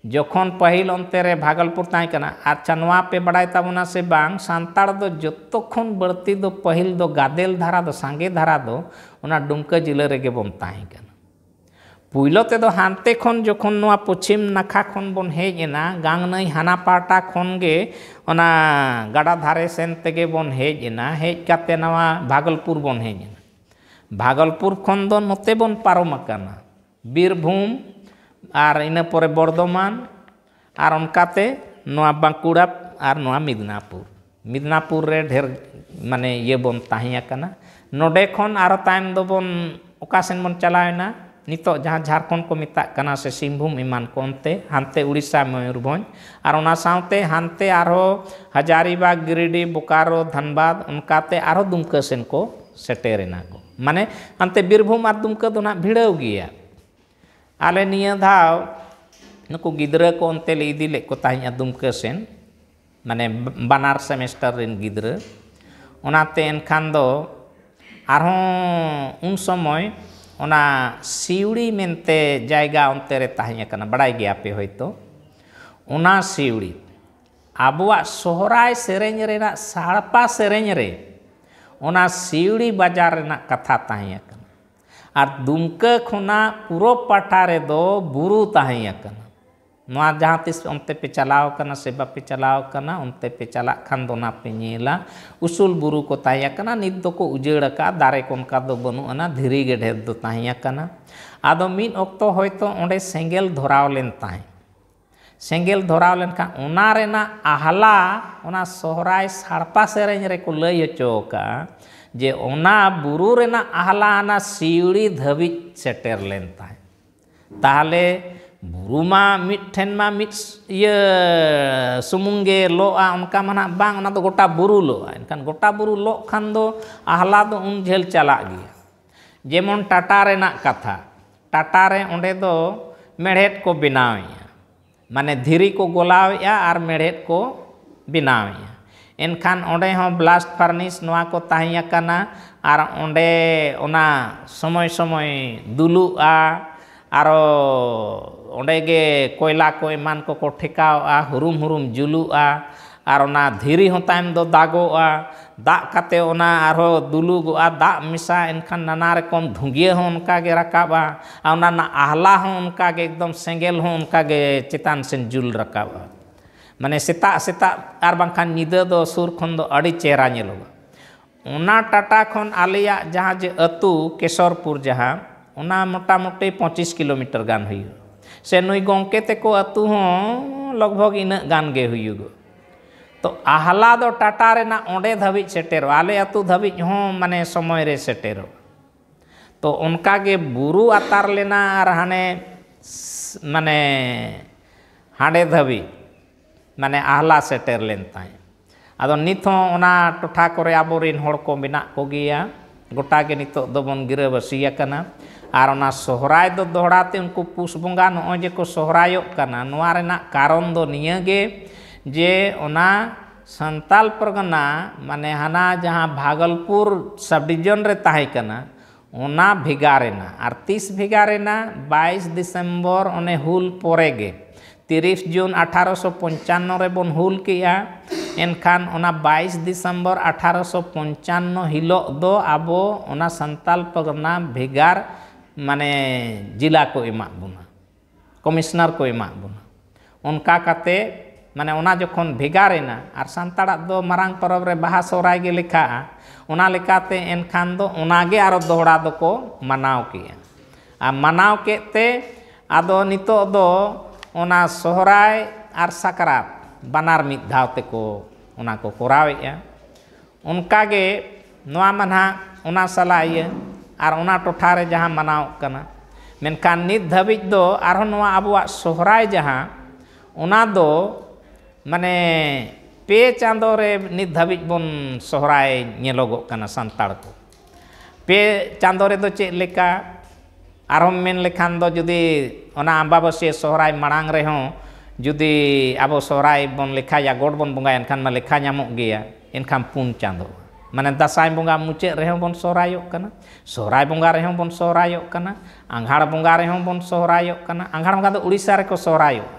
ᱡᱚᱠᱷᱚᱱ ᱯᱟᱹᱦᱤᱞ ᱚᱱᱛᱮ ᱨᱮ ᱵᱷᱟᱜᱚᱞᱯᱩᱨ ᱛᱟᱦᱮᱸ ᱠᱟᱱᱟ ᱟᱨ ᱪᱟᱱᱣᱟ ᱯᱮ ᱵᱟᱰᱟᱭ ᱛᱟᱵᱚᱱᱟ ᱥᱮ ᱵᱟᱝ ᱥᱟᱱᱛᱟᱲ ᱫᱚ ᱡᱚᱛᱚ ᱠᱷᱚᱱ ᱵᱟᱹᱲᱛᱤ ᱫᱚ ᱯᱟᱹᱦᱤᱞ ᱫᱚ ᱜᱟᱫᱮᱞ ᱫᱷᱟᱨᱟ ᱫᱚ ᱥᱟᱸᱜᱮ ᱫᱷᱟᱨᱟ ᱫᱚ ᱚᱱᱟ ᱰᱩᱢᱠᱟᱹ ᱡᱤᱞᱟᱹ ᱨᱮᱜᱮ ᱵᱚᱱ ᱛᱟᱦᱮᱸ ᱠᱟᱱᱟ ᱯᱩᱭᱞᱳ ᱛᱮᱫᱚ ᱦᱟᱱᱛᱮ ᱠᱷᱚᱱ ᱡᱚᱠᱷᱚᱱ ᱱᱚᱣᱟ ᱯᱚᱪᱷᱤᱢ ᱱᱟᱠᱷᱟ ᱠᱷᱚᱱ ᱵᱚᱱ ᱦᱮᱡ ᱮᱱᱟ ᱜᱟᱝ ᱱᱟᱹᱭ ᱦᱟᱱᱟ ᱯᱟᱦᱴᱟ ᱠᱷᱚᱱ ᱜᱮ ᱚᱱᱟ ᱜᱟᱰᱟ ᱫᱷᱟᱨᱮ ᱥᱮᱱ ᱛᱮᱜᱮ ᱵᱚᱱ ᱦᱮᱡ ᱮᱱᱟ ᱦᱮᱡ ᱠᱟᱛᱮ ᱱᱚᱣᱟ ᱵᱷᱟᱜᱚᱞᱯᱩᱨ ᱵᱚᱱ ᱦᱮᱡ ᱮᱱᱟ ᱵᱷᱟᱜᱚᱞᱯᱩᱨ ᱠᱷᱚᱱ ᱫᱚ ᱱᱚᱛᱮ ᱵᱚᱱ ᱯᱟᱨᱚᱢ ᱟᱠᱟᱱᱟ ᱵᱤᱨᱵᱷᱩᱢ ᱟᱨ ᱤᱱᱟᱹ ᱯᱚᱨᱮ ᱵᱚᱨᱫᱷᱚᱢᱟᱱ ᱟᱨ ᱚᱱᱠᱟᱛᱮ ᱱᱚᱣᱟ ᱵᱟᱸᱠᱩᱲᱟ ᱟᱨ ᱱᱚᱣᱟ ᱢᱤᱫᱽᱱᱟᱯᱩᱨ ᱢᱤᱫᱽᱱᱟᱯᱩᱨ ᱨᱮ ᱰᱷᱮᱨ ᱢᱟᱱᱮ ᱤᱭᱟᱹ ᱵᱚᱱ ᱛᱟᱦᱮᱸ ᱟᱠᱟᱱᱟ ᱱᱚᱰᱮ ᱠᱷᱚᱱ ᱟᱨᱚ ᱛᱟᱭᱚᱢ ᱫᱚᱵᱚᱱ ᱚᱠᱟ ᱥᱮᱱ ᱵᱚᱱ ᱪᱟᱞᱟᱣᱮᱱᱟ ᱱᱤᱛᱚᱜ ᱡᱟᱦᱟᱸ ᱡᱷᱟᱲᱠᱷᱚᱸᱰ ᱠᱚ ᱢᱮᱛᱟᱜ ᱠᱟᱱᱟ ᱥᱮ ᱥᱤᱝᱵᱷᱩᱢ ᱮᱢᱟᱱ ᱠᱚ ᱚᱱᱛᱮ ᱦᱟᱱᱛᱮ ᱩᱲᱤᱥᱥᱟ ᱢᱚᱭᱩᱨᱵᱷᱚᱸᱡᱽ ᱟᱨ ᱚᱱᱟ ᱥᱟᱶᱛᱮ ᱦᱟᱱᱛᱮ ᱟᱨᱦᱚᱸ ᱦᱟᱡᱟᱨᱤᱵᱟᱜᱽ ᱜᱤᱨᱤᱰᱤ ᱵᱳᱠᱟᱨᱳ ᱫᱷᱟᱱᱵᱟᱫ ᱚᱱᱠᱟᱛᱮ ᱟᱨᱦᱚᱸ ᱫᱩᱢᱠᱟᱹ ᱥᱮᱱ ᱠᱚ ᱥᱮᱴᱮᱨᱮᱱᱟ ᱠᱚ ᱢᱟᱱᱮ ᱦᱟᱱᱛᱮ ᱵᱤᱨᱵᱷᱩᱢ ᱟᱨ ᱫᱩᱢᱠᱟᱹ ᱫᱚ ᱱᱟᱜ ᱵᱷᱤᱲᱟᱹᱣ ᱜᱮᱭᱟ Ale niya daw, naku gidra ko ang tele idile ko tanya dumkesen, banar semester rin gidra, unate en kando, arho un somoy, una siuri mente jaiga on tere tanya kana barai gi ho ito, una siuri, abua sohorai serenye rena sarpa serenye re, una siuri bajar na kata tanya और दुमका खुना पूरब पाटा रो बुना जहाँ तीस उनते पे चलाव से बापे चलाव करना पे चला खाना पे नीला उसूल बुरु को नित को उजड़क दारे को बनूना धीरे गेढ़े अदक्त हे तो सेंगे धराव लेन सेंगे धराव लेन आहला सहरा साड़पा सेरेज रे को ᱡᱮ ᱚᱱᱟ ᱵᱩᱨᱩ ᱨᱮᱱᱟᱜ ᱟᱦᱞᱟᱱᱟ ᱥᱤᱣᱲᱤ ᱫᱷᱟᱹᱵᱤᱡ ᱥᱮᱴᱮᱨ ᱞᱮᱱ ᱛᱟᱦᱮᱸᱫ ᱛᱟᱦᱞᱮ ᱵᱩᱨᱩ ᱢᱟ ᱢᱤᱫᱴᱷᱮᱱ ᱢᱟ ᱢᱤᱫ ᱤᱭᱟᱹ ᱥᱩᱢᱩᱝ ᱜᱮ ᱞᱚᱜᱼᱟ ᱚᱱᱠᱟ ᱢᱟ ᱱᱟᱜ ᱵᱟᱝ ᱚᱱᱟ ᱫᱚ ᱜᱚᱴᱟ ᱵᱩᱨᱩ ᱞᱚᱜᱼᱟ ᱮᱱᱠᱷᱟᱱ ᱜᱚᱴᱟ ᱵᱩᱨᱩ ᱞᱚᱜ ᱠᱷᱟᱱ ᱫᱚ ᱟᱦᱞᱟ ᱫᱚ ᱩᱱ ᱡᱷᱟᱹᱞ ᱪᱟᱞᱟᱜ ᱜᱮᱭᱟ ᱡᱮᱢᱚᱱ ᱴᱟᱴᱟ ᱨᱮᱱᱟᱜ ᱠᱟᱛᱷᱟ ᱴᱟᱴᱟᱨᱮ ᱚᱸᱰᱮ ᱫᱚ ᱢᱮᱲᱦᱮᱫ ᱠᱚ ᱵᱮᱱᱟᱣᱮᱫᱼᱟ ᱢᱟᱱᱮ ᱫᱷᱤᱨᱤ ᱠᱚ ᱜᱚᱞᱟᱣᱮᱫᱼᱟ ᱟᱨ ᱢᱮᱲᱦᱮᱫ ᱠᱚ ᱵᱮᱱᱟᱣᱮᱫᱼᱟ एनखान ओडे हों ब्लास्ट फार्निस को और ओडे ओना समय समय दुलुआ आरो ओडे कोयला को एमान को को ठेकावा हुरुम हुरुम जुलुआ और ओना धीरी हों ताइम दो दागोआ दाग काते ओना आरो दुलुगोआ दाग मिसा एनखान नाना रकम धुंगिए हों उनका गे रकाबा और ओना आहला हों उनका गे एकदम सेंगेल हों उनका गे चितान से जुल रकाबा ᱢᱟᱱᱮ ᱥᱮᱛᱟᱜ ᱥᱮᱛᱟᱜ ᱟᱨ ᱵᱟᱝᱠᱷᱟᱱ ᱧᱤᱫᱟᱹ ᱫᱚ ᱥᱩᱨ ᱠᱷᱚᱱ ᱫᱚ ᱟᱹᱰᱤ ᱪᱮᱦᱨᱟ ᱧᱮᱞᱚᱜᱼᱟ ᱚᱱᱟ ᱴᱟᱴᱟ ᱠᱷᱚᱱ ᱟᱞᱮᱭᱟᱜ ᱡᱟᱦᱟᱸ ᱡᱮ ᱟᱹᱛᱩ ᱠᱮᱥᱚᱨᱯᱩᱨ ᱡᱟᱦᱟᱸ ᱚᱱᱟ ᱢᱚᱴᱟᱢᱩᱴᱤ ᱯᱚᱸᱪᱤᱥ ᱠᱤᱞᱳᱢᱤᱴᱟᱨ ᱜᱟᱱ ᱦᱩᱭᱩᱜᱼᱟ ᱥᱮ ᱱᱩᱭ ᱜᱚᱝᱠᱮ ᱛᱮᱠᱚ ᱟᱹᱛᱩ ᱦᱚᱸ ᱞᱚᱜᱽᱵᱷᱚᱜᱽ ᱤᱱᱟᱹᱜ ᱜᱟᱱ ᱜᱮ ᱦᱩᱭᱩᱜᱚᱜ ᱛᱚ ᱟᱦᱞᱟ ᱫᱚ ᱴᱟᱴᱟ ᱨᱮᱱᱟᱜ ᱚᱸᱰᱮ ᱫᱷᱟᱹᱵᱤᱡ ᱥᱮᱴᱮᱨᱚᱜᱼᱟ ᱟᱞᱮ ᱟᱹᱛᱩ ᱫᱷᱟᱹᱵᱤᱡ ᱦᱚᱸ ᱢᱟᱱᱮ ᱥᱚᱢᱚᱭ ᱨᱮ ᱥᱮᱴᱮᱨᱚᱜᱼᱟ ᱛᱚ ᱚᱱᱠᱟᱜᱮ ᱵᱩᱨᱩ ᱟᱛᱟᱨ ᱞᱮᱱᱟ ᱟᱨ ᱦᱟᱱᱮ ᱢᱟᱱᱮ ᱦᱟᱸᱰᱮ ᱫᱷᱟᱹᱵᱤᱡ माने आहला सेटर लेंताय अब नितना टोटा को अब को मना को गोटा के नित गिरवासीना सहर दौड़ाते उनको पुष बंगा नोजे को सहरयर कारण दो निये जे ओना संताल परगना मान हाना जहाँ भागलपुर सब डिजन भेगारेना और तीस भेगारेना बिसेम्बर उन्हें हुल परेगे तीस जून अठारह सौ पंचानवे बन हूल के एनखान बस दिसम्बर अठारह सौ पंचानवे हिलोग अब सानताल परगना भेगार मान जिला को एमा बना कमिश्नर को एमा बना उनका कते माने उना जखन भेगारेना और सानताड़ा दो मारांग परब रे बहा सोराय गे लिखा उना लिखाते एनखान दो उनागे आरो दोहड़ा दो को मनाव के आ मनाव ते आदो नितो दो ओना सोहराय और सकरात बनार मिद दावते को ओना को कोरावे या उनका के नवा मना ओना सलाई है और ओना टोठारे जहां मनाओ करना मैं कान्नी धबिज दो आरों नवा अब वा सोहराय जहां ओना दो मने पेच अंदोरे निधबिज बन सोहराय ये लोगों करना संतार को पेच अंदोरे तो चेलेका aromen lekando do judi ona amba bosye sorai marang reho judi abo sorai bon lekha ya god bon bunga enkan ma lekha nyamuk gea enkan pun cando. mana dasai bunga muce reho bon sohrai kana sorai bunga reho bon sohrai kana anghar bunga reho bon sohrai kana anghar bunga do ulisa reko sohrai yok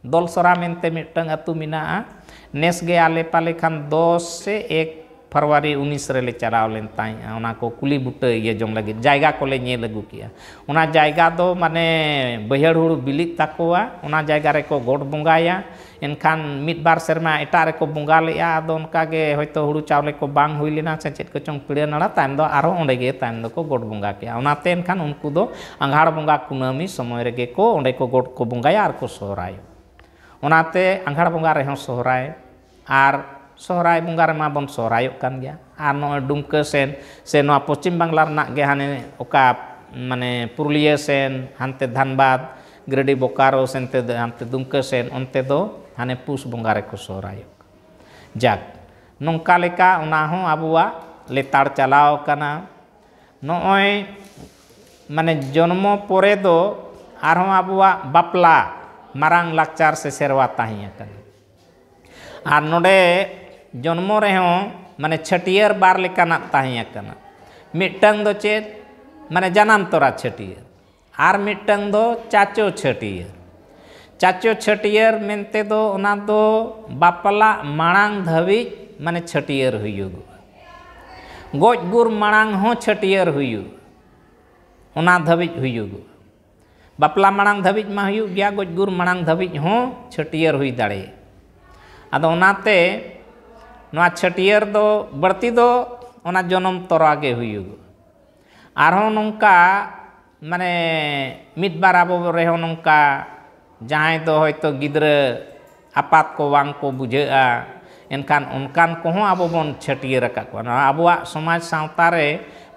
dol sohra mente mitang atu mina a nesge ale pale dos se ek फरवरी उन्नीस रेले चलावलेन हाँ, को कुली boot यजों लगे जैगा को लेल अगुकेगा जैगा माने बहड़ हूँ बिलीत ताकोना जैगा को गोट बंगाया एनखान बार सेमा एटारे को बंगा ले अदे हूँ हूँ चावले को बांग होना से चेक कचों पीड़ा नड़ा तम अंगे को गोट बंगा के एनखान उनको आघाड़ बंगा कुनामी समय रे को अंक को गोट को बंगाया और को सहरा अंगाड़ बंगा रहे सहरा और sorai bungar ma sorai yuk kan ya ano kesen sen senwa cimbang banglar nak ge hane oka mane purulia sen hante dhanbad gredi bokaro sen te hante dumke sen onte do hane pus bungkar ko yuk jak ona abuwa letar chalao kana oi mane jonmo pore do arho abuwa bapla marang lakcar seserwa tahinya kan kana ar node ᱡᱚᱱᱢᱚ ᱨᱮᱦᱚᱸ ᱢᱟᱱᱮ ᱪᱷᱟᱹᱴᱭᱟᱹᱨ ᱵᱟᱨ ᱞᱮᱠᱟᱱᱟᱜ ᱛᱟᱦᱮᱸ ᱠᱟᱱᱟ ᱢᱤᱫᱴᱟᱝ ᱫᱚ ᱪᱮᱫ ᱢᱟᱱᱮ ᱡᱟᱱᱟᱢ ᱛᱚᱨᱟ ᱪᱷᱟᱹᱴᱭᱟᱹᱨ ᱟᱨ ᱢᱤᱫᱴᱟᱝ ᱫᱚ ᱪᱟᱪᱳ ᱪᱷᱟᱹᱴᱭᱟᱹᱨ ᱪᱟᱪᱳ ᱪᱷᱟᱹᱴᱭᱟᱹᱨ ᱢᱮᱱᱛᱮ ᱫᱚ ᱚᱱᱟ ᱫᱚ ᱵᱟᱯᱞᱟᱜ ᱢᱟᱲᱟᱝ ᱫᱷᱟᱹᱵᱤᱡ ᱢᱟᱱᱮ ᱪᱷᱟᱹᱴᱭᱟᱹᱨ ᱦᱩᱭᱩᱜᱚᱜᱼᱟ ᱜᱚᱡ ᱜᱩᱨ ᱢᱟᱲᱟᱝ ᱦᱚᱸ ᱪᱷᱟᱹᱴᱭᱟᱹᱨ ᱦᱩᱭᱩᱜ ᱚᱱᱟ ᱫᱷᱟᱹᱵᱤᱡ ᱦᱩᱭᱩᱜᱚᱜᱼᱟ ᱵᱟᱯᱞᱟ ᱢᱟᱲᱟᱝ ᱫᱷᱟᱹᱵᱤᱡ ᱢᱟ ᱦᱩᱭᱩᱜ ᱜᱮᱭᱟ ᱜᱚᱡ ᱜᱩᱨ ᱢᱟᱲᱟᱝ ᱫᱷᱟᱹᱵᱤᱡ ᱦᱚᱸ ᱪᱷᱟᱹᱴᱭᱟᱹᱨ ᱦᱩᱭ ᱫᱟᱲᱮᱭᱟᱜᱼᱟ ᱟᱫᱚ ᱚᱱᱟᱛᱮ ना छटियर दो बढ़ती दो ओना जन्म तरह के नौका मान मित बार अब नौका जहाँ तो गपात को वांग को बुझे एनखान उनकान को अब बन छटियर अब समाज सातारे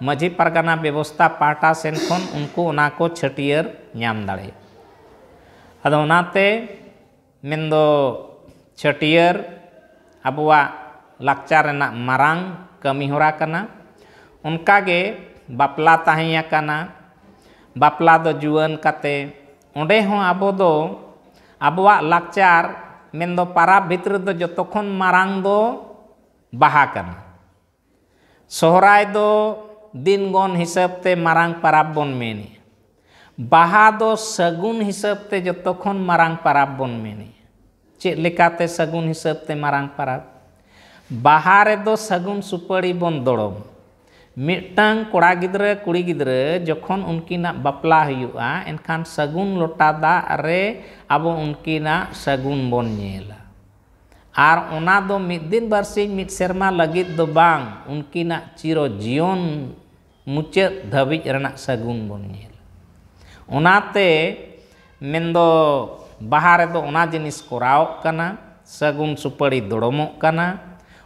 मजी पारगाना व्यवस्था पाटा सेन उनको को छटियर नाम दाते छटियर अब ᱞᱟᱠᱪᱟᱨ ᱨᱮᱱᱟᱜ ᱢᱟᱨᱟᱝ ᱠᱟᱹᱢᱤᱦᱚᱨᱟ ᱠᱟᱱᱟ ᱚᱱᱠᱟᱜᱮ ᱵᱟᱯᱞᱟ ᱛᱟᱦᱮᱸ ᱟᱠᱟᱱᱟ ᱵᱟᱯᱞᱟ ᱫᱚ ᱡᱩᱣᱟᱹᱱ ᱠᱟᱛᱮ ᱚᱸᱰᱮ ᱦᱚᱸ ᱟᱵᱚ ᱫᱚ ᱟᱵᱚᱣᱟᱜ ᱞᱟᱠᱪᱟᱨ ᱢᱮᱱᱫᱚ ᱯᱟᱨᱟᱵᱽ ᱵᱷᱤᱛᱨᱤ ᱫᱚ ᱡᱚᱛᱚ ᱠᱷᱚᱱ ᱢᱟᱨᱟᱝ ᱫᱚ ᱵᱟᱦᱟ ᱠᱟᱱᱟ ᱥᱚᱦᱨᱟᱭ ᱫᱚ ᱫᱤᱱᱜᱚᱱ ᱦᱤᱥᱟᱹᱵ ᱛᱮ ᱢᱟᱨᱟᱝ ᱯᱟᱨᱟᱵᱽ ᱵᱚᱱ ᱢᱮᱱᱮᱜᱼᱟ ᱵᱟᱦᱟ ᱫᱚ ᱥᱟᱹᱜᱩᱱ ᱦᱤᱥᱟᱹᱵ ᱛᱮ ᱡᱚᱛᱚ ᱠᱷᱚᱱ ᱢᱟᱨᱟᱝ ᱯᱟᱨᱟᱵᱽ ᱵᱚᱱ ᱢᱮᱱᱮᱜᱼᱟ ᱪᱮᱫ ᱞᱮᱠᱟᱛᱮ ᱥᱟᱹᱜᱩᱱ ᱦᱤᱥᱟᱹᱵ ᱛᱮ ᱢᱟᱨᱟᱝ ᱯᱟᱨᱟᱵᱽ ᱵᱟᱦᱟ ᱨᱮᱫᱚ ᱥᱟᱹᱜᱩᱱ ᱥᱩᱯᱟᱹᱲᱤ ᱵᱚᱱ ᱫᱚᱲᱚᱢ ᱢᱤᱫᱴᱟᱝ ᱠᱚᱲᱟ ᱜᱤᱫᱽᱨᱟᱹ ᱠᱩᱲᱤ ᱜᱤᱫᱽᱨᱟᱹ ᱡᱚᱠᱷᱚᱱ ᱩᱱᱠᱤᱱᱟᱜ ᱵᱟᱯᱞᱟ ᱦᱩᱭᱩᱜᱼᱟ ᱮᱱᱠᱷᱟᱱ ᱥᱟᱹᱜᱩᱱ ᱞᱚᱴᱟ ᱫᱟᱜ ᱨᱮ ᱟᱵᱚ ᱩᱱᱠᱤᱱᱟᱜ ᱥᱟᱹᱜᱩᱱ ᱵᱚᱱ ᱧᱮᱞᱟ ᱟᱨ ᱚᱱᱟ ᱫᱚ ᱢᱤᱫ ᱫᱤᱱ ᱵᱟᱨᱥᱤᱧ ᱢᱤᱫ ᱥᱮᱨᱢᱟ ᱞᱟᱹᱜᱤᱫ ᱫᱚ ᱵᱟᱝ ᱩᱱᱠᱤᱱᱟᱜ ᱪᱤᱨᱚ ᱡᱤᱭᱚᱱ ᱢᱩᱪᱟᱹᱫ ᱫᱷᱟᱹᱵᱤᱡ ᱨᱮᱱᱟᱜ ᱥᱟᱹᱜᱩᱱ ᱵᱚᱱ ᱧᱮᱞᱟ ᱚᱱᱟᱛᱮ ᱢᱮᱱᱫᱚ ᱵᱟᱦᱟ ᱨᱮᱫᱚ ᱚᱱᱟ ᱡᱤᱱᱤᱥ ᱠᱚᱨᱟᱣᱚᱜ ᱠᱟᱱᱟ ᱥᱟᱹᱜᱩᱱ ᱥᱩᱯᱟᱹᱲᱤ ᱫᱚᱲᱚᱢᱚᱜ ᱠᱟᱱᱟ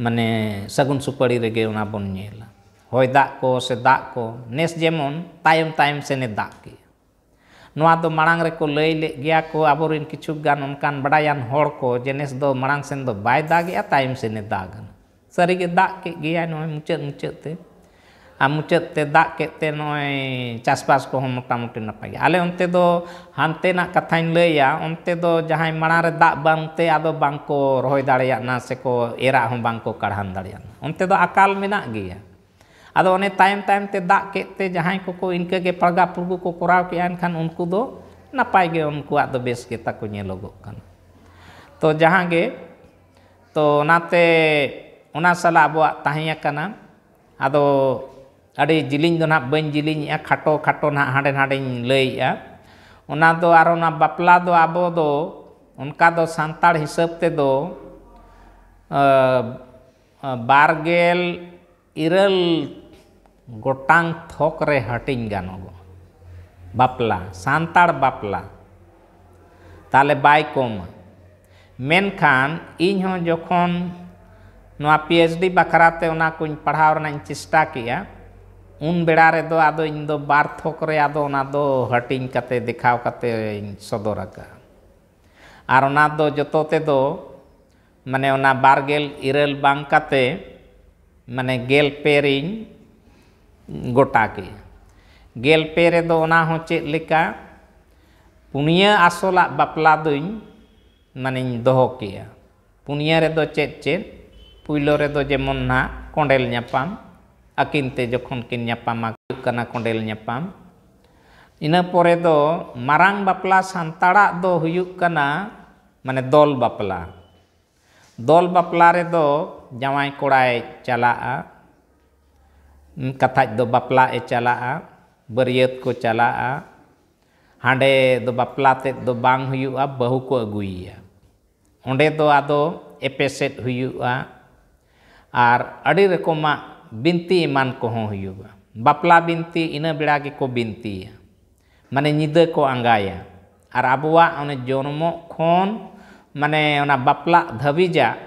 ᱢᱟᱱᱮ ᱥᱟᱹᱜᱩᱱ ᱥᱩᱯᱟᱹᱲᱤ ᱨᱮᱜᱮ ᱚᱱᱟ ᱵᱚᱱ ᱧᱮᱞᱟ ᱦᱚᱭ ᱫᱟᱜ ᱠᱚ ᱥᱮ ᱫᱟᱜ ᱠᱚ ᱱᱮᱥ ᱡᱮᱢᱚᱱ ᱛᱟᱭᱚᱢ ᱛᱟᱭᱚᱢ ᱥᱮᱱᱮ ᱫᱟᱜ ᱠᱮᱜᱼᱟ ᱱᱚᱣᱟ ᱫᱚ ᱢᱟᱲᱟᱝ ᱨᱮᱠᱚ ᱞᱟᱹᱭ ᱞᱮᱫ ᱜᱮᱭᱟ ᱠᱚ ᱟᱵᱚᱨᱮᱱ ᱠᱤᱪᱷᱩ ᱜᱟᱱ ᱚᱱᱠᱟᱱ ᱵᱟᱰᱟᱭᱟᱱ ᱦᱚᱲ ᱠᱚ ᱡᱮ ᱱᱮᱥ ᱫᱚ ᱢᱟᱲᱟᱝ ᱥᱮᱱ ᱫᱚ ᱵᱟᱭ ᱫᱟᱜᱮᱜᱼᱟ ᱛᱟᱭᱚᱢ ᱥᱮᱱᱮ ᱫᱟᱜᱟ ᱥᱟᱹᱨᱤᱜᱮ ᱫᱟᱜ ᱠᱮᱜ ᱜᱮᱭᱟᱭ ᱱᱚᱜᱼᱚᱭ ᱢᱩᱪᱟᱹᱫ ᱢᱩᱪᱟᱹᱫ ᱛᱮ amuchet te dak ke te noi chaspas ko hong mota moti na pagi ale onte do hante na katain le ya onte do jahai manare dak bang te ado bang ko rohoi dale ya na seko era hong bang ko karhan dale ya onte do akal mina gi ya ado one time time te dak ke te jahai ko ko inke ke parga purgu ko kurau ke an kan onku do na pagi onku ado bes ke ta ko nye logo kan to jahang ge to nate Una salah buat tahinya kanan, atau ᱟᱹᱰᱤ ᱡᱤᱞᱤᱧ ᱫᱚ ᱱᱟᱦᱟᱜ ᱵᱟᱹᱧ ᱡᱤᱞᱤᱧᱮᱜᱼᱟ ᱠᱷᱟᱴᱚ ᱠᱷᱟᱴᱚ ᱱᱟᱦᱟᱜ ᱦᱟᱸᱰᱮ ᱱᱟᱰᱮᱧ ᱞᱟᱹᱭᱮᱜᱼᱟ ᱚᱱᱟ ᱫᱚ ᱟᱨ ᱚᱱᱟ ᱵᱟᱯᱞᱟ ᱫᱚ ᱟᱵᱚ ᱫᱚ ᱚᱱᱠᱟ ᱫᱚ ᱥᱟᱱᱛᱟᱲ ᱦᱤᱥᱟᱹᱵ ᱛᱮᱫᱚ ᱵᱟᱨᱜᱮᱞ ᱤᱨᱟᱹᱞ ᱜᱚᱴᱟᱝ ᱛᱷᱚᱠ ᱨᱮ ᱦᱟᱹᱴᱤᱧ ᱜᱟᱱᱚᱜᱼᱟ ᱵᱟᱯᱞᱟ ᱥᱟᱱᱛᱟᱲ ᱵᱟᱯᱞᱟ ᱛᱟᱦᱞᱮ ᱵᱟᱭ ᱠᱚᱢᱟ ᱢᱮᱱᱠᱷᱟᱱ ᱤᱧᱦᱚᱸ ᱡᱚᱠᱷᱚᱱ ᱱᱚᱣᱟ ᱯᱤ ᱮᱭᱤᱪ ᱰᱤ ᱵᱟᱠᱷᱨᱟᱛᱮ ᱚᱱᱟ ᱠᱚᱧ ᱯᱟᱲᱦᱟᱣ ᱨᱮᱱᱟᱜ ᱤᱧ ᱪᱮᱥᱴᱟ ᱠᱮᱜᱼᱟ उन बेड़ा रे बार थोक हटिंग कते दिखाव और जो दो माने ते दो मने बारगेल इरल बांग कते मने गेल गोटा के गेल पे रे दो ना हो चेक लेका पुनिया असला बापला दुई मने पुनिया रे दो पुलो रे जेमन ना कंडल नापाम akin tejo jokon kin nyapam aku kena kondel nyapam. Ina pore do marang bapla santara do huyuk kana mane dol bapla. Dol bapla re do jamai kurai chala a. Kata do bapla e chala a. Beriut ko chala a. Hande do bapla te do bang huyuk a bahu ko aguia. Onde do ado epeset huyuk a. Ar adi rekomak binti iman ko hong Bapla binti ina bilagi ko binti ya. Mane nyide ko anggaya. arabua ona jonomo kon mane ona bapla dhavija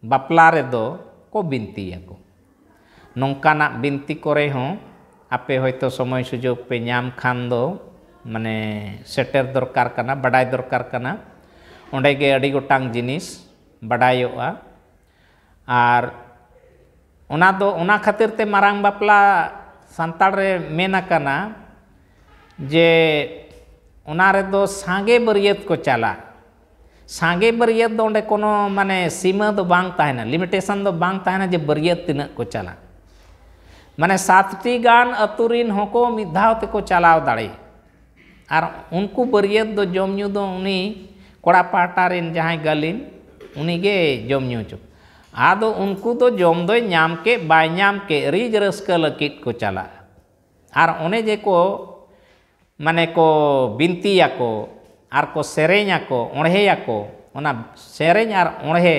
bapla redo ko binti ya ko. Nongkana binti ko reho ape hoi somo somoi sujo pe nyam kando mane seter dor kana, badai dor kana. Ondai ge adi ko tang jinis badai yo ar ᱚᱱᱟ ᱫᱚ ᱚᱱᱟ ᱠᱷᱟᱹᱛᱤᱨ ᱛᱮ ᱢᱟᱨᱟᱝ ᱵᱟᱯᱞᱟ ᱥᱟᱱᱛᱟᱲ ᱨᱮ ᱢᱮᱱ ᱟᱠᱟᱱᱟ ᱡᱮ ᱚᱱᱟ ᱨᱮᱫᱚ ᱥᱟᱸᱜᱮ ᱵᱟᱹᱨᱭᱟᱹᱛ ᱠᱚ ᱪᱟᱞᱟᱜᱼᱟ ᱥᱟᱸᱜᱮ ᱵᱟᱹᱨᱭᱟᱹᱛ ᱫᱚ ᱚᱸᱰᱮ ᱠᱳᱱᱳ ᱢᱟᱱᱮ ᱥᱤᱢᱟᱹ ᱫᱚ ᱵᱟᱝ ᱛᱟᱦᱮᱱᱟ ᱞᱤᱢᱤᱴᱮᱥᱚᱱ ᱫᱚ ᱵᱟᱝ ᱛᱟᱦᱮᱱᱟ ᱡᱮ ᱵᱟᱹᱨᱭᱟᱹᱛ ᱛᱤᱱᱟᱹᱜ ᱠᱚ ᱪᱟᱞᱟᱜᱼᱟ ᱢᱟᱱᱮ ᱥᱟᱛᱴᱤ ᱜᱟᱱ ᱟᱛᱳ ᱨᱮᱱ ᱦᱚᱸᱠᱚ ᱢᱤᱫ ᱫᱷᱟᱣ ᱛᱮᱠᱚ ᱪᱟᱞᱟᱣ ᱫᱟᱲᱮᱭᱟᱜᱼᱟ ᱟᱨ ᱩᱱᱠᱩ ᱵᱟᱹᱨᱭᱟᱹᱛ ᱫᱚ ᱡᱚᱢ ᱧᱩ ᱫᱚ ᱩᱱᱤ ᱠᱚᱲᱟ ᱯᱟᱦᱴᱟ ᱨᱮᱱ ᱡᱟᱦᱟᱸᱭ ᱜᱟᱹᱞᱤᱢ ᱩᱱᱤᱜᱮ ᱡᱚᱢ ᱧᱩ ᱦᱚᱪᱚ आदो उनको तो जम दो नाम के बाय के रिज रस्क को चला और उन्हें जे को माने को बिनती को और को सेरें को ओढ़े को उना सेरें और उन्हें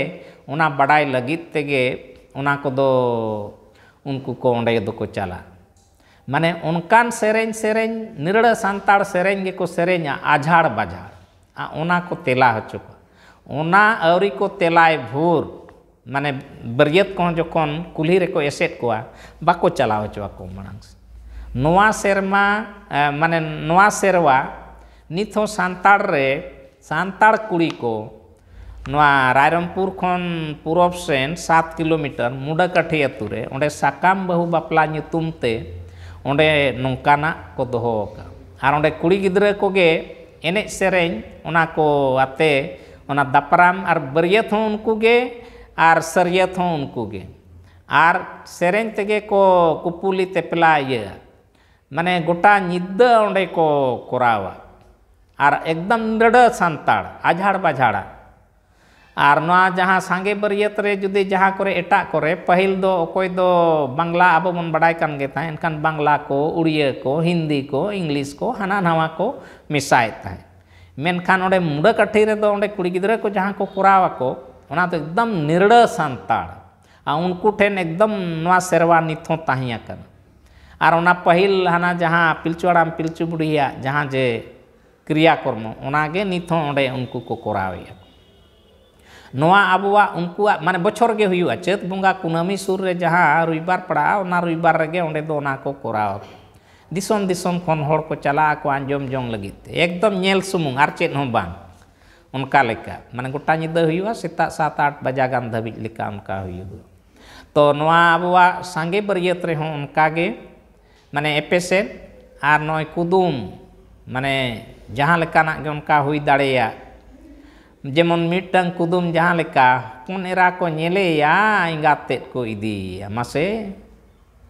उना बड़ाई लगित तेगे उना को दो उनको को उन्हें दो को चला माने उनकान सेरें सेरें निरड़ संताड़ सेरें के को सेरें आझाड़ बाझाड़ आ उना को तेला हो चुका उना अवरी को तेलाए भूर mane beriat kon jo kon kulih reko eset kuah bako cala ojo aku manang noa serma eh, mane noa serwa nito santar re santar kuliko noa rairam pur kon pur opsen sat kilometer muda kate yature onde sakam bahu baplanyi tumte onde nungkana koto Haronde har onde koge ene sereng onako ate ona daparam ar beriat hon kuge ᱟᱨ ᱥᱟᱹᱨᱭᱟᱹᱛ ᱦᱚᱸ ᱩᱱᱠᱩ ᱜᱮ ᱟᱨ ᱥᱮᱨᱮᱧ ᱛᱮᱜᱮ ᱠᱚ ᱠᱩᱯᱩᱞᱤ ᱛᱮᱯᱞᱟ ᱤᱭᱟᱹ ᱢᱟᱱᱮ ᱜᱚᱴᱟ ᱧᱤᱫᱟᱹ ᱚᱸᱰᱮ ᱠᱚ ᱠᱚᱨᱟᱣᱟ ᱟᱨ ᱮᱠᱫᱚᱢ ᱱᱤᱨᱟᱹ ᱥᱟᱱᱛᱟᱲ ᱟᱡᱷᱟᱲ ᱵᱟᱡᱷᱟᱲᱟ ᱟᱨ ᱱᱚᱣᱟ ᱡᱟᱦᱟᱸ ᱥᱟᱸᱜᱮ ᱵᱟᱹᱨᱭᱟᱹᱛ ᱨᱮ ᱡᱩᱫᱤ ᱡᱟᱦᱟᱸ ᱠᱚᱨᱮ ᱮᱴᱟᱜ ᱠᱚᱨᱮ ᱯᱟᱹᱦᱤᱞ ᱫᱚ ᱚᱠᱚᱭ ᱫᱚ ᱵᱟᱝᱞᱟ ᱟᱵᱚ ᱵᱚᱱ ᱵᱟᱰᱟᱭ ᱠᱟᱱ ᱜᱮ ᱛᱟᱦᱮᱸᱫ ᱮᱱᱠᱷᱟᱱ ᱵᱟᱝᱞᱟ ᱠᱚ ᱩᱲᱤᱭᱟᱹ ᱠᱚ ᱦᱤᱱᱫᱤ ᱠᱚ ᱤᱝᱞᱤᱥ ᱠᱚ ᱦᱟᱱᱟ ᱱᱟᱣᱟ ᱠᱚ ᱢᱮᱥᱟᱭᱮᱫ ᱛᱟᱦᱮᱸᱫ ᱢᱮᱱᱠᱷᱟᱱ ᱚᱸᱰᱮ ᱢᱩᱰᱟᱹ ᱠᱟᱹᱴᱷᱤ ᱨᱮᱫᱚ ᱚᱸᱰᱮ ᱠᱩᱲᱤ ᱜᱤᱫᱽᱨᱟᱹ ᱠᱚ ᱡᱟᱦᱟᱸ ᱠᱚ ᱠᱚᱨᱟᱣ ᱟᱠᱚ होना तो एकदम निरड़ सानता आ उनको ठेन एकदम नवा सेरवा नितों तहियाँ और उना पहिल हाना जहाँ पिलचुआड़ पिलचु बुढ़िया जहाँ जे क्रिया कर्म उनागे नितों ओडे उनको को करावे नवा अब उनको माने बछर के हुई चेत बंगा कुनामी सुर जहाँ रविवार पड़ा उना रविवार रे ओडे दो उना को करावे दिसम दिसम खन होड़ को चला को आंजम जोंग लगित एकदम नेल सुमुंग आर चेत बांग unka leka mane kota nyida huyuwa sita satat bajagan dhabi lika unka huyuwa to noa abuwa sangge beryetre hong unka ge mane epesen ar noi kudum mane jahan leka nak ge unka huy dale ya jemon mitang kudum jahan leka pun era ko nyele ya ingatet ko idi ya mase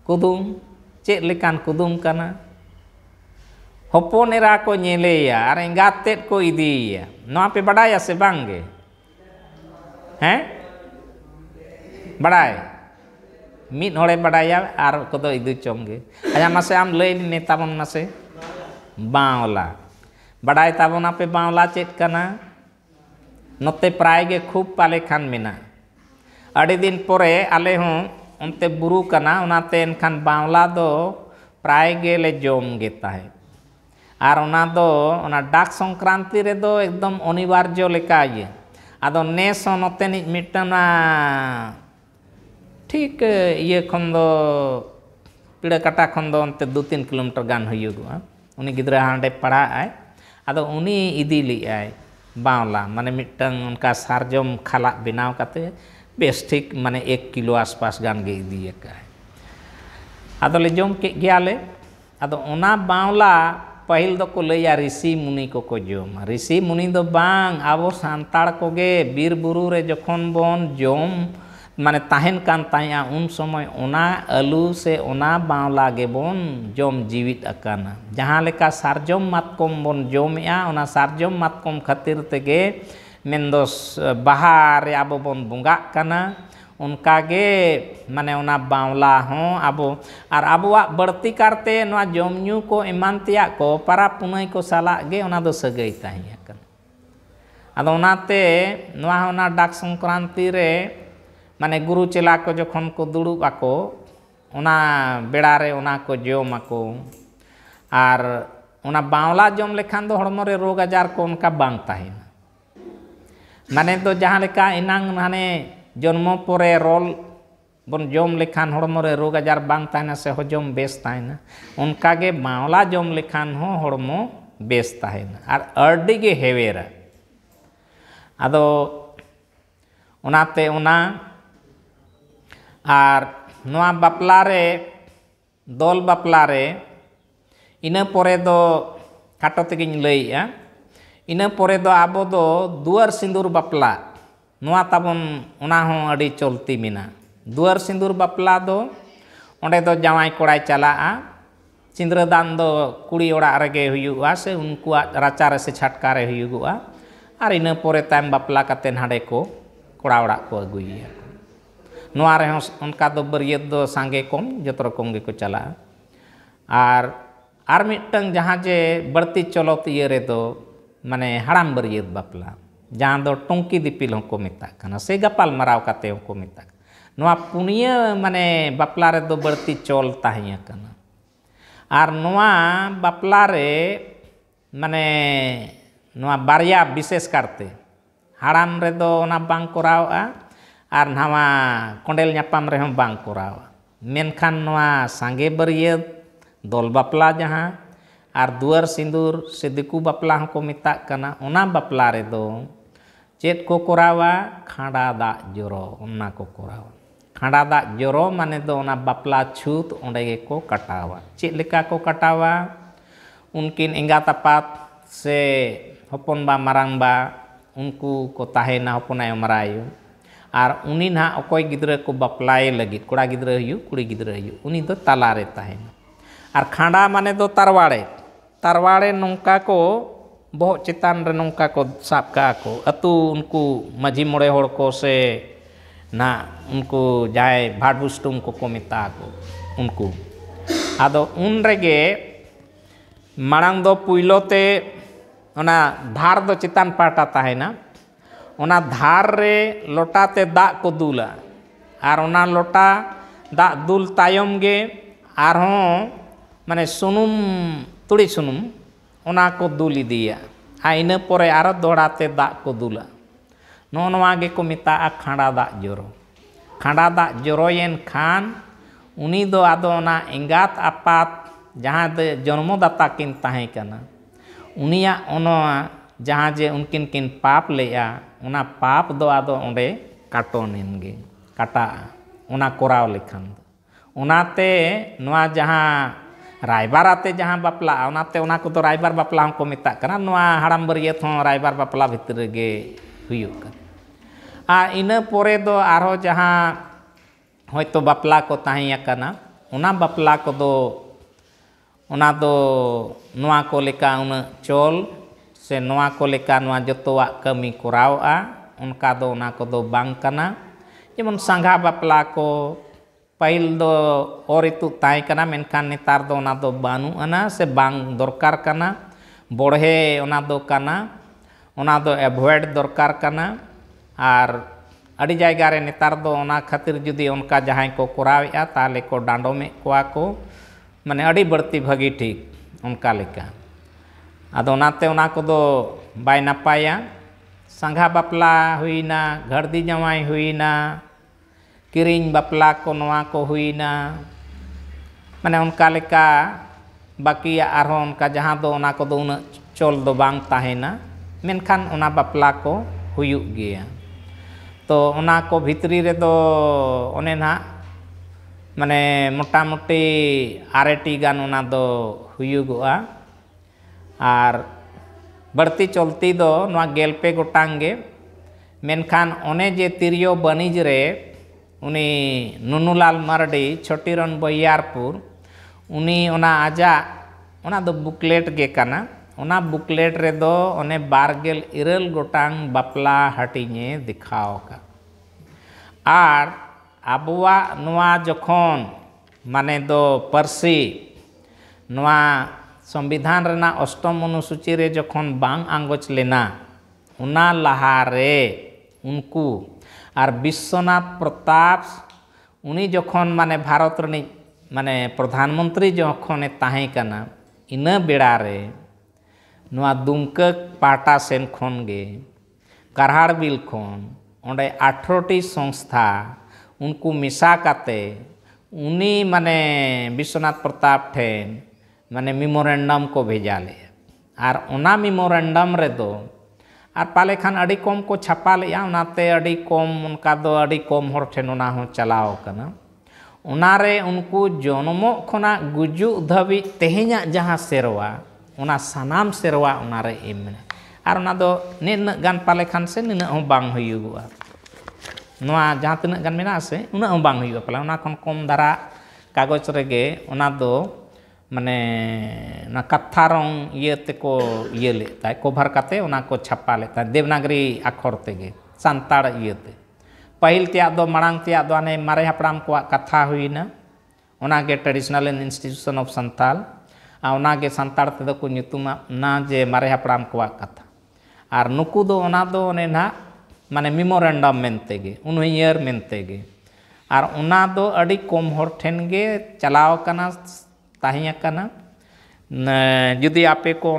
kudum cek lekan kudum kana हपोनरा को नेले को पे बड़ा से बांगे हैं बड़ा mean हड़े बड़ा कद इदू चमगे अजा नसे आम लैने ताबन नसे बावला बड़ा ताबना पे बावला चेकना नते प्राय खूब पाले खान मेना दिन पर अलते बुरूकना एनखान बावला प्राय जमगे तहत और ओना दो ओना डाक संक्रांति रे दो एकदम अनिवार्य लेका नेस नतेनि मिटना ठीक ये खन दो पीड़ा काटा खन दो अंते किलोमीटर गान हुयुगुआ उनी गिदरा हांडे पढ़ा आए बावला माने मिटन उनका सारजम खाला बनाव काते बेस ठीक माने 1 किलो आसपास गान गे इदी है आदो ले पहल दो लिया ऋषि मुनि को को जो ऋषि मुनि दो बांग अब सानताड़े बीर बुरु रे जखन बन जम माने तहन कान तहिया उन समय ओना आलू से ओना बावला गे बन जम जीवित अकाना जहां लेका सारजम मातकम बन जमया ओना सारजम मातकम खातिर तेगे मेन बाहर अब बन बुंगा काना माना बावला हों अब और अब बड़ती कारते जमु को इमान तैयार को पारा पुनई को सलागे सगे डाक संक्रांति रे माने गुरु चेला को जो को दुड़बा को बेड़े जम को और बावला जम लेखान हमे रोग आजार को उनका बांग माने तो जहां इनांग माने ᱡᱚᱱᱢᱚ ᱯᱚᱨᱮ ᱨᱚᱞ ᱵᱚᱱ ᱡᱚᱢ ᱞᱮᱠᱷᱟᱱ ᱦᱚᱲᱢᱚ ᱨᱮ ᱨᱳᱜᱽ ᱟᱡᱟᱨ ᱵᱟᱝ ᱛᱟᱦᱮᱱᱟ ᱥᱮ ᱦᱚᱡᱚᱢ ᱵᱮᱥ ᱛᱟᱦᱮᱱᱟ ᱚᱱᱠᱟᱜᱮ ᱵᱟᱣᱞᱟ ᱡᱚᱢ ᱞᱮᱠᱷᱟᱱ ᱦᱚᱸ ᱦᱚᱲᱢᱚ ᱵᱮᱥ ᱛᱟᱦᱮᱱᱟ ᱟᱨ ᱟᱹᱰᱤᱜᱮ ᱦᱮᱣᱮᱨᱟ ᱟᱫᱚ ᱚᱱᱟᱛᱮ ᱚᱱᱟ ᱟᱨ ᱱᱚᱣᱟ ᱵᱟᱯᱞᱟ ᱨᱮ ᱫᱚᱞ ᱵᱟᱯᱞᱟ ᱨᱮ ᱤᱱᱟᱹ ᱯᱚᱨᱮ ᱫᱚ ᱠᱷᱟᱴᱚ ᱛᱮᱜᱮᱧ ᱞᱟᱹᱭᱮᱜᱼᱟ ᱤᱱᱟᱹ ᱯᱚᱨᱮ ᱫᱚ ᱟᱵᱚ ᱫᱚ ᱫᱩᱣᱟᱹᱨ ᱥᱤᱸᱫᱩᱨ ᱵᱟᱯᱞᱟ चलती में दुआर सिंदूर बापला जवाय कड़ा चला सिंद्रदान कुड़ी ओड़े से उनको राचारे से छाटकारे और इनपर तम बापला हाँ को कड़ा ओड़ को अगुया नारे उनका बारियत सागे कम जो रकम गे चला और आर मिट्टे बड़ती चलत इे मानी हड़ाम बारियत बापला जहाँ टी दिपिल को मेता से गपालमारावे को मेता पुनिया माने बापला दो बड़ती चल तपला माने बारे विशेष करते हाड़ रेदों और नवा कंडल नापाम मेखान ना संगे दल बापला जहाँ और दुआर सिंदूर से दिकू बापला को मेता बापला चेत को करावा खाड़ा दा जोरो उन्ना को करावा खाड़ा दा जोरो माने तो उन्ना बापला छूत उन्हें को कटावा चेत लिका को कटावा उनकिन एंगात आपात से होपन बा मरंग बा उनको को ताहे ना होपन आयो मरायो आर उनी ना अकोई गिद्रे को बापलाए लगी कुड़ा गिद्रे हुई कुड़ी गिद्रे हुई उनी तो तलारे ताहेना आर खाड़ा माने तो तरवाड़े तरवाड़े नुंका को बहुत चितान रे नौका को साब का को अतु उनको मजी मोड़े होड़ को से ना उनको जाए भाटबुस्तु उनको को मिता को उनको आदो उन रेगे मरंग दो पुइलोते धार दो चितान पाटा ता है ना उना धार रे लोटा दा को दूला आर उना लोटा दा दूल तायम गे आर हों माने सुनुम तुड़ी सुनुम ᱚᱱᱟ ᱠᱚ ᱫᱩᱞ ᱤᱫᱤᱭᱟ ᱟᱨ ᱤᱱᱟᱹ ᱯᱚᱨᱮ ᱟᱨᱚ ᱫᱚᱦᱲᱟᱛᱮ ᱫᱟᱜ ᱠᱚ ᱫᱩᱞᱟ ᱱᱚᱜᱼᱚ ᱱᱚᱣᱟ ᱜᱮᱠᱚ ᱢᱮᱛᱟᱜᱼᱟ ᱠᱷᱟᱸᱰᱟ ᱫᱟᱜ ᱡᱚᱨᱚ ᱠᱷᱟᱸᱰᱟ ᱫᱟᱜ ᱡᱚᱨᱚᱭᱮᱱ ᱠᱷᱟᱱ ᱩᱱᱤ ᱫᱚ ᱟᱫᱚ ᱚᱱᱟ ᱮᱸᱜᱟᱛ ᱟᱯᱟᱛ ᱡᱟᱦᱟᱸ ᱫᱚ ᱡᱚᱱᱢᱚ ᱫᱟᱛᱟ ᱠᱤᱱ ᱛᱟᱦᱮᱸ ᱠᱟᱱᱟ ᱩᱱᱤᱭᱟᱜ ᱚᱱᱟ ᱡᱟᱦᱟᱸ ᱡᱮ ᱩᱱᱠᱤᱱ ᱠᱤᱱ ᱯᱟᱯ ᱞᱮᱜᱼᱟ ᱚᱱᱟ ᱯᱟᱯ ᱫᱚ ᱟᱫᱚ ᱚᱸᱰᱮ ᱠᱟᱴᱚᱱᱮᱱ ᱜᱮ ᱠᱟᱴᱟᱜᱼᱟ ᱚᱱᱟ ᱠᱚᱨᱟᱣ ᱞᱮᱠᱷᱟᱱ ᱚᱱᱟᱛᱮ ᱱᱚᱣᱟ ᱡᱟᱦᱟᱸ Rai ate jahan bapla awna te ona kuto raibar bapla ang komita kana noa haram beri Rai raibar bapla bitere ge huyu kana. A ina pore do aro jahan hoito bapla ko tahi yakana, ona bapla ko do ona do noa ko leka chol se noa ko leka noa joto wa kemi kurao do bank ko do bangkana, sangha bapla ko पहल दो और इतना मनखान नेतार दो दो बनूना से बांग दरकार बढ़े दो एवयड दरकार और अड़ी जगार नेतार दो खातिर जुदी उनका जहां को करावे को डांडमे को मैं अड़ी बड़ती भागी ठीक उनका बै नपाय संगा बापला हुईना घरदी जमाई हुईना मैंने उनका बाकी उनका जहाँ दो उना को उन चोल दो बांग ताहेना मेन खान उना बापला को हुई गया तो उना को भीतरी रे दो उन्हें ना मैंने मोटा मोटी आरेटी गान उना दो हुई गया और बढ़ती चलती दो नुआ गेलपे गोटांगे मेन खान उन्हें जे तिरियो बनीज रे उनी नुनुलाल मरडी छोटीरन बैयारपुर उनी उना आजा उना दो बुकलेट गे कना उना बुकलेट रे दो उन्हें बारगेल इरल गोटांग बापला हटिंगे दिखाओ का आर आबुआ नुआ जखन माने दो पर्सी नुआ संविधान रेना अष्टम अनुसूची रे जखन बांग आंगोच लेना उना लहारे उनको आर विश्वनाथ प्रताप उन्हीं जख मान भारत माने प्रधानमंत्री जखे तहेकना इन बेड़े ना दुमक पाटा सेन खे कारहाड़बिल अठरटी संस्था उनको मिसा करते उन्हीं माने विश्वनाथ प्रताप ठेन माने मेमोरेंडम को भेजा लेना मेमोरेंडम रेद ᱟᱨ ᱯᱟᱞᱮ ᱠᱷᱟᱱ ᱟᱹᱰᱤ ᱠᱚᱢ ᱠᱚ ᱪᱷᱟᱯᱟ ᱞᱮᱜᱼᱟ ᱚᱱᱟᱛᱮ ᱟᱹᱰᱤ ᱠᱚᱢ ᱚᱱᱠᱟ ᱫᱚ ᱟᱹᱰᱤ ᱠᱚᱢ ᱦᱚᱲ ᱴᱷᱮᱱ ᱚᱱᱟ ᱦᱚᱸ ᱪᱟᱞᱟᱣ ᱟᱠᱟᱱᱟ ᱚᱱᱟᱨᱮ ᱩᱱᱠᱩ ᱡᱚᱱᱢᱚᱜ ᱠᱷᱚᱱᱟᱜ ᱜᱩᱡᱩᱜ ᱫᱷᱟᱹᱵᱤᱡ ᱛᱮᱦᱮᱧᱟᱜ ᱡᱟᱦᱟᱸ ᱥᱮᱨᱣᱟ ᱚᱱᱟ ᱥᱟᱱᱟᱢ ᱥᱮᱨᱣᱟ ᱚᱱᱟᱨᱮ ᱮᱢ ᱢᱮᱱᱟᱜᱼᱟ ᱟᱨ ᱚᱱᱟ ᱫᱚ ᱱᱤᱱᱟᱹᱜ ᱜᱟᱱ ᱯᱟᱞᱮ ᱠᱷᱟᱱ ᱥᱮ ᱱᱤᱱᱟᱹᱜ ᱦᱚᱸ ᱵᱟᱝ ᱦᱩᱭᱩᱜᱚᱜᱼᱟ ᱱᱚᱣᱟ ᱡᱟᱦᱟᱸ ᱛᱤᱱᱟᱹᱜ ᱜᱟᱱ ᱢᱮᱱᱟᱜᱼᱟ ᱥᱮ ᱩᱱᱟᱹᱜ ᱦᱚᱸ ᱵᱟᱝ ᱦᱩᱭᱩᱜᱼᱟ ᱯᱟᱞᱮ ᱚᱱᱟ ᱠᱷᱚᱱ ᱠᱚᱢ ᱫᱷᱟᱨᱟ ᱠᱟᱜᱚᱡᱽ ᱨᱮᱜᱮ ᱚᱱᱟ ᱫᱚ माने काथार कोभार को छापा लेता है देवनागरी आखर तेगे सानताड़े पहल तैयार माड़ तैयार आने मारे हापड़ को कथा होना traditional and institution of Santal सानताड़ेदना जे मारे हापड़ को कथा और नुकूदना ना माने मेमोरेंडम मेनते उनहर मेनते और कम हर ठेन चलावकना जुदी आपे को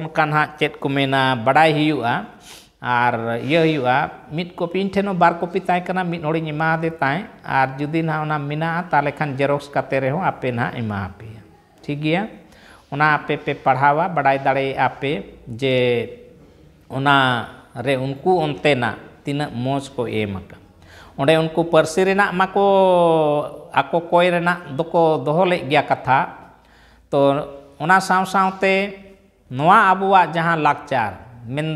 चेक को मेना बड़ा हूँ और इेहूँ मिट कपी ठेन बार कपी तीन इमादे और जुदी ना मेना तेल खान जेरोक्स आपे ना इमापे ठीक है ना आपे पे पढ़ावा बड़ा दड़ापे जे उना रे उनको अंते ना तना मज को अंको पर्सी को आको कोई दो को दोहो ले गया कथा तो अब जहाँ लाचार मन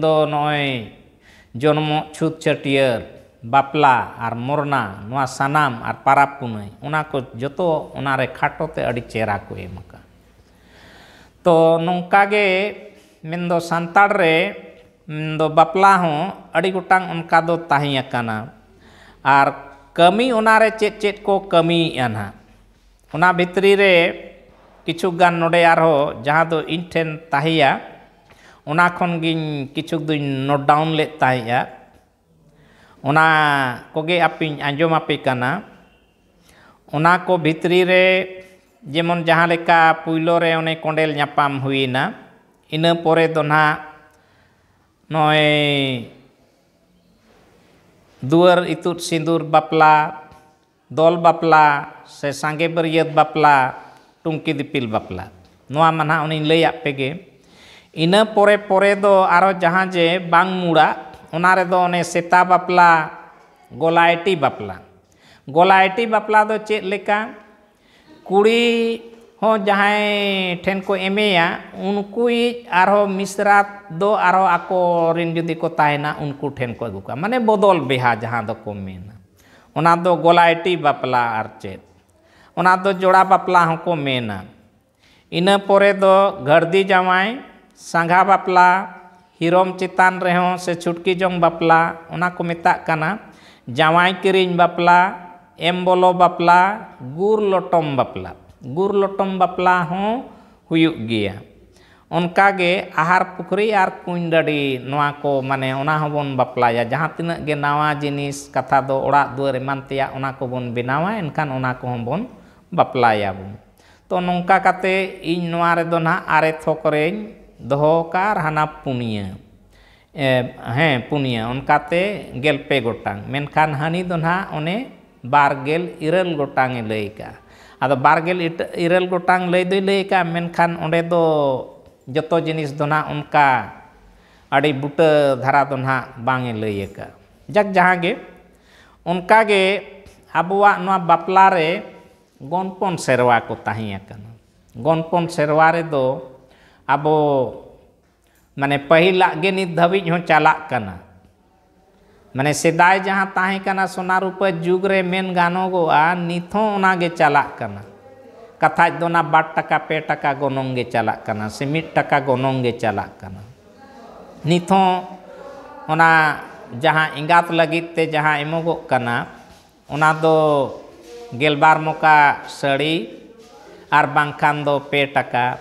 जन्म छूत छटर बापला और मरना ना सामान और पारा पुनई जो तो खाटोते चेहरा को एम का तो नौकागे मन सानाड़े बापला गोटा उनका दो और कमी चेट चेट को कमी ना भित्री रे किचुगान नोडे आरो जहाँ तो इंटेन ताहिया उना गिन किचुग दुइन नोट डाउन ले ताहिया उना कोगे अपिन अंजोम अपिकना उना को भित्री रे जेमन जहाँ का पुइलो रे उने कोंडेल न्यापाम हुई ना इन पोरे तो ना नोए दुअर इतु सिंदूर बपला दोल बपला से सांगे बरियत बपला ᱴᱩᱝᱠᱤ ᱫᱤᱯᱤᱞ ᱵᱟᱯᱞᱟ ᱱᱚᱣᱟ ᱢᱟ ᱱᱟᱦᱟᱜ ᱩᱱᱤᱧ ᱞᱟᱹᱭᱟᱫ ᱯᱮᱜᱮ ᱤᱱᱟᱹ ᱯᱚᱨᱮ ᱯᱚᱨᱮ ᱫᱚ ᱟᱨᱚ ᱡᱟᱦᱟᱸ ᱡᱮ ᱵᱟᱝ ᱢᱩᱲᱟ ᱚᱱᱟ ᱨᱮᱫᱚ ᱚᱱᱮ ᱥᱮᱛᱟ ᱵᱟᱯᱞᱟ ᱜᱚᱞᱟᱭᱴᱤ ᱵᱟᱯᱞᱟ ᱜᱚᱞᱟᱭᱴᱤ ᱵᱟᱯᱞᱟ ᱫᱚ ᱪᱮᱫ ᱞᱮᱠᱟ ᱠᱩᱲᱤ ᱦᱚᱸ ᱡᱟᱦᱟᱸᱭ ᱴᱷᱮᱱ ᱠᱚ ᱮᱢᱮᱭᱟ ᱩᱱᱠᱩᱭᱤᱡ ᱟᱨᱦᱚᱸ ᱢᱤᱥᱨᱟ ᱫᱚ ᱟᱨᱦᱚᱸ ᱟᱠᱚᱨᱮᱱ ᱡᱩᱫᱤ ᱠᱚ ᱛᱟᱦᱮᱱᱟ ᱩᱱᱠᱩ ᱴᱷᱮᱱ ᱠᱚ ᱟᱹᱜᱩ ᱠᱚᱣᱟ ᱢᱟᱱᱮ ᱵᱚᱫᱚᱞ ᱵᱮᱦᱟ ᱡᱟᱦᱟᱸ ᱫᱚᱠᱚ ᱢᱮᱱᱟ ᱚᱱᱟ ᱫᱚ ᱜᱚᱞᱟᱭᱴᱤ ᱵᱟᱯᱞᱟ ᱟᱨ ᱪᱮᱫ तो जोड़ा बापला को मेना इनपे तो घरदी जवाई संगा बापला हिरोम चितान रे से छुटकी जो बापला मतना जवाई किरीज बापला एम बोलो बापला गुर लटम बापला गुर लटम बापला उनका गे आहार पुखरी और कुंडी ना को माने बन बापलाया जहाँ तना जिन कथा दो दुआर एमान तेना को बन बनावा एनखान बन, बन, बन, बन, बन, बन, बन, बन, बन, बन, बन बापलायाब तो नौका इन ना थक दोकार हाना पुनिया हाँ पुनिया उनका गलपे गटांग मेखान हानि दो ना उन्हें बारगेल इरल गटांगे लैका अब बारगेल इट इरल गटांग लै दो लैका मेखान दो जो तो जिनिस दो ना उनका अड़ी बूट धारा दो ना बांगे लैका जग जहाँ उनका अब बापलारे गणपन सेरवा को गणपन सेरवा दो अब माने पहले धाज हों चलना माने सदाई जहाँ तहेना सोना रूप जुग रे मेन गानोगो नितों चलान कथा दो बार टका पे टका गनोंगे चलान से मीट टका गनोंगे चलान नितों जहाँ इंगात लगी तेजोगना ᱜᱮᱞᱵᱟᱨ ᱢᱚᱠᱟ ᱥᱟᱹᱲᱤ ᱟᱨ ᱵᱟᱝᱠᱷᱟᱱ ᱫᱚ ᱯᱮ ᱴᱟᱠᱟ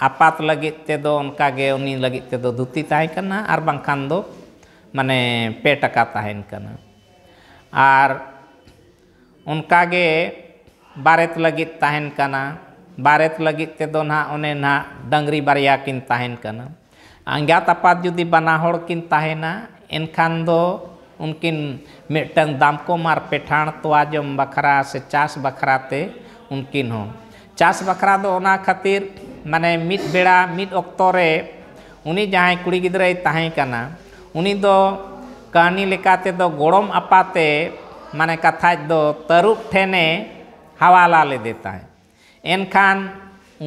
ᱟᱯᱟᱛ ᱞᱟᱹᱜᱤᱫ ᱛᱮᱫᱚ ᱚᱱᱠᱟᱜᱮ ᱩᱱᱤ ᱞᱟᱹᱜᱤᱫ ᱛᱮᱫᱚ ᱫᱷᱩᱛᱤ ᱛᱟᱦᱮᱸ ᱠᱟᱱᱟ ᱟᱨ ᱵᱟᱝᱠᱷᱟᱱ ᱫᱚ ᱢᱟᱱᱮ ᱯᱮ ᱴᱟᱠᱟ ᱛᱟᱦᱮᱱ ᱠᱟᱱᱟ ᱟᱨ ᱚᱱᱠᱟᱜᱮ ᱵᱟᱨᱮᱛ ᱞᱟᱹᱜᱤᱫ ᱛᱟᱦᱮᱱ ᱠᱟᱱᱟ ᱵᱟᱨᱮᱛ ᱞᱟᱹᱜᱤᱫ ᱛᱮᱫᱚ ᱱᱟᱦᱟᱜ ᱚᱱᱮ ᱱᱟᱦᱟᱜ ᱰᱟᱹᱝᱨᱤ ᱵᱟᱨᱭᱟ ᱠᱤᱱ ᱛᱟᱦᱮᱱ ᱠᱟᱱᱟ ᱟᱸᱜᱟᱛ ᱟᱯᱟᱛ ᱡᱩᱫᱤ ᱵᱟᱱᱟ ᱦᱚᱲ ᱠᱤᱱ ᱛᱟᱦᱮᱱᱟ ᱮᱱᱠᱷᱟᱱ ᱫᱚ उनकिन मिट्टन दामको मार पेठान तो आज बखरा से चास बखरा ते उनकिन हो चास बखरा दो ना खातिर माने मिट बेड़ा मिट ओक्तो रे जहाँ कुड़ी गिदरे तहाँ कना उनी दो कहानी लेकाते दो गोड़म अपाते माने कथा दो तरुप ठेने हवाला ले देता है एनखान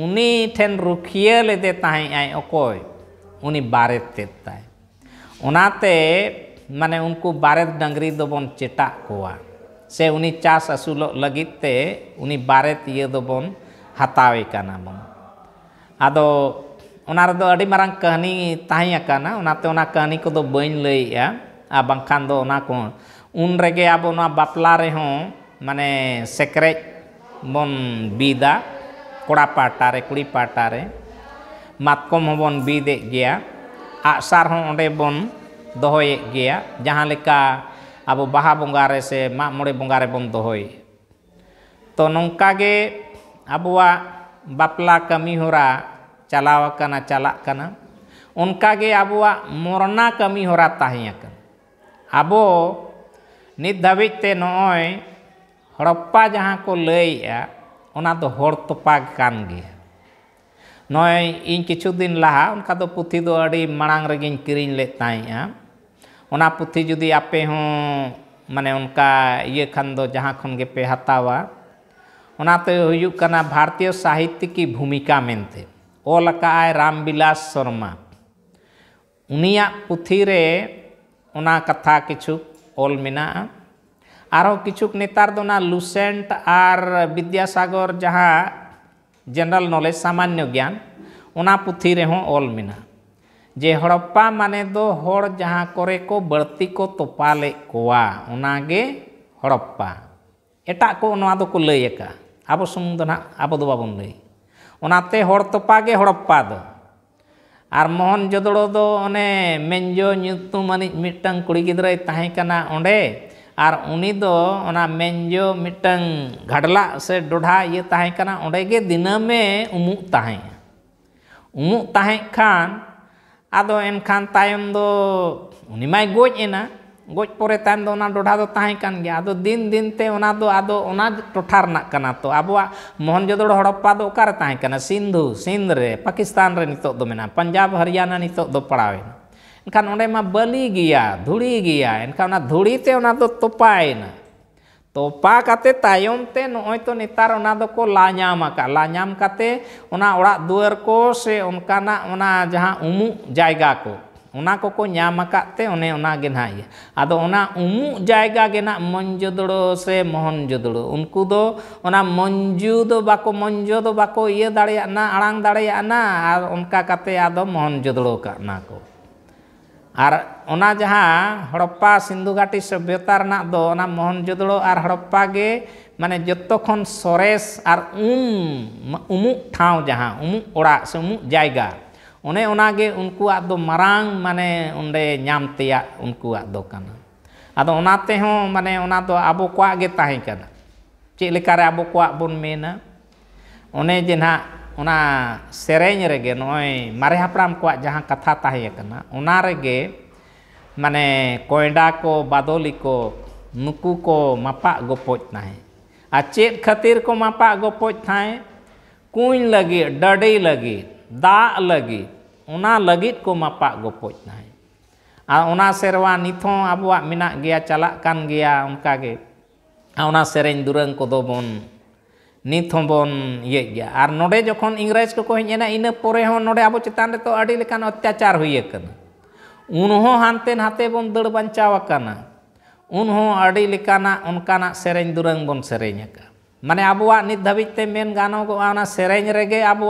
उनी ठेन रुखिया ले देता है आई ओकोय उनी बारे देता माने उनको बारे डंगरी दो बन चेटा कोआ से उनी चास असुलो लगी ते उनी बारे ये दो बन हतावे का नाम हूँ आदो उनार दो अड़ी मरांग कहनी ताहिया का ना उनाते उना कहनी को दो बोइन ले या आ बंकान दो उना को उन रेगे आप उना बापला रे हों माने सेक्रेट बन बीदा कुड़ा पाटा रे कुड़ी पाटा रे मात कोम बन बीदे गया आसार हों उन्हें बन ᱫᱚᱦᱚᱭᱮᱫ ᱜᱮᱭᱟ ᱡᱟᱦᱟᱸ ᱞᱮᱠᱟ ᱟᱵᱚ ᱵᱟᱦᱟ ᱵᱚᱸᱜᱟ ᱨᱮ ᱥᱮ ᱢᱟᱜ ᱢᱚᱬᱮ ᱵᱚᱸᱜᱟ ᱨᱮᱵᱚᱱ ᱫᱚᱦᱚᱭᱮᱫ ᱛᱚ ᱱᱚᱝᱠᱟ ᱜᱮ ᱟᱵᱚᱣᱟᱜ ᱵᱟᱯᱞᱟ ᱠᱟᱹᱢᱤ ᱦᱚᱨᱟ ᱪᱟᱞᱟᱣ ᱟᱠᱟᱱᱟ ᱪᱟᱞᱟᱜ ᱠᱟᱱᱟ ᱚᱱᱠᱟ ᱜᱮ ᱟᱵᱚᱣᱟᱜ ᱢᱚᱨᱱᱟ ᱠᱟᱹᱢᱤ ᱦᱚᱨᱟ ᱛᱟᱦᱮᱸ ᱟᱠᱟᱱᱟ ᱟᱵᱚ ᱱᱤᱛ ᱫᱷᱟᱹᱵᱤᱡ ᱛᱮ ᱱᱚᱜᱼᱚᱭ ᱦᱚᱲᱚᱯᱯᱟ ᱡᱟᱦᱟᱸ ᱠᱚ ᱞᱟᱹᱭᱮᱫᱼᱟ ᱚᱱᱟ ᱫᱚ ᱦᱚᱲ ᱛᱚᱯᱟ ᱠᱟᱱ ᱜᱮᱭᱟ ᱱᱚᱜᱼᱚᱭ ᱤᱧ ᱠᱤᱪᱷᱩ ᱫᱤᱱ ᱞᱟᱦᱟ ᱚᱱᱠᱟ ᱫᱚ ᱯᱩᱛᱷᱤ ᱫᱚ ᱟᱹᱰᱤ ᱢᱟᱲᱟᱝ ᱨᱮᱜᱮᱧ ᱠᱤᱨᱤᱧ ᱞᱮᱫ ᱛᱟᱦᱮᱸᱫᱼᱟ उना पुथी जुदी आपे हूँ माने उनका ये खनो जहाँ खनगे पे हतावा भारतीय साहित्य की भूमिका मनते ओलकाय रामविलास शर्मा उनिया पुथी रे उना कथा किचुक ओल मिना आरो किचुक नेतार दोना लुसेंट आर विद्यासागर जहाँ जनरल नॉलेज सामान्य ज्ञान उना पुथी रे हों ओल मिना जे हड़प्पा माने दो हड़ जहां करे को बढ़ती को तोपाले कोवा उनागे हड़प्पा एटा को नवा दो को लैयका आबो सुमदना आबो दो बाबुन लै उनाते हड़ तोपागे हड़प्पा दो आर मोहन जदड़ो दो अने मेंजो नितु माने मिटंग कुड़ी गिदराय ताहेकना ओंडे आर उनी दो ओना मेंजो मिटंग घडला से डोढा ये ताहेकना ओंडे के दिन में उमु ताहे उमु ताहे Khan Aduh, en kan tayon do uni mai goj ena goj pore tan do na dodha do tahe kan ge ado din din te ona do ado ona tothar na kana to abua mohon jodo hodoppa do kar tahe kan, sindhu sindre pakistan re nitok do mena punjab haryana nitok do padave kan onde ma bali giya dhuri giya en kan na dhuri te ona तो पा काते तायम ते नॉय तो नेतार ओना दो को ला ᱧᱟᱢ ᱟᱠᱟ ᱞᱟ ᱧᱟᱢ ᱠᱟᱛᱮ ᱚᱱᱟ ᱚᱲᱟᱜ ᱫᱩᱣᱟᱹᱨ ᱠᱚ ᱥᱮ ᱚᱱᱠᱟᱱᱟᱜ ᱚᱱᱟ ᱡᱟᱦᱟᱸ ᱩᱢᱩᱜ ᱡᱟᱭᱜᱟ ᱠᱚ ᱚᱱᱟ ᱠᱚᱠᱚ ᱧᱟᱢ ᱟᱠᱟᱫ ᱛᱮ ᱚᱱᱮ ᱚᱱᱟᱜᱮ ᱱᱟᱦᱟᱜ ᱤᱭᱟᱹ ᱟᱫᱚ ᱚᱱᱟ ᱩᱢᱩᱜ ᱡᱟᱭᱜᱟ ᱜᱮ ᱱᱟᱜ ᱢᱚᱧᱡᱚᱫᱲᱚ ᱥᱮ ᱢᱚᱦᱚᱱᱡᱚᱫᱲᱚ ᱩᱱᱠᱩ ᱫᱚ ᱚᱱᱟ ᱢᱚᱧᱡᱩ ᱫᱚ ᱵᱟᱠᱚ ᱢᱚᱧᱡᱚ ᱫᱚ ᱵᱟᱠᱚ ᱤᱭᱟᱹ ᱫᱟᱲᱮᱭᱟᱜ ᱱᱟ ᱟᱲᱟᱝ ᱫᱟᱲᱮᱭᱟᱜ ᱱᱟ ᱟᱨ ᱚᱱᱠᱟ ᱠᱟᱛᱮ ᱟᱫᱚ ᱢᱚᱦᱚᱱᱡᱚᱫᱲᱚ ᱠᱟᱜ ᱱᱟ ᱠᱚ ar ona jaha harappa sindu gati sabyatar na do ona mohon jodlo ar harappa ge mane jotto khon sores ar um umu thau jaha umu ora sumu jaiga one ona ge unku ado marang mane unde nyam teya unku ado kana ado ona te ho mane ona to abu kwa ge tahikana cik lekare abu kwa bun mena one jenha सेरेन रेगे नई मारे हापड़ को जहाँ कथा तहकनागे माने कोयडा को बदली को नुकू को मपा गपज ते आ चेद खातिर को मपा गपज ते कुछ लगे डे लगे दाग लगे उना को मपा गपज ते आरवा नित अब चलान गया उनका सेरेन दुरंग को दो बन नितबन ये और नोड़े जो इंग्रज को हजना इनपे अब चितान रो तो अत्याचार होना उनहो हाते हाते बन दड़ बाचावना उनहोना उनका से दुरंग बन से माने अब धाजते मेन गानगोन से अब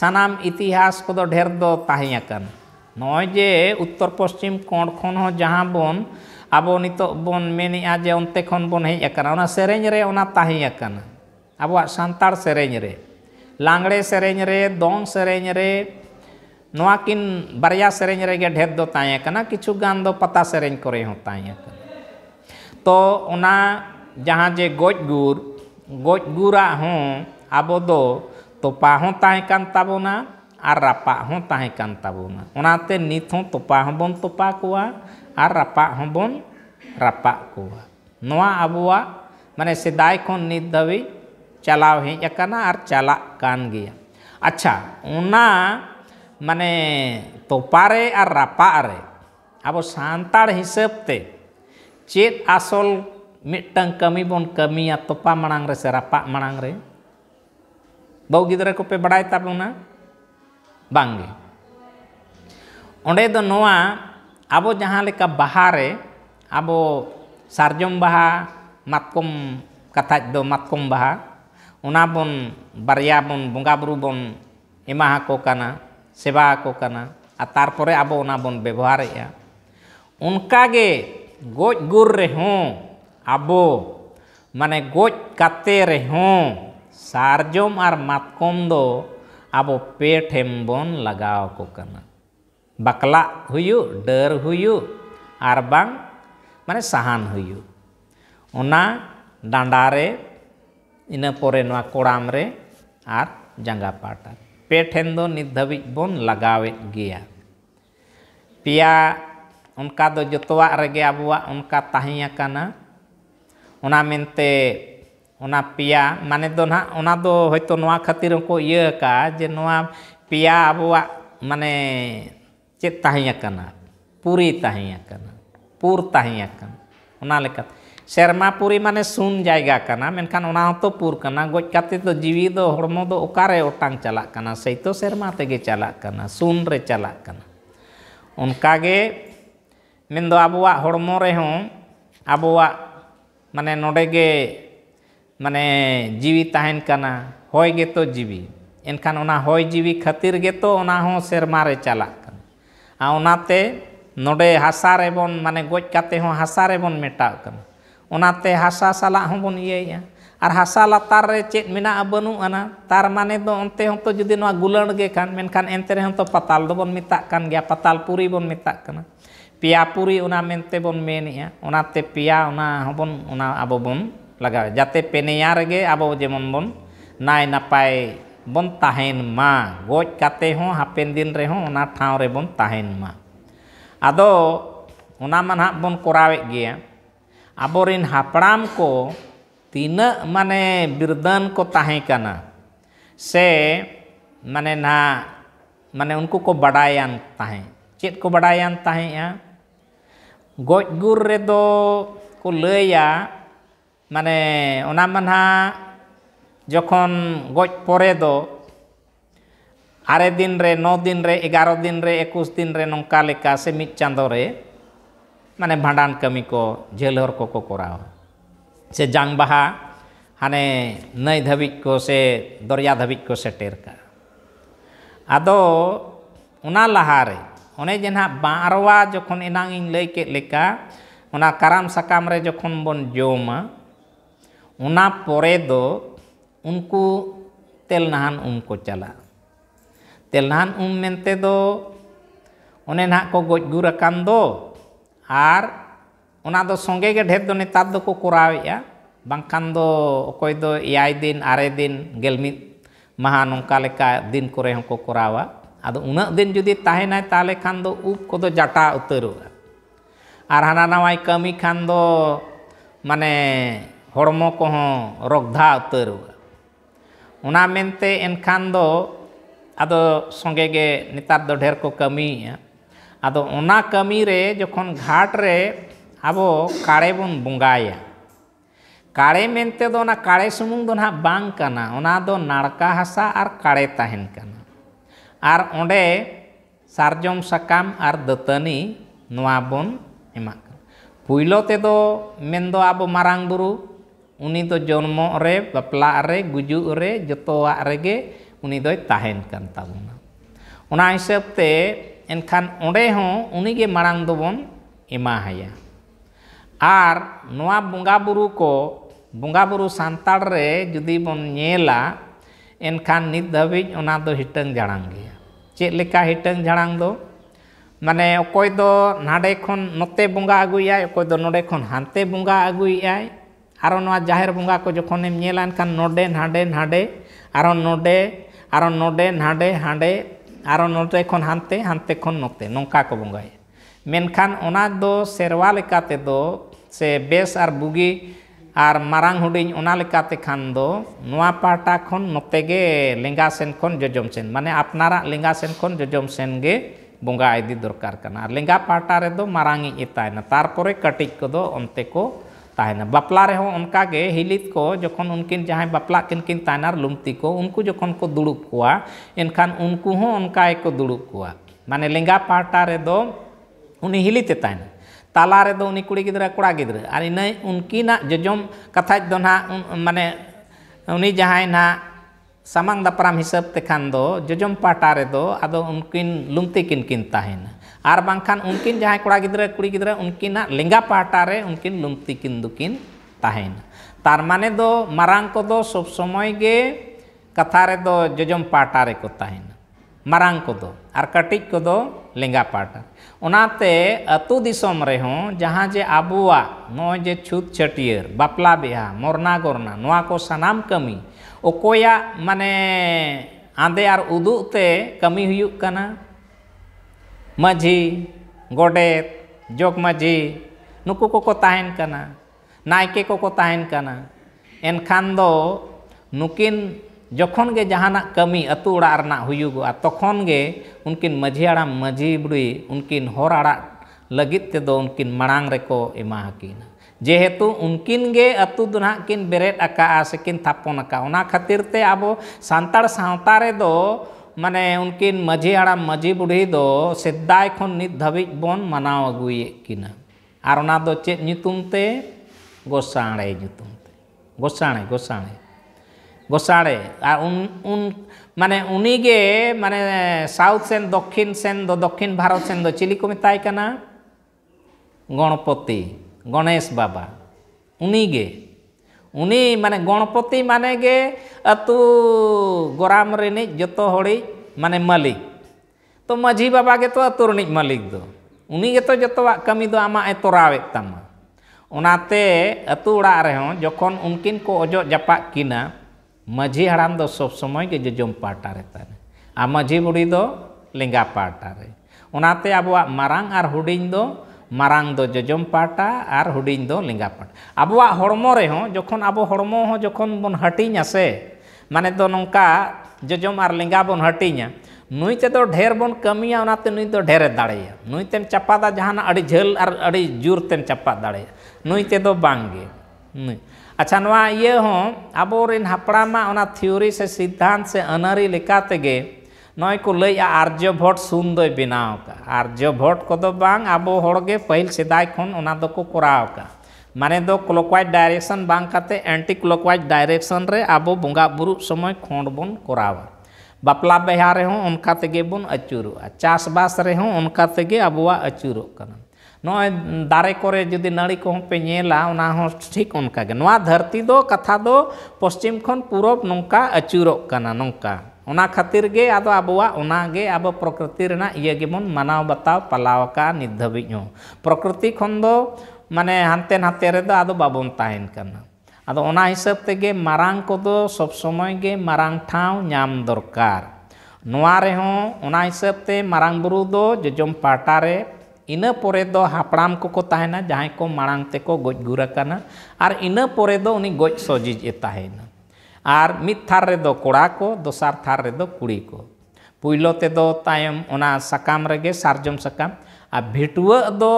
सनाम इतिहास को तो ढेर नोजे उत्तर पश्चिम कण खन जहाँ बन अब नित बन मेन जे अन्ते बन हजना से ᱟᱵᱚᱣᱟᱜ ᱥᱟᱱᱛᱟᱲ ᱥᱮᱨᱮᱧ ᱨᱮ ᱞᱟᱸᱜᱽᱲᱮ ᱥᱮᱨᱮᱧ ᱨᱮ ᱫᱚᱝ ᱥᱮᱨᱮᱧ ᱨᱮ ᱱᱚᱣᱟ ᱠᱤᱱ ᱵᱟᱨᱭᱟ ᱥᱮᱨᱮᱧ ᱨᱮᱜᱮ ᱰᱷᱮᱨ ᱫᱚ ᱛᱟᱦᱮᱸ ᱠᱟᱱᱟ ᱠᱤᱪᱷᱩ ᱜᱟᱱ ᱫᱚ ᱯᱟᱛᱟ ᱥᱮᱨᱮᱧ ᱠᱚᱨᱮ ᱦᱚᱸ ᱛᱟᱦᱮᱸ ᱠᱟᱱᱟ ᱛᱚ ᱚᱱᱟ ᱡᱟᱦᱟᱸ ᱡᱮ ᱜᱚᱡ ᱜᱩᱨ ᱜᱚᱡ ᱜᱩᱨᱟᱜ ᱦᱚᱸ ᱟᱵᱚ ᱫᱚ ᱛᱚᱯᱟ ᱦᱚᱸ ᱛᱟᱦᱮᱸ ᱠᱟᱱ ᱛᱟᱵᱚᱱᱟ ᱟᱨ ᱨᱟᱯᱟᱜ ᱦᱚᱸ ᱛᱟᱦᱮᱸ ᱠᱟᱱ ᱛᱟᱵᱚᱱᱟ ᱚᱱᱟᱛᱮ ᱱᱤᱛ ᱦᱚᱸ ᱛᱚᱯᱟ ᱦᱚᱸᱵᱚᱱ ᱛᱚᱯᱟ ᱠᱚᱣᱟ ᱟᱨ ᱨᱟᱯᱟᱜ ᱦᱚᱸᱵᱚᱱ ᱨᱟᱯᱟᱜ ᱠᱚᱣᱟ ᱱᱚᱣᱟ ᱟᱵᱚᱣᱟᱜ ᱢᱟᱱᱮ ᱥᱮᱫᱟᱭ ᱠᱷᱚᱱ ᱱᱤᱛ ᱫᱷᱟᱹᱵᱤᱡ kan topare Abo santar hisap te, cet asol mitang kami pun kami atau pa manangre serapa manangre, bau gitre kope berai tapuna bangge. Onde do abo jahale bahare, abo sarjom baha, matkom katajdo matkom bahar बारे बन बुन एमा सेवा को कना तारपे अब बन व्यवहार उनका गे गज गुर रहे अब माने गज कते रहे सारजम और मातकम दो अब पे ठेम बन लगाव को कना बाकला हुयु डर हुयु और बांग माने सहान हुयु उना डांडारे इन पर जंगा पाटा पे ठेन नित धाबिज बन लगावे गया पिया उनका दो जोतवा रगे अबुआ उनका ताहिया पिया माने दो ना उना दो खातिर को ये जे नवा पिया अबुआ माने चे पुरी कना सेरमापुरी माने सून जैगाखानो पुर गज तो जीवी तो हम ओटांग चलना से तो सेरमा तक चलना सून रे चलना उनकागे आबोम आब माने नोगे माने जीवी तहन हे तो जीवी एनखान जीवी खातिर तो सेरमा चलना नोड़े हासा रेबन माने गज कते हासा रेबन मेटा करना ᱚᱱᱟᱛᱮ ᱦᱟᱥᱟ ᱥᱟᱞᱟᱜ ᱦᱚᱸᱵᱚᱱ ᱤᱭᱟᱹᱭᱟ ᱟᱨ ᱦᱟᱥᱟ ᱞᱟᱛᱟᱨ ᱨᱮ ᱪᱮᱫ ᱢᱮᱱᱟᱜᱼᱟ ᱵᱟᱹᱱᱩᱜ ᱟᱱᱟ ᱛᱟᱨ ᱢᱟᱱᱮ ᱫᱚ ᱚᱱᱛᱮ ᱦᱚᱸᱛᱚ ᱡᱩᱫᱤ ᱱᱚᱣᱟ ᱜᱩᱞᱟᱹᱲ ᱜᱮ ᱠᱷᱟᱱ ᱢᱮᱱᱠᱷᱟᱱ ᱮᱱᱛᱮ ᱨᱮᱦᱚᱸ ᱛᱚ ᱯᱟᱛᱟᱞ ᱫᱚᱵᱚᱱ ᱢᱮᱛᱟᱜ ᱠᱟᱱ ᱜᱮᱭᱟ ᱯᱟᱛᱟᱞ ᱯᱩᱨᱤ ᱵᱚᱱ ᱢᱮᱛᱟᱜ ᱠᱟᱱᱟ ᱯᱮᱭᱟ ᱯᱩᱨᱤ ᱚᱱᱟ ᱢᱮᱱᱛᱮ ᱵᱚᱱ ᱢᱮᱱᱮᱜᱼᱟ ᱚᱱᱟᱛᱮ ᱯᱮᱭᱟ ᱚᱱᱟ ᱦᱚᱸᱵᱚᱱ ᱚᱱᱟ ᱟᱵᱚ ᱵᱚᱱ ᱞᱟᱜᱟᱣᱟ ᱡᱟᱛᱮ ᱯᱮᱱᱮᱭᱟ ᱨᱮᱜᱮ ᱟᱵᱚ ᱡᱮᱢᱚᱱ ᱵᱚᱱ ᱱᱟᱭ ᱱᱟᱯᱟᱭ ᱵᱚᱱ ᱛᱟᱦᱮᱱ ᱢᱟ ᱜᱚᱡ ᱠᱟᱛᱮ ᱦᱚᱸ ᱦᱟᱯᱮᱱ ᱫᱤᱱ ᱨᱮᱦᱚᱸ ᱚᱱᱟ ᱴᱷᱟᱶ ᱨᱮᱵᱚᱱ ᱛᱟᱦᱮᱱ ᱢᱟ ᱟᱫᱚ ᱚᱱᱟ ᱢᱟ ᱱᱟᱦᱟᱜ ᱵᱚᱱ ᱠᱚᱨᱟᱣᱮᱫ ᱜᱮᱭᱟ अब हापड़ को तना माने बिरदान को तहकना से माने ना माने उनको को बाड़ान तहें चेक को बाड़ान तहें गजगुर को लिया माने ना जख गज पर आरे दिन रे नौ दिन रे एगारो दिन रे एकुश दिन रे नौका से मिट चांदो माने भाडान कमी को जेल हर को को कराओ से जांग बहा हाने नई धबिक को से दरिया धबिक को से टेर का आदो उना लहारे उने जेना बारवा जखन इनांग इन लेके लेका उना करम सकाम रे जखन बन जोमा उना परे दो उनको तेल नहान उनको चला तेल नहान उम मेनते दो उन्हें ना को गज गुरकान दो ᱟᱨ ᱚᱱᱟ ᱫᱚ ᱥᱚᱸᱜᱮ ᱜᱮ ᱰᱷᱮᱨ ᱫᱚ ᱱᱮᱛᱟᱨ ᱫᱚᱠᱚ ᱠᱚᱨᱟᱣᱮᱫᱼᱟ ᱵᱟᱝᱠᱷᱟᱱ ᱫᱚ ᱚᱠᱚᱭ ᱫᱚ ᱮᱭᱟᱭ ᱫᱤᱱ ᱟᱨᱮ ᱫᱤᱱ ᱜᱮᱞᱢᱤᱫ ᱢᱟᱦᱟ ᱱᱚᱝᱠᱟ ᱞᱮᱠᱟ ᱫᱤᱱ ᱠᱚᱨᱮ ᱦᱚᱸᱠᱚ ᱠᱚᱨᱟᱣᱟ ᱟᱫᱚ ᱩᱱᱟᱹᱜ ᱫᱤᱱ ᱡᱩᱫᱤ ᱛᱟᱦᱮᱱᱟᱭ ᱛᱟᱦᱚᱞᱮ ᱠᱷᱟᱱ ᱫᱚ ᱩᱵ ᱠᱚᱫᱚ ᱡᱟᱴᱟ ᱩᱛᱟᱹᱨᱚᱜᱼᱟ ᱟᱨ ᱦᱟᱱᱟ ᱱᱟᱣᱟᱭ ᱠᱟᱹᱢᱤ ᱠᱷᱟᱱ ᱫᱚ ᱢᱟᱱᱮ ᱦᱚᱲᱢᱚ ᱠᱚᱦᱚᱸ ᱨᱚᱜᱫᱷᱟ ᱩᱛᱟᱹᱨᱚᱜᱼᱟ ᱚᱱᱟ ᱢᱮᱱᱛᱮ ᱮᱱᱠᱷᱟᱱ ᱫᱚ ᱟᱫᱚ ᱥᱚᱸᱜᱮ ᱜᱮ ᱱᱮᱛᱟᱨ ᱫᱚ ᱰᱷᱮᱨ ᱠᱚ ᱠᱟᱹᱢᱤᱭᱮᱫᱼᱟ ᱟᱫᱚ ᱚᱱᱟ ᱠᱟᱹᱢᱤ ᱨᱮ ᱡᱚᱠᱷᱚᱱ ᱜᱷᱟᱴ ᱨᱮ ᱟᱵᱚ ᱠᱟᱲᱮ ᱵᱚᱱ ᱵᱚᱸᱜᱟᱭᱟ ᱠᱟᱲᱮ ᱢᱮᱱᱛᱮ ᱫᱚ ᱚᱱᱟ ᱠᱟᱲᱮ ᱥᱩᱢᱩᱝ ᱫᱚ ᱱᱟᱦᱟᱜ ᱵᱟᱝ ᱠᱟᱱᱟ ᱚᱱᱟ ᱫᱚ ᱱᱟᱲᱠᱟ ᱦᱟᱥᱟ ᱟᱨ ᱠᱟᱲᱮ ᱛᱟᱦᱮᱱ ᱠᱟᱱᱟ ᱟᱨ ᱚᱸᱰᱮ ᱥᱟᱨᱡᱚᱢ ᱥᱟᱠᱟᱢ ᱟᱨ ᱫᱟᱹᱛᱟᱹᱱᱤ ᱱᱚᱣᱟ ᱵᱚᱱ ᱮᱢᱟᱜ ᱠᱟᱱᱟ ᱯᱩᱭᱞᱳ ᱛᱮᱫᱚ ᱢᱮᱱᱫᱚ ᱟᱵᱚ ᱢᱟᱨᱟᱝ ᱵᱩᱨᱩ ᱩᱱᱤ ᱫᱚ ᱡᱚᱱᱢᱚᱜ ᱨᱮ ᱵᱟᱯᱞᱟᱜ ᱨᱮ ᱜᱩᱡᱩᱜ ᱨᱮ ᱡᱚᱛᱚᱣᱟᱜ ᱨᱮᱜᱮ ᱩᱱᱤ ᱫᱚᱭ ᱛᱟᱦᱮᱱ ᱠᱟᱱ ᱛᱟᱵᱚᱱᱟ ᱚᱱᱟ ᱦᱤᱥᱟᱹᱵ ᱛᱮ एनखान अड़े मांग दोबन और ना बंगा बु को बंगा बु सड़े जुदी बनला एनखान नित दबिज हिटंग झाड़ गया चेका हिटंग झाड़ दो माने अकय दो नाडे नते बंगा अगुया अकय दो नोडे हानते बंगा अगुआ और ना जहर बंगा को जखेम नोडे नाडे नाडे और नोडे और नोडे नाडे हाँ ᱟᱨ ᱱᱚᱰᱮ ᱠᱷᱚᱱ ᱦᱟᱱᱛᱮ ᱦᱟᱱᱛᱮ ᱠᱷᱚᱱ ᱱᱚᱛᱮ ᱱᱚᱝᱠᱟ ᱠᱚ ᱵᱚᱸᱜᱟᱭᱟ ᱢᱮᱱᱠᱷᱟᱱ ᱚᱱᱟ ᱫᱚ ᱥᱮᱨᱣᱟ ᱞᱮᱠᱟᱛᱮ ᱫᱚ ᱥᱮ ᱵᱮᱥ ᱟᱨ ᱵᱩᱜᱤ ᱟᱨ ᱢᱟᱨᱟᱝ ᱦᱩᱰᱤᱧ ᱚᱱᱟ ᱞᱮᱠᱟᱛᱮ ᱠᱷᱟᱱ ᱫᱚ ᱱᱚᱣᱟ ᱯᱟᱦᱴᱟ ᱠᱷᱚᱱ ᱱᱚᱛᱮ ᱜᱮ ᱞᱮᱸᱜᱟ ᱥᱮᱱ ᱠᱷᱚᱱ ᱡᱚᱡᱚᱢ ᱥᱮᱱ ᱢᱟᱱᱮ ᱟᱯᱱᱟᱨᱟᱜ ᱞᱮᱸᱜᱟ ᱥᱮᱱ ᱠᱷᱚᱱ ᱡᱚᱡᱚᱢ ᱥᱮᱱ ᱜᱮ ᱵᱚᱸᱜᱟ ᱤᱫᱤ ᱫᱚᱨᱠᱟᱨ ᱠᱟᱱᱟ ᱟᱨ ᱞᱮᱸᱜᱟ ᱯᱟᱦᱴᱟ ᱨᱮᱫᱚ ᱢᱟᱨᱟᱝᱤᱡ ᱮᱛᱟᱭᱱᱟ ᱛᱟᱨᱯᱚᱨᱮ ᱠᱟᱹᱴᱤᱡ ᱠᱚᱫᱚ ᱚᱱᱛᱮ ᱠᱚ बापला रहे उनका गे हिलित को जो उनकिन जहां बापला किन किन तैनार लुमती को उनको जो को दुड़ब को एनखान उनको उनका को दुड़ब को माने लेंगा पाटा रो उन्हीं हिलीते तैन ताला रो उन कुड़ी गिद्रा कोड़ा गिद्रा और इन उनकिन जजम कथा दो ना माने उन्हीं जहां ना सामांग दपराम हिसाब तेखान जजम पाटा रो अद उनकिन लुमती किन किन तहना और बांखान उनकिन जहां कोड़ा गिद्र कुड़ी गिद्र उनकिन लिंगा पाटा रे उनकिन लुमती किंदुकिन ताहिन तार माने दो मरांग को सब समय के कथा रे दो जजम पाटा रे को ताहिन को दो आर कटिक को दो लिंगा पाटा उनाते अतु दिसम रे हों जहां जे आबुआ नो जे छूत छटियर बापला बिहा मोरना गोरना नुआ को सनाम कमी ओकोया माने आंदे आर उदुते कमी हुयुक कना माझी गोडे जोगमाझी नुक को नायके को एनखान नुकिन जखे जहाँ कमी अतुड़ा तखनगे उनकिन मजी आड़ मजी बुड़ी उनकिन हर आड़ लगी तेद उनकिन मांग रेको इमाकिन जेहेतु उनकिन गे अतु दो नाकिन बेरेड अका सेकिन थापन अका खातिरते अब सानतार सातारे दो ᱢᱟᱱᱮ ᱩᱱᱠᱤᱱ ᱢᱟᱺᱡᱷᱤ ᱦᱟᱲᱟᱢ ᱢᱟᱺᱡᱷᱤ ᱵᱩᱰᱷᱤ ᱫᱚ ᱥᱮᱫᱟᱭ ᱠᱷᱚᱱ ᱱᱤᱛ ᱫᱷᱟᱹᱵᱤᱡ ᱵᱚᱱ ᱢᱟᱱᱟᱣ ᱟᱹᱜᱩᱭᱮᱫ ᱠᱤᱱᱟ ᱟᱨ ᱚᱱᱟ ᱫᱚ ᱪᱮᱫ ᱧᱩᱛᱩᱢ ᱛᱮ ᱜᱚᱥᱟᱬᱮ ᱧᱩᱛᱩᱢ ᱛᱮ ᱜᱚᱥᱟᱬᱮ ᱜᱚᱥᱟᱬᱮ ᱜᱚᱥᱟᱬᱮ ᱟᱨ ᱩᱱ ᱩᱱ ᱢᱟᱱᱮ ᱩᱱᱤᱜᱮ ᱢᱟᱱᱮ ᱥᱟᱣᱩᱛᱷ ᱥᱮᱱ ᱫᱚᱠᱠᱷᱤᱱ ᱥᱮᱱ ᱫᱚ ᱫᱚᱠᱠᱷᱤᱱ ᱵᱷᱟᱨᱚᱛ ᱥᱮᱱ ᱫᱚ ᱪᱤᱞᱤ ᱠᱚ ᱢᱮᱛᱟᱭ ᱠᱟᱱᱟ ᱜᱚᱲᱯᱚᱛᱤ ᱜᱚᱱᱮᱥ ᱵᱟᱵᱟ ᱩᱱᱤᱜᱮ उनी माने गणपति माने गे अतु गोराम रेने जतो होड़ी माने मालिक तो माझी बाबा के तो अतु रेने मालिक दो उनी के तो जतवा कमी दो आमा ए तो रावे तम उनाते अतु उड़ा रहे हो जखन उनकिन को जो जपा कीना माझी हराम दो सब समय के जो जम पाटा रहता है आ माझी बुड़ी दो लिंगा पाटा रहे उनाते अब मारंग और हुडिंग दो ᱢᱟᱨᱟᱝ ᱫᱚ ᱡᱚᱡᱚᱢ ᱯᱟᱴᱟ ᱟᱨ ᱦᱩᱰᱤᱧ ᱫᱚ ᱞᱮᱸᱜᱟ ᱯᱟᱴ ᱟᱵᱚᱣᱟᱜ ᱦᱚᱲᱢᱚ ᱨᱮᱦᱚᱸ ᱡᱚᱠᱷᱚᱱ ᱟᱵᱚ ᱦᱚᱲᱢᱚ ᱦᱚᱸ ᱡᱚᱠᱷᱚᱱ ᱵᱚᱱ ᱦᱟᱹᱴᱤᱧᱟ ᱥᱮ ᱢᱟᱱᱮ ᱫᱚ ᱱᱚᱝᱠᱟ ᱡᱚᱡᱚᱢ ᱟᱨ ᱞᱮᱸᱜᱟ ᱵᱚᱱ ᱦᱟᱹᱴᱤᱧᱟ ᱱᱩᱭ ᱛᱮᱫᱚ ᱰᱷᱮᱨ ᱵᱚᱱ ᱠᱟᱹᱢᱤᱭᱟ ᱚᱱᱟᱛᱮ ᱱᱩᱭ ᱫᱚ ᱰᱷᱮᱨᱮ ᱫᱟᱲᱮᱭᱟᱜᱼᱟ ᱱᱩᱭ ᱛᱮᱢ ᱪᱟᱯᱟᱫᱟ ᱡᱟᱦᱟᱱᱟᱜ ᱟᱹᱰᱤ ᱡᱷᱟᱹᱞ ᱟᱨ ᱟᱹᱰᱤ ᱡᱳᱨ ᱛᱮᱢ ᱪᱟᱯᱟᱫ ᱫᱟᱲᱮᱭᱟᱜᱼᱟ ᱱᱩᱭ ᱛᱮᱫᱚ ᱵᱟᱝᱜᱮ ᱱᱩᱭ ᱟᱪᱪᱷᱟ ᱱᱚᱣᱟ ᱤᱭᱟᱹ ᱦᱚᱸ ᱟᱵᱚᱨᱮᱱ ᱦᱟᱯᱲᱟᱢᱟᱜ ᱚᱱᱟ ᱛᱷᱤᱣᱨᱤ ᱥᱮ ᱥᱤᱫᱽᱫᱷᱟᱱᱛ ᱥᱮ ᱟᱹᱱᱟᱹᱨᱤ ᱞᱮᱠᱟ ᱛᱮᱜᱮ को लै आर्यभट सूनय बनावका आर्यभट को बांग अब हे पहल सदा खुद को करावका माने दो क्लोकवाइज डायरेक्शन बांग करते एंटी क्लोकवाइज डायरेक्शन रे अब बंगा बुरु समय खंड बन करावा बापला बेहारे उनका तेगे बन अचूरुआ चासबास उनका तेगे अब अचूर नए दारे कोरे जुदी नड़ी को पेला ठीक उनका धरती दो कथा दो पश्चिम खन पूरब नौका अचूर नौका ᱚᱱᱟ ᱠᱷᱟᱹᱛᱤᱨ ᱜᱮ ᱟᱫᱚ ᱟᱵᱚᱣᱟᱜ ᱚᱱᱟᱜᱮ ᱟᱵᱚ ᱯᱨᱚᱠᱨᱤᱛᱤ ᱨᱮᱱᱟᱜ ᱤᱭᱟᱹ ᱜᱮᱵᱚᱱ ᱢᱟᱱᱟᱣ ᱵᱟᱛᱟᱣ ᱯᱟᱞᱟᱣ ᱟᱠᱟᱫᱼᱟ ᱱᱤᱛ ᱫᱷᱟᱹᱵᱤᱡ ᱦᱚᱸ ᱯᱨᱚᱠᱨᱤᱛᱤ ᱠᱷᱚᱱ ᱫᱚ ᱢᱟᱱᱮ ᱦᱟᱱᱛᱮ ᱱᱟᱛᱮ ᱨᱮᱫᱚ ᱟᱫᱚ ᱵᱟᱵᱚᱱ ᱛᱟᱦᱮᱱ ᱠᱟᱱᱟ ᱟᱫᱚ ᱚᱱᱟ ᱦᱤᱥᱟᱹᱵ ᱛᱮᱜᱮ ᱢᱟᱨᱟᱝ ᱠᱚᱫᱚ ᱥᱚᱵ ᱥᱚᱢᱚᱭ ᱜᱮ ᱢᱟᱨᱟᱝ ᱴᱷᱟᱶ ᱧᱟᱢ ᱫᱚᱨᱠᱟর ᱱᱚᱣᱟ ᱨᱮᱦᱚᱸ ᱚᱱᱟ ᱦᱤᱥᱟᱹᱵ ᱛᱮ ᱢᱟᱨᱟᱝ ᱵᱩᱨᱩ ᱫᱚ ᱡᱚᱡᱚᱢ ᱯᱟᱦᱴᱟ ᱨᱮ ᱤᱱᱟᱹ ᱯᱚᱨᱮ ᱫᱚ ᱦᱟᱯᱲᱟᱢ ᱠᱚᱠᱚ ᱛᱟᱦᱮᱱᱟ ᱡᱟᱦᱟᱸᱭ ᱠᱚ ᱢᱟᱲᱟᱝ ᱛᱮᱠᱚ ᱜᱚᱡ ᱜᱩᱨ ᱟᱠᱟᱱᱟ ᱟᱨ ᱤᱱᱟᱹ ᱯᱚᱨᱮ ᱫᱚ ᱩᱱᱤ ᱜᱚᱡ ᱥᱚᱡᱤᱡ ᱮ ᱛᱟᱦᱮᱱᱟ और मिद थार रेदो कोड़ा को दोसार थार रेदो कुड़ी को पुइलो तेदो तायम ओना सकाम रेगे सार्जम सकाम आ भिटुआ दो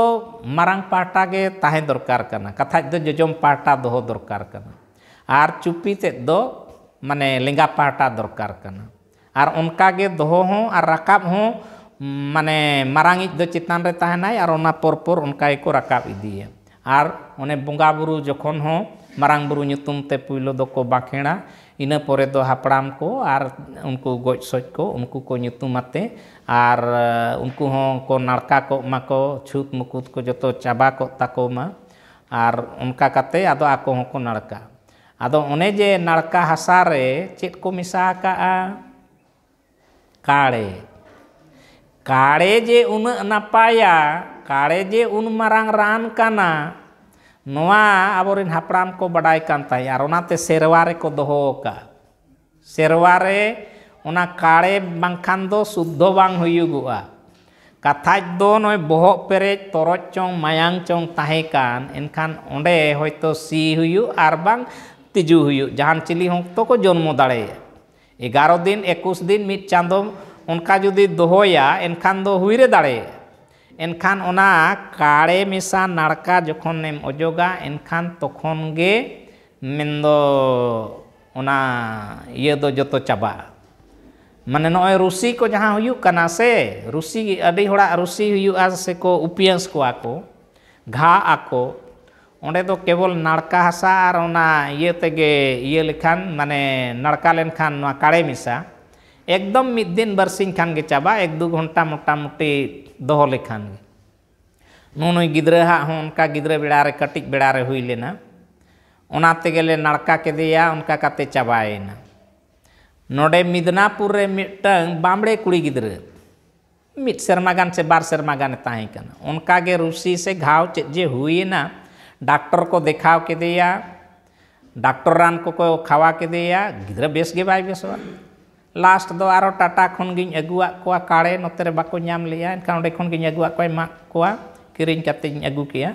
मारांग पाटा गे ताहे दरकार करना कथा दो जजम पाटा दो दरकार करना आर चुपी ते दो माने लिंगा पाटा दरकार करना आर उनका गे दो हो आर रकाब हो माने मारांग दो चितान रे ताहेना आर ओना पर पर उनका एको रकाब इदिए आर उने बंगा बुरु जखन हो मारांग बुरु नितुम ते पुइलो दो को बाखेणा ina pore to ar unku goj soj ko unku ko nyutu mate ar uh, unku ho ko narka ko mako chut mukut joto chaba ko takoma, ar unka kate ado ako ho narka ado one narka hasare cit misaka a kare kare je una napaya kare je un marang ran kana ᱱᱚᱣᱟ ᱟᱵᱚᱨᱮᱱ ᱦᱟᱯᱲᱟᱢ ᱠᱚ ᱵᱟᱰᱟᱭ ᱠᱟᱱ ᱛᱟᱦᱮᱸᱫ ᱟᱨ ᱚᱱᱟᱛᱮ ᱥᱮᱨᱣᱟ ᱨᱮᱠᱚ ᱫᱚᱦᱚ ᱟᱠᱟᱫᱼᱟ ᱥᱮᱨᱣᱟ ᱨᱮ ᱚᱱᱟ ᱠᱟᱲᱮ ᱵᱟᱝᱠᱷᱟᱱ ᱫᱚ ᱥᱩᱫᱽᱫᱷᱚ ᱵᱟᱝ ᱦᱩᱭᱩᱜᱚᱜᱼᱟ ᱠᱟᱛᱷᱟᱡ ᱫᱚ ᱱᱚᱜᱼᱚᱭ ᱵᱚᱦᱚᱜ ᱯᱮᱨᱮᱡ ᱛᱚᱨᱚᱡ ᱪᱚᱝ ᱢᱟᱭᱟᱝ ᱪᱚᱝ ᱛᱟᱦᱮᱸ ᱠᱟᱱ ᱮᱱᱠᱷᱟᱱ ᱚᱸᱰᱮ ᱦᱚᱭᱛᱳ ᱥᱤ ᱦᱩᱭᱩᱜ ᱟᱨ ᱵᱟᱝ ᱛᱤᱡᱩ ᱦᱩᱭᱩᱜ ᱡᱟᱦᱟᱱ ᱪᱤᱞᱤ ᱦᱚᱸ ᱛᱚᱠᱚ ᱡᱚᱱᱢᱚ ᱫᱟᱲᱮᱭᱟᱜᱼᱟ ᱮᱜᱟᱨᱚ ᱫᱤᱱ ᱮᱠᱩᱥ ᱫᱤᱱ ᱢᱤᱫ ᱪᱟᱸᱫᱳ ᱚᱱᱠᱟ ᱡᱩᱫᱤ ᱫᱚᱦᱚᱭᱟ ᱮᱱᱠᱷᱟᱱ ᱫᱚ ᱦᱩᱭᱨᱮ ᱫᱟᱲᱮᱭᱟᱜᱼᱟ एनखान काड़े मिसा नाड़का जखन अजोगा एनखान तखन गे मेंदो ओना ये दो चाबा माने नॉय रुसी को जहाँ हुयु कना से रुसी अड़ी होड़ा रुसी से को उपियंस को आको घा आको ओंडे तो केवल नाड़का हासा और ओना ये तेगे ये लेखान माने नाड़का लेनखान नवा काड़े मिसा एकदम मिद दिन बरसिंग खान गे चाबा एक दो घंटा मोटामुटी दोलेखान नुनु गिद्रे हाँ गिद्रे बेड़े कटिक बेड़े हुईलेना नड़का केदेया उनका चाबाएना नोड़े मिदनापुर मिट्टा बामड़े कुड़ी गिद्रे मिट सेरमागान से बार सेरमागान तहकान उनका रुसी से घाव चे जे हुईना डाक्टर को देखा केदेया डाक्टर रान को, को खावा केदेया गिद्रे बेसगे बै बेसवा लास्ट दो आरो टाटा खन अगुआ कोआ काड़े नोते बाको नाम लिया इनका ओडे खन अगुआ को मा कोआ किरिन कते अगु किया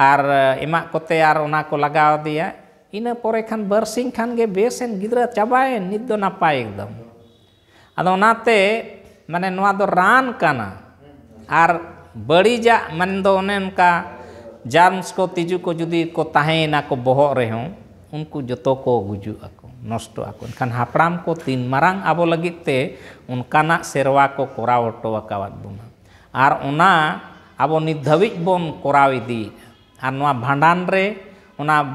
आर एमा कोते आर ओना को लगाव दिया इन पोरे खान बरसिंग खान गे बेसन गिदरा चाबाए निद दो नापाय एकदम अदो ओनाते माने नोआ दो रान काना आर बड़ी जा मन दो ओने उनका जर्म्स को तिजु को जुदी को ताहेना को बहो रहे हों उनको जतो को गुजुआ नष्ट आको इनखान हापड़ाम को तीन मारांग अब लगे उनकाना सेवा को कोराव टोकावाद बुना और अब आबो नित धाबिज बन कोराव इदी और नवा रे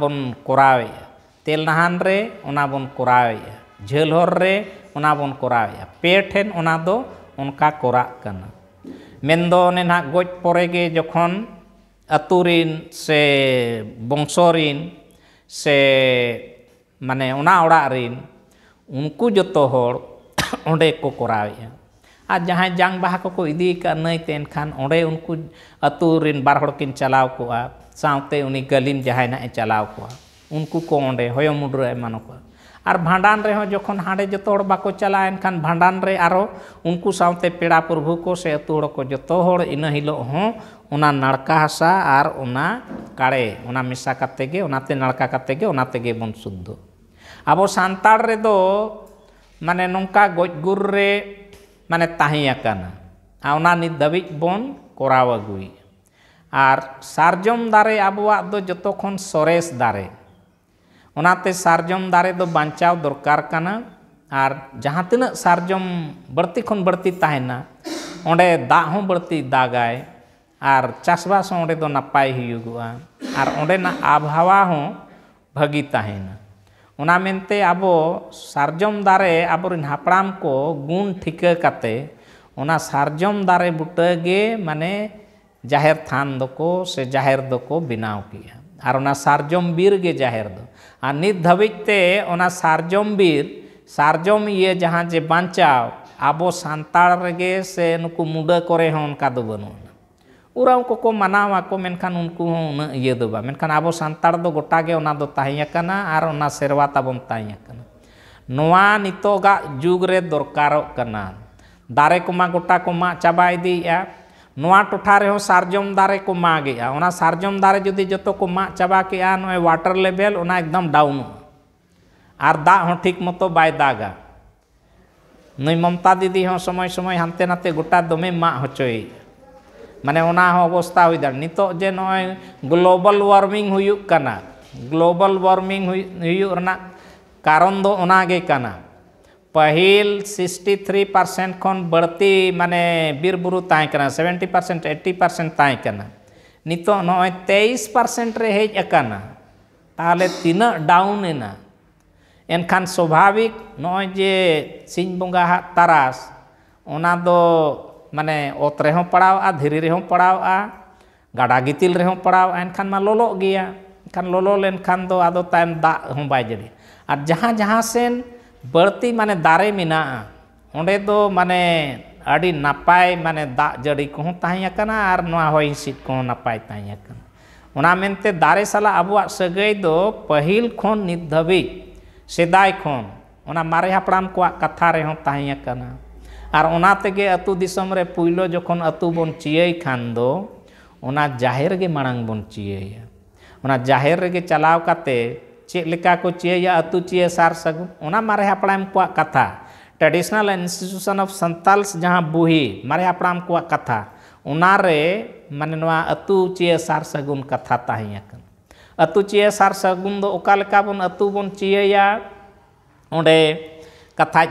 बन कोराव तेल नहान रे बन कोराव झेलहर रे बन कोराव पे ठेन उनका कोराग कना मेन ना गज परे जख जखन से बंशोरिन से माने उनको जो अंे को करावे आज जहाँ जंग बहा को नई तेन खान उनको अतूर बारहकिन चलाव को साथ गलीम जहां चलाव को उनको को अंे हयम मुड्रे एमान और भाडान रहे जो हाँ जो बाको चलाएन खान भाडान उनको साथ पेड़ा प्रभु को से को जो इन हिलों नड़का हासा और काड़े मशा कतेते नड़का कतेते बन शुद्ध ᱟᱵᱚ ᱥᱟᱱᱛᱟᱲ ᱨᱮᱫᱚ ᱢᱟᱱᱮ ᱱᱚᱝᱠᱟ ᱜᱚᱡ ᱜᱩᱨ ᱨᱮ ᱢᱟᱱᱮ ᱛᱟᱦᱮᱸ ᱟᱠᱟᱱᱟ ᱟᱨ ᱚᱱᱟ ᱱᱤᱛ ᱫᱷᱟᱹᱵᱤᱡ ᱵᱚᱱ ᱠᱚᱨᱟᱣ ᱟᱹᱜᱩᱭᱮᱫᱼᱟ ᱟᱨ ᱥᱟᱨᱡᱚᱢ ᱫᱟᱨᱮ ᱟᱵᱚᱣᱟᱜ ᱫᱚ ᱡᱚᱛᱚ ᱠᱷᱚᱱ ᱥᱚᱨᱮᱥ ᱫᱟᱨᱮ ᱚᱱᱟᱛᱮ ᱥᱟᱨᱡᱚᱢ ᱫᱟᱨᱮ ᱫᱚ ᱵᱟᱧᱪᱟᱣ ᱫᱚᱨᱠᱟর ᱠᱟᱱᱟ ᱟᱨ ᱡᱟᱦᱟᱸ ᱛᱤᱱᱟᱹᱜ ᱥᱟᱨᱡᱚᱢ ᱵᱟᱹᱲᱛᱤ ᱠᱷᱚᱱ ᱵᱟᱹᱲᱛᱤ ᱛᱟᱦᱮᱱᱟ ᱚᱸᱰᱮ ᱫᱟᱜ ᱦᱚᱸ ᱵᱟᱹᱲᱛᱤ ᱫᱟᱜᱟᱭ ᱟᱨ ᱪᱟᱥᱵᱟᱥ ᱦᱚᱸ ᱚᱸᱰᱮ ᱫᱚ ᱱᱟᱯᱟᱭ ᱦᱩᱭᱩᱜᱚᱜᱼᱟ ᱟᱨ ᱚᱸᱰᱮᱱᱟᱜ ᱟᱵᱽᱦᱟᱣᱟ ᱦᱚᱸ ᱵᱷᱟᱹᱜᱤ ᱛᱟᱦᱮᱱᱟ ᱚᱱᱟ ᱢᱮᱱᱛᱮ ᱟᱵᱚ ᱥᱟᱨᱡᱚᱢ ᱫᱟᱨᱮ ᱟᱵᱚᱨᱮᱱ ᱦᱟᱯᱲᱟᱢ ᱠᱚ ᱜᱩᱱ ᱴᱷᱤᱠᱟᱹ ᱠᱟᱛᱮ ᱚᱱᱟ ᱥᱟᱨᱡᱚᱢ ᱫᱟᱨᱮ ᱵᱩᱴᱟᱹᱜᱮ ᱢᱟᱱᱮ ᱡᱟᱦᱮᱨ ᱛᱷᱟᱱ ᱫᱚᱠᱚ ᱥᱮ ᱡᱟᱦᱮᱨ ᱫᱚᱠᱚ ᱵᱮᱱᱟᱣ ᱠᱮᱜᱼᱟ ᱟᱨ ᱚᱱᱟ ᱥᱟᱨᱡᱚᱢ ᱵᱤᱨ ᱜᱮ ᱡᱟᱦᱮᱨ ᱫᱚ ᱟᱨ ᱱᱤᱛ ᱫᱷᱟᱹᱵᱤᱡ ᱛᱮ ᱚᱱᱟ ᱥᱟᱨᱡᱚᱢ ᱵᱤᱨ ᱥᱟᱨᱡᱚᱢ ᱤᱭᱟᱹ ᱡᱟᱦᱟᱸ ᱡᱮ ᱵᱟᱧᱪᱟᱣ ᱟᱵᱚ ᱥᱟᱱᱛᱟᱲ ᱨᱮᱜᱮ ᱥᱮ ᱱᱩᱠᱩ ᱢᱩᱰᱟᱹ ᱠᱚᱨᱮ ᱦᱚᱸ ᱚᱱᱠᱟ ᱫᱚ ᱵᱟᱹᱱᱩᱜᱼᱟ उराव को मनावा को अब सानार गोटागे और सेवा ताबन जुगरे दरकार दारे को गोटा को माग चाबा टोटारे सार्जम दारे को मागे सार्जम दारे जुदी जो को माग चाबा के वाटर लेवल एकदम डाउन और दा ठीक मत बै दागा नई ममता दीदी समय समय हाते नाते गोटा दमे माग हचोए माने ओना अवस्था हो नित जे नए ग्लोबल वार्मिंग करना ग्लोबल वार्मिंग वार्मिंगना कारण दो करना पहिल 63 थ्री पार्सेंट बढ़ती माने बीरबुरु तैंकना सेवेंटी पार्सेंट एट्टी पार्सेंट तैंकना नित नए तेईस पार्सेंट हजना ताल तना डाउनना एनखान स्वाभाविक नए जे सिंह बंगा तारास माने ओत पड़ा धीरी रेह पड़ा गाडा गितिल पड़ा एनखान मा लोलो गया एनखान लोलो लेनखान तम दागू बै जड़े और जहाँ जहाँ सेन बड़ती माने दारे मेना दो माने अड़ी नपाय माने दा जड़ी को कोई नपाय तेनते दारे साला अब सगै दो पहिल खन नित धाबी सेदाय खन मारे हापड़ाम को कथा रेहना और ओना तेगे अतु दिसम रे पुइलो जखन अतु बन चियै खान दो ओना जाहिर गे मांग बन चियै ओना जाहिर रेगे चलाव काते चेद लेका को चियै अतु चियै सार सगुन ओना मारे हापड़ाम को कथा ट्रेडिशनल इंस्टीट्यूशन ऑफ संताल जहाँ बुही मारे हापड़ाम को कथा ओना रे माने नवा अतु चियै सार सगुन कथा ताहिया कन अतु चियै सार सगुन दो ओका लेका बन अतु बन चियै ओंडे कथाच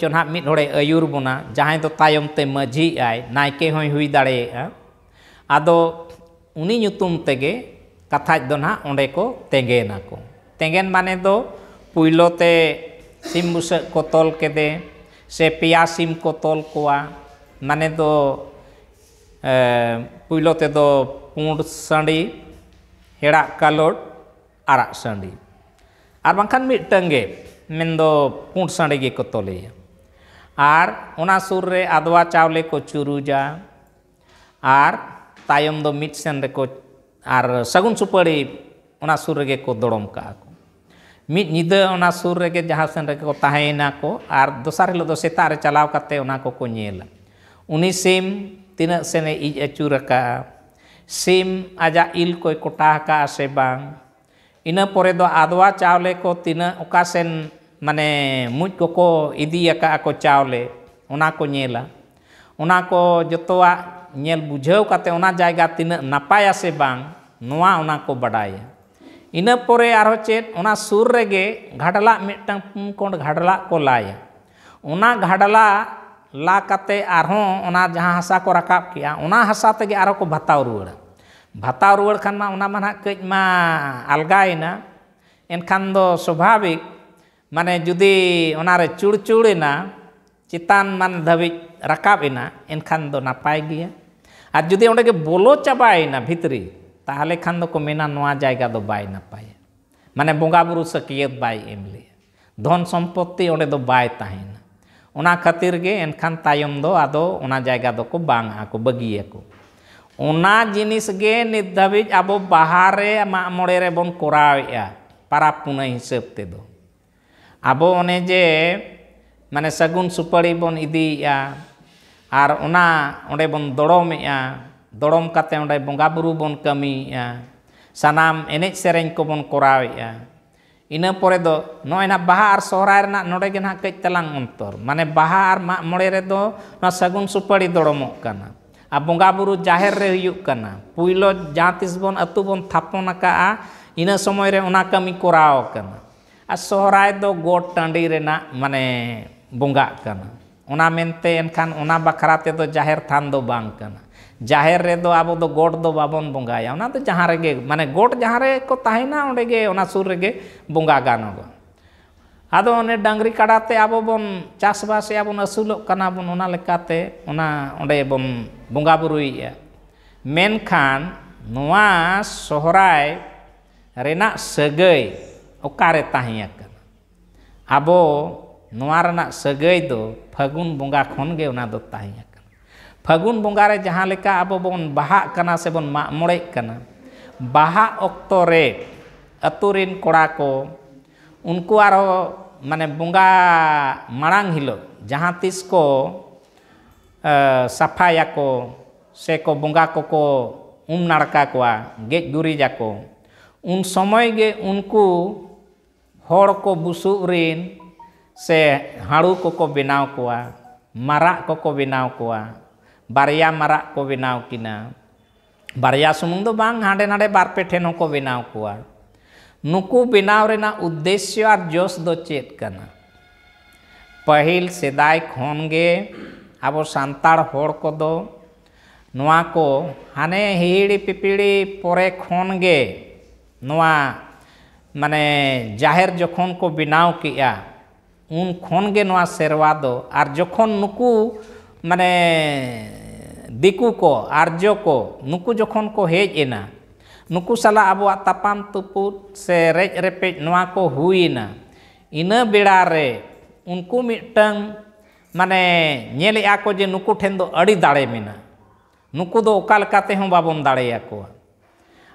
चुना मिटे आयुर बोना जहां तो तायमते मजी आय नायके हुई दड़े कथाच तेगेन को तेगेन माने दो पुलोते सीम बुस को तल केदे से पेया सीम को तल को माने दो पुलोते दो पुंड साड़ी हेड़ा कालोड़ आड़ साड़ी और बाखान मिटंगे पुट साड़ी को तले और सुर रे आदवा चावले को चुरुजा और तायम दो मिट सेन और सगुन सुपड़ी सुर रे को दड़म का मिट सुर रे जहाँ सेन रे को तहेना को और दसार हिलो सेतारे चलाव करते को को नेला इज अचुर का सिम आजा इल को कोटा से बा इना परे दो आदवा चावले को तना सेन माने मुज को को इदीको चावले को ना को जो बुझे जगह तना नपाया से बांग नुआ उना को बाढ़ाया इनपर आरो चेना सुर रेगे घाडला मिट्टा पुमकोण घाडला को लाए उना घाडला ला कते आरोना जहाँ हासा को रकाब के हासा तेगे आरो को भाता रुआ भाता रुआ खाना कई मा अलगा एनखान स्वाभाविक mane judi onare curcure na citan man dawi rakap ina en kando napai gi ya a judi onake bolo cabai na fitri tahale kando komena noa jai gado bai napai mane bunga buru sekiet bai emli don sompoti onedo bai tahin ona khatir ge en kan tayom do ado ona jaga do ko bang aku bagi aku ona jinis ge nidhabij abo bahare ma more rebon bon kurawe ya para punai hisab do Abu mane sagun supari bon ya. ar ona onde bon dorom ya dorom kate onde bonga buru bon kami ya sanam ene sereng ko bon korau ya ina pore do no ena bahar sorar er na nore gena kai telang mane bahar ma mole redo na sagun supari dorom kana a bonga buru jaher re yuk kana puilo jatis bon atu bon tapon naka a ina somoire ona kami korau kana ᱟᱨ ᱥᱚᱦᱨᱟᱭ ᱫᱚ ᱜᱚᱴ ᱴᱟᱺᱰᱤ ᱨᱮᱱᱟᱜ ᱢᱟᱱᱮ ᱵᱚᱸᱜᱟᱜ ᱠᱟᱱᱟ ᱚᱱᱟ ᱢᱮᱱᱛᱮ ᱮᱱᱠᱷᱟᱱ ᱚᱱᱟ ᱵᱟᱠᱷᱨᱟ ᱛᱮᱫᱚ ᱡᱟᱦᱮᱨ ᱛᱷᱟᱱ ᱫᱚ ᱵᱟᱝ ᱠᱟᱱᱟ ᱡᱟᱦᱮᱨ ᱨᱮᱫᱚ ᱟᱵᱚ ᱫᱚ ᱜᱚᱴ ᱫᱚ ᱵᱟᱵᱚᱱ ᱵᱚᱸᱜᱟᱭᱟ ᱚᱱᱟ ᱫᱚ ᱡᱟᱦᱟᱸ ᱨᱮᱜᱮ ᱢᱟᱱᱮ ᱜᱚᱴ ᱡᱟᱦᱟᱸ ᱨᱮᱠᱚ ᱛᱟᱦᱮᱱᱟ ᱚᱸᱰᱮᱜᱮ ᱚᱱᱟ ᱥᱩᱨ ᱨᱮᱜᱮ ᱵᱚᱸᱜᱟ ᱜᱟᱱᱚᱜᱼᱟ ᱟᱫᱚ ᱚᱱᱮ ᱰᱟᱝᱨᱤ ᱠᱟᱰᱟᱛᱮ ᱟᱵᱚ ᱵᱚᱱ ᱪᱟᱥᱵᱟᱥ ᱮᱜᱼᱟ ᱵᱚᱱ ᱟᱹᱥᱩᱞᱚᱜ ᱠᱟᱱᱟ ᱵᱚᱱ ᱚᱱᱟ ᱞᱮᱠᱟᱛᱮ ᱚᱱᱟ ᱚᱸᱰᱮ ᱵᱚᱱ ᱵᱚᱸᱜᱟ ᱵᱩᱨᱩᱭᱮᱜᱼᱟ ᱢᱮᱱᱠᱷᱟᱱ ᱱᱚᱣᱟ ᱥᱚᱦᱨᱟᱭ ᱨᱮᱱᱟᱜ ᱥᱟᱹᱜᱟᱹᱭ ᱚᱠᱟᱨᱮ ᱛᱟᱦᱮᱸ ᱟᱠᱟᱱᱟ ᱟᱵᱚ ᱱᱚᱣᱟ ᱨᱮᱱᱟᱜ ᱥᱟᱹᱜᱟᱹᱭ ᱫᱚ ᱯᱷᱟᱹᱜᱩᱱ ᱵᱚᱸᱜᱟ ᱠᱷᱚᱱᱜᱮ ᱚᱱᱟ ᱫᱚ ᱛᱟᱦᱮᱸ ᱟᱠᱟᱱᱟ ᱯᱷᱟᱹᱜᱩᱱ ᱵᱚᱸᱜᱟ ᱨᱮ ᱡᱟᱦᱟᱸ ᱞᱮᱠᱟ ᱟᱵᱚ ᱵᱚᱱ ᱵᱟᱦᱟᱜ ᱠᱟᱱᱟ ᱥᱮᱵᱚᱱ ᱢᱟᱜ ᱢᱚᱬᱮᱜ ᱠᱟᱱᱟ ᱵᱟᱦᱟ ᱚᱠᱛᱚ ᱨᱮ ᱟᱛᱳ ᱨᱮᱱ ᱠᱚᱲᱟ ᱠᱚ ᱩᱱᱠᱩ ᱟᱨᱦᱚᱸ ᱢᱟᱱᱮ ᱵᱚᱸᱜᱟ ᱢᱟᱲᱟᱝ ᱦᱤᱞᱳᱜ ᱡᱟᱦᱟᱸ ᱛᱤᱥ ᱠᱚ ᱥᱟᱯᱷᱟᱭᱟᱠᱚ ᱥᱮᱠᱚ ᱵᱚᱸᱜᱟ ᱠᱚᱠᱚ ᱩᱢ ᱱᱟᱲᱠᱟ ᱠᱚᱣᱟ ᱜᱮᱡ ᱜᱩᱨᱤᱡᱟᱠᱚ ᱩᱱ ᱥᱚᱢᱚᱭ ᱜᱮ ᱩᱱᱠᱩ हर को बुसुग रिन से हाड़ू को को बनाव को मारा को को बनाव को बारे मारा को बनाव किना बारे सुमुंग बांग हाँ ना बारपे ठेन को बनाव को नुक बनाव उद्देश्य और जस दो चेकना पहल सेदाय खे अब सानताड़ को दो हाने हिड़ी पिपिड़ी पर खे माने जाहिर जख को बनाव के उनगे सेवा दो जख नुक माने दिकू को आर्य को नुक जख को हजना नुक साला अब तपाम तुपुद से रेज रेपेज ना को होना इन बेड़े उनको मिट्ट माने नेलेगा को जे नुक ठेन अड़ी दाड़े मेना नुक दो बाबन दाड़े को आ,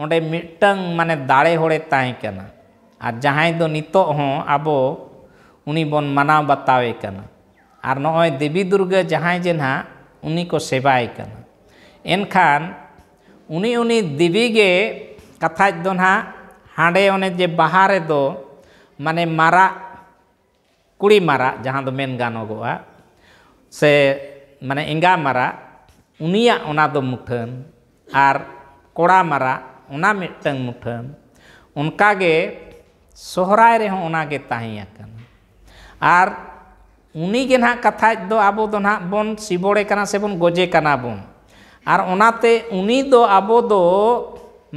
मान दाड़े हड़े और जहाँ दो नित अब उन माना बतावे और नौ देवी दुर्ग जहाँ जे ना उन्हीं सेवाय एनखान उन्हीं उन्हीं देवीगे कथा दो ना हाँडे जे बाहर दो माने मारा कुड़ी मारा जहाँ दो मेन गानगोआ हाँ। से माने इंगा मारा उन्हीं मुठन और कोड़ा मारा मुठन उनका गे सोहराय रे ओना गे ताई आकन आर उनी गे ना कथा दो आबो दो ना बोन सिबोड़े कना से बोन गोजे कना बोन आर ओना ते दो आबो दो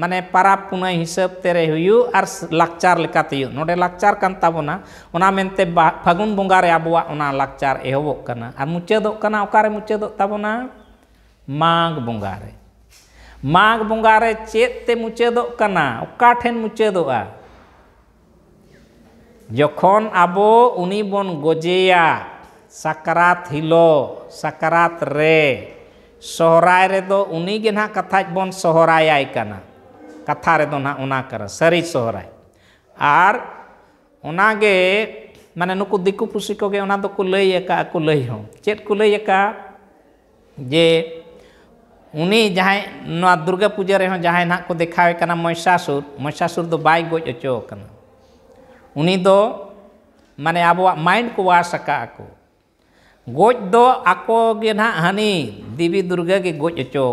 माने पारा पुना हिसाब तेरे हुयु आर लक्षार लिखाते हुयु नोडे लक्षार कंता बोना ओना मेंते फगुन बुंगारे आबुआ ओना लक्षार एहोबो कना आर मुचेदो कना ओकारे मुचेदो तबोना माग बुंगारे माघ बंगारे रे चेते मुचाद ठेन मुचाद जखन अब उनी बन गजेया सकरात हिलो सकरात रे सोहराय रे उनी गे ना कथा बन सोहराय कना कथा रे ना उना कर सरी सहराय आर उना गे माने नुकु दिकु पुसी को गे उना दो को लई एका को लई हो चेत को लई एका जे उनी जहाँ दुर्गा पूजा रहे जहाँ ना को देखा करना महिषासुर महिषासुर दो बाय गोज अचो करना दो माने अब माइंड को वासका को गज दो आको गे ना हानी देवी दुर्गा के गज अचो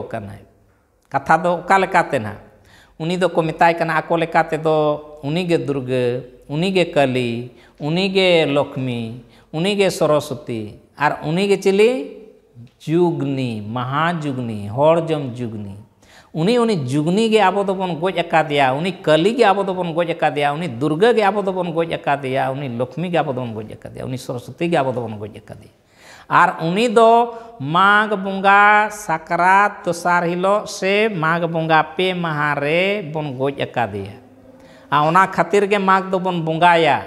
कथा दो का ना उनी दो को मिताय आको लेकाते दो उनी के दुर्गा उनी के काली उनी के लक्ष्मी उनी के सरस्वती और उनी के चिली जुगनी महाजुगनी हरजम जुगनी उन्हीं उन्हीं जुगनी के आबो तो पन गोज अका दिया उन्हीं कली के आबो तो पन गोज अका दिया उन्हीं दुर्गा के आबो तो पन गोज अका दिया उन्हीं लक्ष्मी के आबो तो पन गोज अका दिया उन्हीं सरस्वती के आबो तो पन गोज अका दिया आर उन्हीं दो माघ बुंगा सकरात तो सार हिलो से माघ बुंगा पे महारे बन गोज अका दिया आ उना खतिर के माघ दो बन बंगाया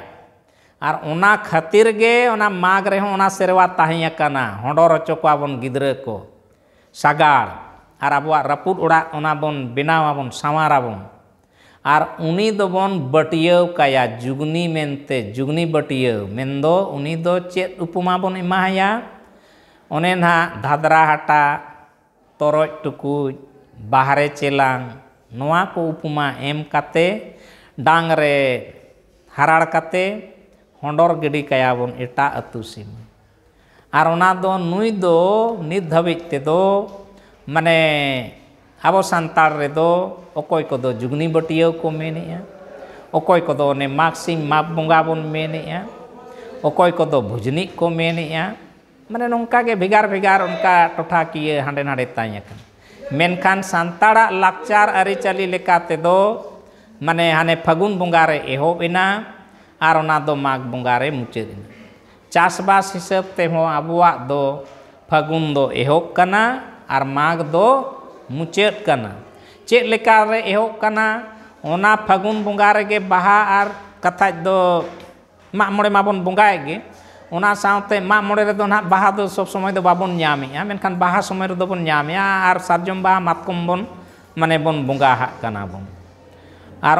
और उना खातिर गे उना माग रहे उना सेरवा ताहें कना होंडोर हचो को आबन गिदरे को सागाड़ और अब रपूद उड़ा उना बन बनावा बन सामारा बन और उनी दो बन बटियाव काया जुगनी मेनते जुगनी बटियाव मेन दो उनी दो चेत उपमा बन इमाया उन्हें ना धादरा हटा तोरज टुकुज बाहरे चेलांग नवा उपमा एम काते हंडर गिडी कया बन एट सीम और नई दो नित हवज तेद मान अब सानताड़ो को जुगनी बटिया को मेने अकय मागसी माग बंगा बन मेने अकय को भुजनी को मेने नौका भगार भगार उनका टोटा किए हाँ नाड़े तयन मेखान सानताड़ लाचार आरीचाली मान हाने फागुन बंगारे एहबेना और ना दो माघ बंगा मुचाद चाषबास हिसाब से अबुआ दो फागुन दो एहब करना और माघ दो मुचाद करना चेद लेका रे एहोब कना ओना फागुन बंगा बहा और कथा दो माग मोड़े माबन बंगाए गे ओना साथे माग मोड़े ना बहा दो सब समय दो बाबन नामेया बहा समय रे और सार्जम बहा मातकम बन माने बन बंगा हाँ बन और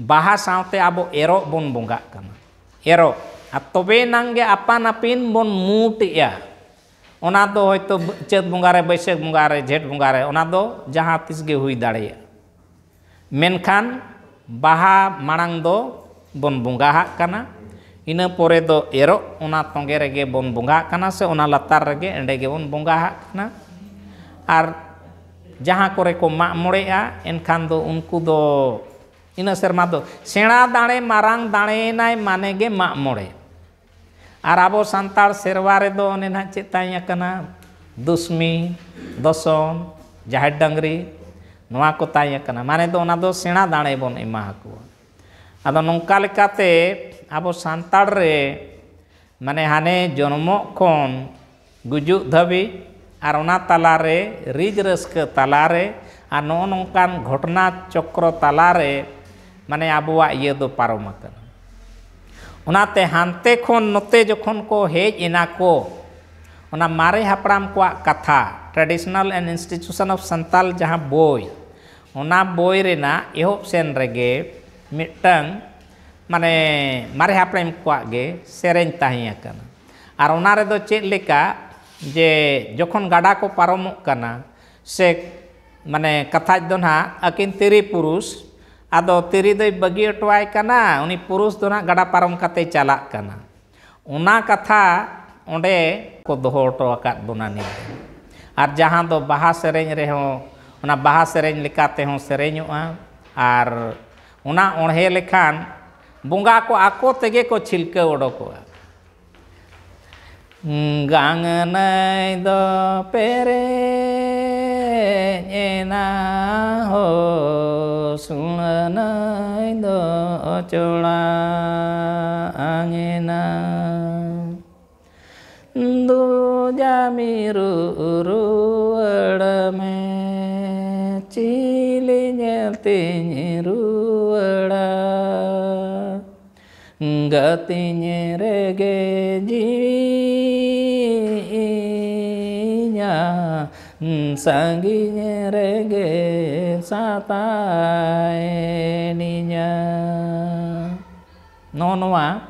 baha saute abo ero bon bunga kana ero atobe nangge apa napin bon muti ya onado hoy to cet bunga re besek bunga re jet bunga re onado jahatis ge hui dale ya menkan baha manang do bon bunga kana ina pore do ero onato nge ge bon bunga kana se onala latar ge nde ge bon bunga kana ar jaha kore ko ma more ya enkan do unku do इन सेरमा दो सेणा दाणे मारांग दाणे नाय माने गे मा मोड़े और अब सानतार सेरवा रे दो ने ना चेताई कना दुश्मी दसन जाहिर डंगरी नवा को ताई कना माने दो ना दो सेणा दाणे बन इमा को अब नोंका लेकाते अब सानतार रे माने हाने जन्म खन गुजुग धाबी और उना तला रे रिज रस्क तला रे और नोंकान घटना चक्र तला रे माने अब पारम हाते नोते जो को हजना को मारे हापड़ को कथा traditional and institution of Santal जहाँ बोई उना बोई रेना एहब सेन रेगे मिट्टन माने मारे हापड़ को सेन और चेका जे जो गाड़ा को पारम से माने कथा दो अकिन तिरी पुरुष अद तिरी दगी अटवायकना उन पुरुष दो ना गड़ा पारम चलना उना कथा अंे को दोटोना और जहाँ दो बहा से बहा से सेना ओढ़े लेखान बंगा को आको तगे को छिलक उडोक गंग नई दो पेरे nhẹ na hồ sung nơi đồ chô la nhẹ na du gia mi ru ru ra me chi li nhẹ ti nhẹ ru ra ti nhẹ re ge ji sangi rege satai ninya no noa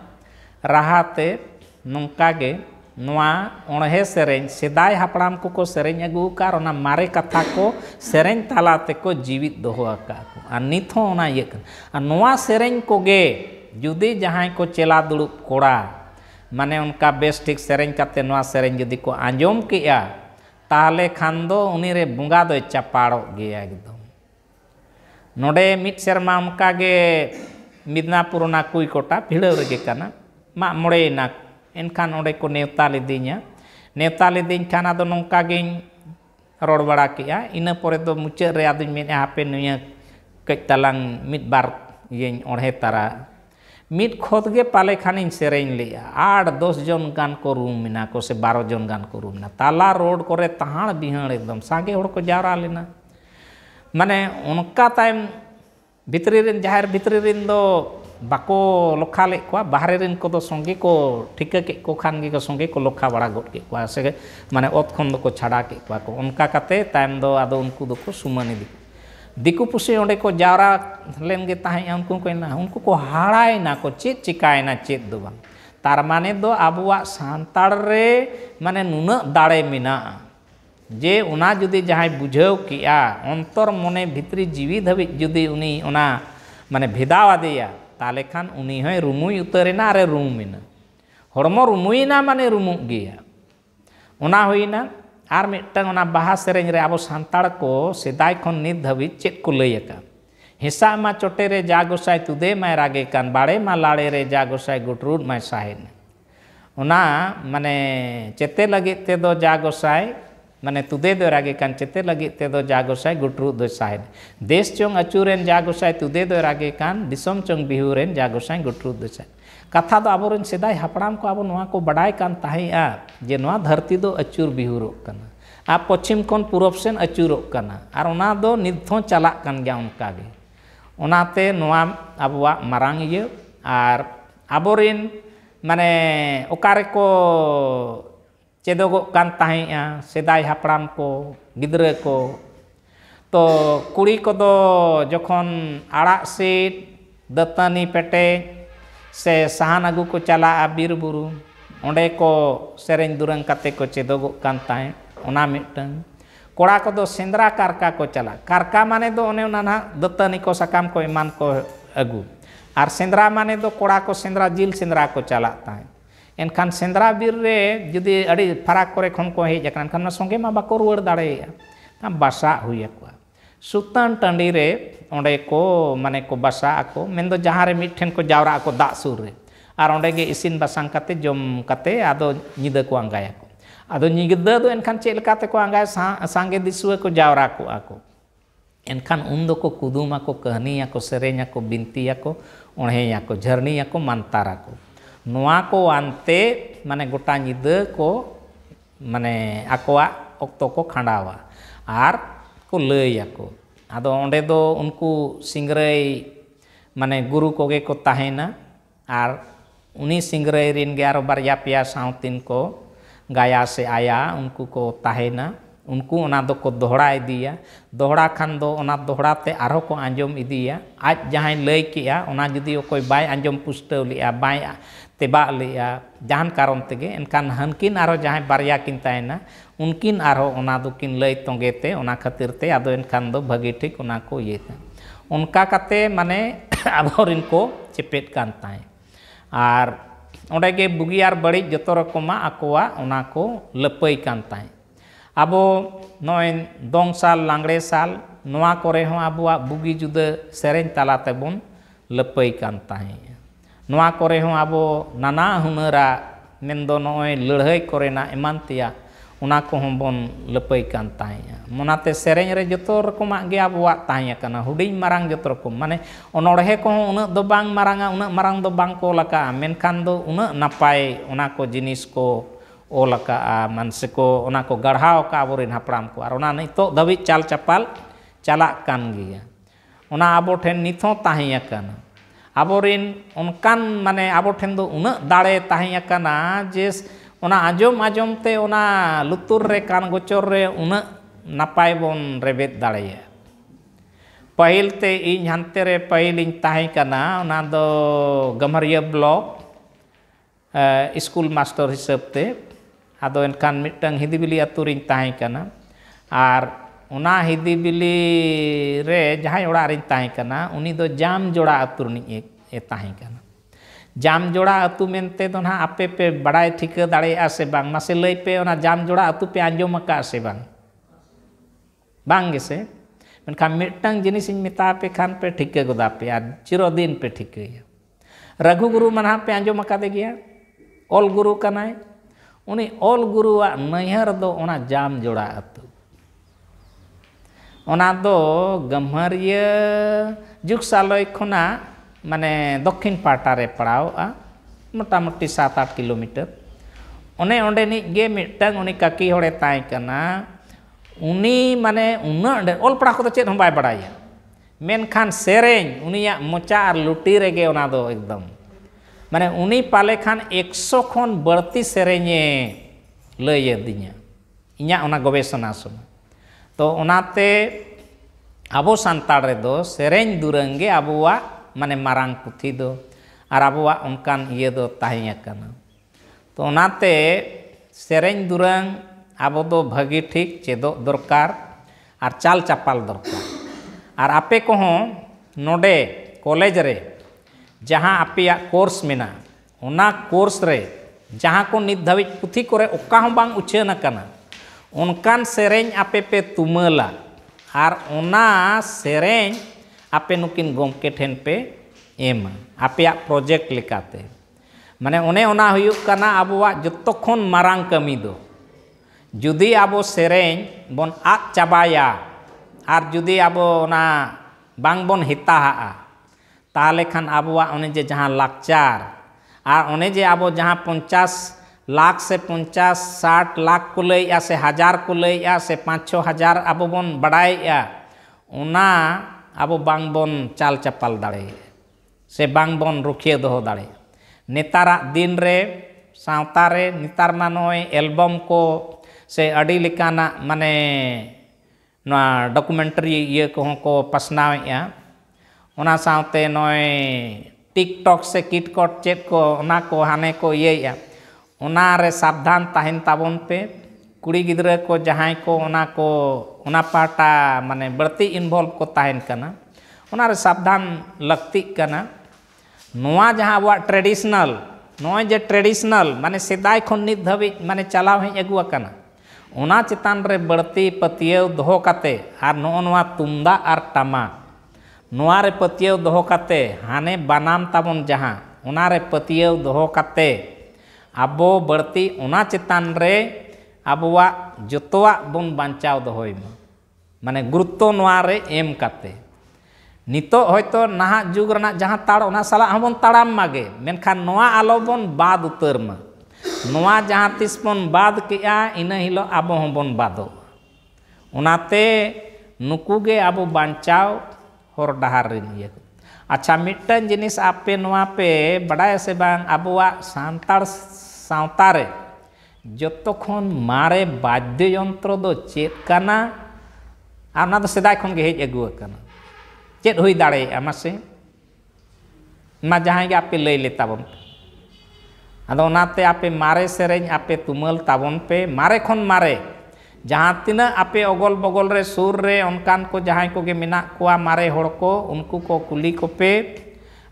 rahate nungka ge noa onhe sereng sedai hapram ko ko sereng agu kar ona mare katha ko sereng tala te ko jiwit doho aka ko ar nit ho ona ye kan ar noa sereng ko ge judi jahay ko chela dudup kora mane unka best ठीक सेरेंज करते नवा सेरेंज यदि को आंजोम किया ᱛᱟᱦᱞᱮ ᱠᱷᱟᱱ ᱫᱚ ᱩᱱᱤᱨᱮ ᱵᱚᱸᱜᱟ ᱫᱚᱭ ᱪᱟᱯᱟᱲᱚᱜ ᱜᱮᱭᱟ ᱮᱠᱫᱚᱢ ᱱᱚᱰᱮ ᱢᱤᱫ ᱥᱮᱨᱢᱟ ᱚᱱᱠᱟᱜᱮ ᱢᱤᱫᱽᱱᱟᱯᱩᱨ ᱚᱱᱟ ᱠᱩᱭᱠᱚᱴᱟ ᱵᱷᱤᱲᱟᱹᱣ ᱨᱮᱜᱮ ᱠᱟᱱᱟ ᱢᱟᱜ ᱢᱚᱬᱮᱭᱮᱱᱟ ᱮᱱᱠᱷᱟᱱ ᱚᱸᱰᱮ ᱠᱚ ᱱᱮᱣᱛᱟ ᱞᱤᱫᱤᱧᱟ ᱱᱮᱣᱛᱟ ᱞᱤᱫᱤᱧ ᱠᱷᱟᱱ ᱟᱫᱚ ᱱᱚᱝᱠᱟ ᱜᱤᱧ ᱨᱚᱲ ᱵᱟᱲᱟ ᱠᱮᱜᱼᱟ ᱤᱱᱟᱹ ᱯᱚᱨᱮ ᱫᱚ ᱢᱩᱪᱟᱹᱫ ᱨᱮ ᱟᱫᱚᱧ ᱢᱮᱱᱮᱫᱼᱟ ᱦᱟᱯᱮ ᱱᱤᱭᱟᱹ ᱠᱟᱹᱡ ᱛᱟᱞᱟᱝ ᱢᱤᱫ ᱵᱟᱨ ᱤᱭᱟᱹᱧ ᱚᱬᱦᱮ ᱛᱟᱨᱟ ᱢᱤᱫ ᱠᱷᱚᱛ ᱜᱮ ᱯᱟᱞᱮ ᱠᱷᱟᱱᱤᱧ ᱥᱮᱨᱮᱧ ᱞᱮᱜᱼᱟ ᱟᱴ ᱫᱚᱥ ᱡᱚᱱ ᱜᱟᱱ ᱠᱚ ᱨᱩᱢ ᱢᱮᱱᱟᱜ ᱠᱚ ᱥᱮ ᱵᱟᱨᱚ ᱡᱚᱱ ᱜᱟᱱ ᱠᱚ ᱨᱩᱢ ᱢᱮᱱᱟᱜ ᱛᱟᱞᱟ ᱨᱳᱰ ᱠᱚᱨᱮ ᱛᱟᱦᱟᱲ ᱵᱤᱦᱟᱹᱲ ᱮᱠᱫᱚᱢ ᱥᱟᱸᱜᱮ ᱦᱚᱲ ᱠᱚ ᱡᱟᱣᱨᱟ ᱞᱮᱱᱟ ᱢᱟᱱᱮ ᱚᱱᱠᱟ ᱛᱟᱭᱚᱢ ᱵᱷᱤᱛᱨᱤ ᱨᱮᱱ ᱡᱟᱦᱮᱨ ᱵᱷᱤᱛᱨᱤ ᱨᱮᱱ ᱫᱚ ᱵᱟᱠᱚ ᱞᱚᱠᱷᱟ ᱞᱮᱫ ᱠᱚᱣᱟ ᱵᱟᱦᱨᱮ ᱨᱮᱱ ᱠᱚᱫᱚ ᱥᱚᱸᱜᱮ ᱠᱚ ᱴᱷᱤᱠᱟᱹ ᱠᱮᱫ ᱠᱚ ᱠᱷᱟᱱ ᱜᱮᱠᱚ ᱥᱚᱸᱜᱮ ᱠᱚ ᱞᱚᱠᱷᱟ ᱵᱟᱲᱟ ᱜᱚᱫ ᱠᱮᱫ ᱠᱚᱣᱟ ᱥᱮ ᱢᱟᱱᱮ ᱚᱛ ᱠᱷᱚᱱ ᱫᱚᱠᱚ ᱪᱷᱟᱰᱟ ᱠᱮᱫ ᱠᱚᱣᱟ ᱠᱚ ᱚᱱᱠᱟ ᱠᱟᱛᱮᱫ ᱛᱟᱭᱚᱢ ᱫᱚ ᱟᱫᱚ ᱩᱱᱠᱩ ᱫᱚᱠᱚ ᱥᱩᱢᱟᱹᱱ ᱤᱫᱤ ᱫᱤᱠᱩ ᱯᱩᱥᱤ ᱚᱸᱰᱮ ᱠᱚ ᱡᱟᱣᱨᱟ ᱞᱮᱱ ᱜᱮ ᱛᱟᱦᱮᱸᱜᱼᱟ ᱩᱱᱠᱩ ᱠᱚ ᱮᱱᱟ ᱩᱱᱠᱩ ᱠᱚ ᱦᱟᱲᱟᱭᱮᱱᱟ ᱠᱚ ᱪᱮᱫ ᱪᱤᱠᱟᱭᱮᱱᱟ ᱪᱮᱫ ᱫᱚ ᱵᱟᱝ ᱛᱟᱨ ᱢᱟᱱᱮ ᱫᱚ ᱟᱵᱚᱣᱟᱜ ᱥᱟᱱᱛᱟᱲ ᱨᱮ ᱢᱟᱱᱮ ᱱᱩᱱᱟᱹᱜ ᱫᱟᱲᱮ ᱢᱮᱱᱟᱜᱼᱟ ᱡᱮ ᱚᱱᱟ ᱡᱩᱫᱤ ᱡᱟᱦᱟᱸᱭ ᱵᱩᱡᱷᱟᱹᱣ ᱠᱮᱜᱼᱟ ᱚᱱᱛᱚᱨ ᱢᱚᱱᱮ ᱵᱷᱤᱛᱨᱤ ᱡᱤᱣᱤ ᱫᱷᱟᱹᱵᱤᱡ ᱡᱩᱫᱤ ᱩᱱᱤ ᱚᱱᱟ ᱢᱟᱱᱮ ᱵᱷᱮᱫᱟᱣ ᱟᱫᱮᱭᱟ ᱛᱟᱦᱚᱞᱮ ᱠᱷᱟᱱ ᱩᱱᱤ ᱦᱚᱸᱭ ᱨᱩᱢᱩᱭ ᱩᱛᱟᱹᱨᱮᱱᱟ ᱟᱨᱮ ᱨᱩᱢᱮᱱᱟ ᱦᱚᱲᱢᱚ ᱨᱩᱢᱩᱭᱮᱱᱟ ᱢᱟᱱᱮ ᱨᱩᱢᱩᱜ ᱜᱮᱭᱟ ᱚᱱᱟ ᱦᱩᱭᱱᱟ और मिट्टा बहा से अब ᱨᱮ को ᱥᱟᱱᱛᱟᱲ खन नित ᱠᱷᱚᱱ चेक को ᱪᱮᱫ ᱠᱚ मा चोटे रे जा गोसाई तुदे माय रागे कान बाड़े मा लाड़े रे जा गोसा गुटरूड माय साहेन उना माने चेते लगे ते दो जा गोसा माने तुदे दो रागे कान चेते लगे ते दो जा गोसाई गुटरूड दो साहेन देश चंग अचूरेन जा गोसा तुदे दो रागे कान दिसम चंग बिहुरेन जा गोसा गुटरूड दो साहेन कथा दो अब सेदाय हपड़ाम को अब बड़ा कान जे धरती दो अचूर बिहुर आ पश्चिम खन पूरब सेन अचूर और ओना दो निधो चलाक गया उनका गे ओनाते नोआ और अबोरिन माने अकारे को चेदोगोग कान ताहेआ हपड़ाम को गिदरे को तो कुड़ी को दो जखन आड़ सीट दतानी पेटे से सहान अगू को चला बीरबू अंडे को सेन दुरंग को चेदग मिट्टन कोड़ा को दो सेंद्रा कारका को चला कारका माने दो ना दत्तनी को साम को इमान को अगू और सेंद्रा माने दो कोड़ा को सेंद्रा जिल सेंद्रा को चला चलाता एनखान सेंद्रा बीर रे जुदी अड़ी फराक करे खन को हे जकन खन संगे मा बाको रुड़ दाड़े हुई सुतन टंडी onde ko mane ko basa ako mendo jahare mitten ko jawra ako da surre ar ge isin basang kate jom kate ado nyida ko angaya ko ado nyigda do enkan cel kate ko angaya sangge disu ko jawra ko ako enkan undo ko kuduma ko kahani ako serenya ko binti ako onhe ya jerni jharni ako mantara ko noa ante mane gota nyida ko mane ako a okto ko khandawa ar ko leya ko ᱟᱫᱚ ᱚᱸᱰᱮ ᱫᱚ ᱩᱱᱠᱩ ᱥᱤᱝᱨᱟᱹᱭ ᱢᱟᱱᱮ ᱜᱩᱨᱩ ᱠᱚᱜᱮ ᱠᱚ ᱛᱟᱦᱮᱱᱟ ᱟᱨ ᱩᱱᱤ ᱥᱤᱝᱨᱟᱹᱭ ᱨᱮᱱ ᱜᱮ ᱟᱨᱚ ᱵᱟᱨᱭᱟ ᱯᱮᱭᱟ ᱥᱟᱶᱛᱮᱱ ᱠᱚ ᱜᱟᱭᱟ ᱥᱮ ᱟᱭᱟ ᱩᱱᱠᱩ ᱠᱚ ᱛᱟᱦᱮᱱᱟ ᱩᱱᱠᱩ ᱚᱱᱟ ᱫᱚᱠᱚ ᱫᱚᱦᱲᱟ ᱤᱫᱤᱭᱟ ᱫᱚᱦᱲᱟ ᱠᱷᱟᱱ ᱫᱚ ᱚᱱᱟ ᱫᱚᱦᱲᱟᱛᱮ ᱟᱨᱦᱚᱸ ᱠᱚ ᱟᱸᱡᱚᱢ ᱤᱫᱤᱭᱟ ᱟᱡ ᱡᱟᱦᱟᱸᱭ ᱞᱟᱹᱭ ᱠᱮᱜᱼᱟ ᱚᱱᱟ ᱡᱩᱫᱤ ᱚᱠᱚᱭ ᱵᱟᱭ ᱟᱸᱡᱚᱢ ᱯᱩᱥᱴᱟᱹᱣ ᱞᱮᱜᱼᱟ ᱵᱟᱭ ᱛᱮᱵᱟᱜ ᱞᱮᱜᱼᱟ ᱡᱟᱦᱟᱱ ᱠᱟᱨᱚᱱ ᱛᱮᱜᱮ ᱮᱱᱠᱷᱟᱱ ᱦᱟᱱᱠᱤᱱ ᱟᱨᱦᱚᱸ ᱡᱟᱦᱟᱸᱭ ᱵᱟᱨᱭᱟ ᱠᱤᱱ ᱛᱟᱦᱮᱱᱟ ᱩᱱᱠᱤᱱ ᱟᱨᱦᱚᱸ ᱚᱱᱟ ᱫᱚᱠᱤᱱ ᱞᱟᱹᱭ ᱛᱚᱸᱜᱮᱛᱮ ᱚᱱᱟ ᱠᱷᱟᱹᱛᱤᱨ ᱛᱮ ᱟᱫᱚ ᱮᱱᱠᱷᱟᱱ ᱫᱚ ᱵᱷᱟᱹᱜᱤ ᱴᱷᱤᱠ ᱚᱱᱟ ᱠᱚ ᱤᱭᱟᱹᱭᱟ ᱚᱱᱠᱟ ᱠᱟᱛᱮ ᱢᱟᱱᱮ ᱟᱵᱚᱨᱮᱱ ᱠᱚ ᱪᱮᱯᱮᱫ ᱠᱟᱱ ᱛᱟᱦᱮᱸ ᱟᱨ ᱚᱸᱰᱮ ᱜᱮ ᱵᱩᱜᱤ ᱟᱨ ᱵᱟᱹᱲᱤᱡ ᱡᱚᱛᱚ ᱨᱚᱠᱚᱢᱟᱜ ᱟᱠᱚᱣᱟᱜ ᱚᱱᱟ ᱠᱚ ᱞᱟᱹᱯᱟᱹᱭ ᱠᱟᱱ ᱛᱟᱦᱮᱸ ᱟᱵᱚ ᱱᱚᱜᱼᱚᱭ ᱫᱚᱝ ᱥᱟᱞ ᱞᱟᱸᱜᱽᱲᱮ ᱥᱟᱞ ᱱᱚᱣᱟ ᱠᱚᱨᱮ ᱦᱚᱸ ᱟᱵᱚᱣᱟᱜ ᱵᱩᱜᱤ ᱡᱩᱫᱟᱹ ᱥᱮᱨᱮᱧ ᱛᱟᱞᱟ ᱛᱮᱵᱚᱱ ᱞᱟᱹᱯᱟᱹᱭ ᱠᱟᱱ ᱛᱟᱦᱮᱸᱫ ᱱᱚᱣᱟ ᱠᱚᱨᱮ ᱦᱚᱸ ᱟᱵᱚ ᱱᱟᱱᱟ ᱦᱩᱱᱟᱹᱨᱟᱜ ᱢᱮᱱᱫᱚ ᱱᱚᱜᱼᱚᱭ ᱞᱟᱹᱲᱦᱟᱹᱭ ᱠᱚᱨᱮᱱᱟᱜ ᱮᱢᱟᱱ ᱛᱮᱭᱟᱜ ᱚᱱᱟ ᱠᱚᱦᱚᱸ ᱵᱚᱱ ᱞᱟᱹᱯᱟᱹᱭ ᱠᱟᱱ ᱛᱟᱦᱮᱸᱜᱼᱟ ᱚᱱᱟᱛᱮ ᱥᱮᱨᱮᱧ ᱨᱮ ᱡᱚᱛᱚ ᱨᱚᱠᱚᱢᱟᱜ ᱜᱮ ᱟᱵᱚᱣᱟᱜ ᱛᱟᱦᱮᱸ ᱠᱟᱱᱟ ᱦᱩᱰᱤᱧ ᱢᱟᱨᱟᱝ ᱡᱚᱛᱚ ᱨᱚᱠᱚᱢ ᱢᱟᱱᱮ ᱚᱱᱚᱬᱦᱮ ᱠᱚᱦᱚᱸ ᱩᱱᱟᱹᱜ ᱫᱚ ᱵᱟᱝ ᱢᱟᱨᱟᱝᱟ ᱩᱱᱟᱹᱜ ᱢᱟᱨᱟᱝ ᱫᱚ ᱵᱟᱝ ᱠᱚ ᱚᱞ ᱟᱠᱟᱜᱼᱟ ᱢᱮᱱᱠᱷᱟᱱ ᱫᱚ ᱩᱱᱟᱹᱜ ᱱᱟᱯᱟᱭ ᱚᱱᱟ ᱠᱚ ᱡᱤᱱᱤᱥ ᱠᱚ ᱚᱞ ᱟᱠᱟᱜᱼᱟ ᱢᱟᱱᱥᱮ ᱠᱚ ᱚᱱᱟ ᱠᱚ ᱜᱟᱲᱦᱟᱣ ᱟᱠᱟᱜᱼᱟ ᱟᱵᱚᱨᱮᱱ ᱦᱟᱯᱲᱟᱢ ᱠᱚ ᱟᱨ ᱚᱱᱟ ᱱᱤᱛᱚᱜ ᱫᱷᱟᱹᱵᱤᱡ ᱪᱟᱞ ᱪᱟᱯᱟᱞ ᱪᱟᱞᱟᱜ ᱠᱟᱱ ᱜᱮᱭᱟ ᱚᱱᱟ ᱟᱵᱚ ᱴᱷᱮᱱ ᱱᱤᱛ ᱦᱚᱸ ᱛᱟᱦᱮᱸ ᱟᱠᱟᱱᱟ ᱟᱵᱚᱨᱤᱱ ᱚᱱᱠᱟᱱ ᱢᱟᱱᱮ ᱟᱵᱚ ᱴᱷᱮᱱ ᱫᱚ ᱩᱱᱟᱹᱜ ᱫᱟᱲᱮ ᱛᱟᱦᱮᱸ ᱟᱠᱟᱱᱟ ᱡᱮ ᱚᱱᱟ ᱟᱸᱡᱚᱢ ᱟᱸᱡᱚᱢ ᱛᱮ ᱚᱱᱟ ᱞᱩᱛᱩᱨ ᱨᱮ ᱠᱟᱱ ᱜᱚᱪᱚᱨ ᱨᱮ ᱩᱱᱟᱹᱜ ᱱᱟᱯᱟᱭ ᱵᱚᱱ ᱨᱮᱵᱮᱫ ᱫᱟᱲᱮᱭᱟᱜᱼᱟ ᱯᱟᱹᱦᱤᱞ ᱛᱮ ᱤᱧ ᱦᱟᱱᱛᱮ ᱨᱮ ᱯᱟᱹᱦᱤᱞᱤᱧ ᱛᱟᱦᱮᱸ ᱠᱟᱱᱟ ᱚᱱᱟ ᱫᱚ ᱜᱟᱢᱟᱨᱤᱭᱟᱹ ᱵᱞᱚᱠ ᱥᱠᱩᱞ ᱢᱟᱥᱴᱟᱨ ᱦᱤᱥᱟᱹᱵ ᱛᱮ ᱟᱫᱚ ᱮᱱᱠᱷᱟᱱ ᱢᱤᱫᱴᱟᱝ ᱦᱤᱫᱤᱵᱤᱞᱤ ᱟᱛᱳ ᱨᱤᱧ ᱛᱟᱦᱮᱸ ᱠᱟᱱᱟ ᱟᱨ उना हिदी बिली रे जहां ओडारी ताईकना उनी दो जाम जोड़ा अतुरनी एक जोड़ा अतु मेंते ना आपे पे बड़ाय ठीक दाड़े आसे बांग मसे पे ओना जाम जोड़ा अतु पे आंजो मका आसे से मन का मिटंग खान पे ठीक गोदा पे आ चिरो दिन पे ठीक हो रघु गुरु मना पे आंजो मका गया ओल गुरु कनाय उनी ओल गुरुआ नयर दो ओना जोड़ा अतु onado gamharia juk saloi kona mane dokin patare prau a muta muti satar kilometer one onde ni ge mitang oni kaki hore tai kana uni mane una onde ol prau kota cet hombai prai ya men kan sereng uni ya mochar luti rege onado ekdom mane uni pale kan ekso kon berti serenye leye dinya Iya ona gobe sona sona तो तो अब सानाड़ रो से दुरंगे अब माने मारांग पुथी दो और अब उनकान ये दो तोनाते से दुरंग अब दो भागी ठीक चेद दरकार और चाल चापाल दरकार और आपे को हो, नोडे कॉलेज रे जहाँ आप कोर्स मेना कोर्स रे जहाँ को निधाविज पुथी को उछन अकना Unkan sereng apepe tumela ar ona sereng ape nukin gomke thhen pe ema apea project lekate mane one ona huyuk kana abua jottokhon marang kami do judi abo sereng bon at cabaya, ar judi abo na bangbon bon hitaha tale khan abua one je jahan lakchar ar one je abo jahan 50 lakh से पंचाश साठ लाख को लैया से हजार को लैया से पाँच छः हजार अब बन बड़ा अब बांग बन चाल चपाल दाड़े से बांग बन रुखिया दो दाड़े नेतार दिन रे सावता नेतार मा एलबम को से अड़ी लेकाना माने ना डॉक्यूमेंटरी ये को को पसनावेया उना सावते नय टिकटॉक से किटकॉट चेक को ना को हाने को ये या सावधान तहन ताबन पे कुड़ी गिद्रा को जहाँ को ना को ना पाटा माने बढ़ती इनवॉल्व को तहन करना उना सावधान लगती करना नुआ जहाँ वो ट्रेडिशनल नुआ जे ट्रेडिशनल माने सदाय खुन्नी धवी माने चलाव हैं एगुआ करना उना चितान रे बढ़ती पतियों दोहो कते आर नो नुआ तुम्बा आर टमा नुआ रे पतियों कते हाने बनाम ताबन जहाँ उना रे पतियों कते ᱟᱵᱚ ᱵᱟᱹᱲᱛᱤ ᱚᱱᱟ ᱪᱮᱛᱟᱱ ᱨᱮ ᱟᱵᱚᱣᱟᱜ ᱡᱚᱛᱚᱣᱟᱜ ᱵᱚᱱ ᱵᱟᱧᱪᱟᱣ ᱫᱚᱦᱚᱭ ᱢᱟ ᱢᱟᱱᱮ ᱜᱩᱨᱩᱛᱛᱚ ᱱᱚᱣᱟ ᱨᱮ ᱮᱢ ᱠᱟᱛᱮ ᱱᱤᱛᱚᱜ ᱦᱚᱭᱛᱚ ᱱᱟᱦᱟᱜ ᱡᱩᱜᱽ ᱨᱮᱱᱟᱜ ᱡᱟᱦᱟᱸ ᱛᱟᱲ ᱚᱱᱟ ᱥᱟᱞᱟᱜ ᱦᱚᱸᱵᱚᱱ ᱛᱟᱲᱟᱢ ᱢᱟᱜᱮ ᱢᱮᱱᱠᱷᱟᱱ ᱱᱚᱣᱟ ᱟᱞᱚᱵᱚᱱ ᱵᱟᱫ ᱩᱛᱟᱹᱨ ᱢᱟ ᱱᱚᱣᱟ ᱡᱟᱦᱟᱸ ᱛᱤᱥ ᱵᱚᱱ ᱵᱟᱫ ᱠᱮᱜᱼᱟ ᱤᱱᱟᱹ ᱦᱤᱞᱳᱜ ᱟᱵᱚ ᱦᱚᱸᱵᱚᱱ ᱵᱟᱫᱚᱜᱼᱟ ᱚᱱᱟᱛᱮ ᱱᱩᱠᱩ ᱜᱮ ᱟᱵᱚ ᱵᱟᱧᱪᱟᱣ ᱦᱚᱨ ᱰᱟᱦᱟᱨ ᱨᱮᱱ ᱤᱭᱟᱹ ᱟᱪᱪᱷᱟ ᱢᱤᱫᱴᱟᱝ ᱡᱤᱱᱤᱥ ᱟᱯᱮ ᱱᱚᱣᱟ ᱯᱮ ᱵᱟᱰᱟᱭᱟ ᱥᱮ ᱵᱟᱝ ᱟᱵᱚᱣᱟᱜ ᱥᱟᱱᱛᱟᱲ ᱥᱟᱶᱛᱟ ᱨᱮ ᱡᱚᱛᱚ ᱠᱷᱚᱱ ᱢᱟᱨᱮ ᱵᱟᱫᱽᱫᱚ ᱡᱚᱱᱛᱨᱚ ᱫᱚ ᱪᱮᱫ ᱠᱟᱱᱟ ᱟᱨ ᱚᱱᱟ ᱫᱚ ᱥᱮᱫᱟᱭ ᱠᱷᱚᱱ ᱜᱮ ᱦᱮᱡ ᱟᱹᱜᱩ ᱟᱠᱟᱱᱟ ᱪᱮᱫ ᱦᱩᱭ ᱫᱟᱲᱮᱭᱟᱜᱼᱟ ᱢᱟᱥᱮ ᱢᱟ ᱡᱟᱦᱟᱸᱭ ᱜᱮ ᱟᱯᱮ ᱞᱟᱹᱭ ᱞᱮᱛᱟ ᱵᱚᱱ ᱯᱮ ᱟᱫᱚ ᱚᱱᱟᱛᱮ ᱟᱯᱮ ᱢᱟᱨᱮ ᱥᱮᱨᱮᱧ ᱟᱯᱮ ᱛᱩᱢᱟᱹᱞ ᱛᱟᱵᱚᱱ ᱯᱮ ᱢᱟᱨᱮ ᱠᱷᱚᱱ ᱢᱟᱨᱮ जहाँ तीना आपे अगल बगल रे सुर रे उनकान को जहाँ को के मिना कुआ मारे होड़ को उनको को कुली को पे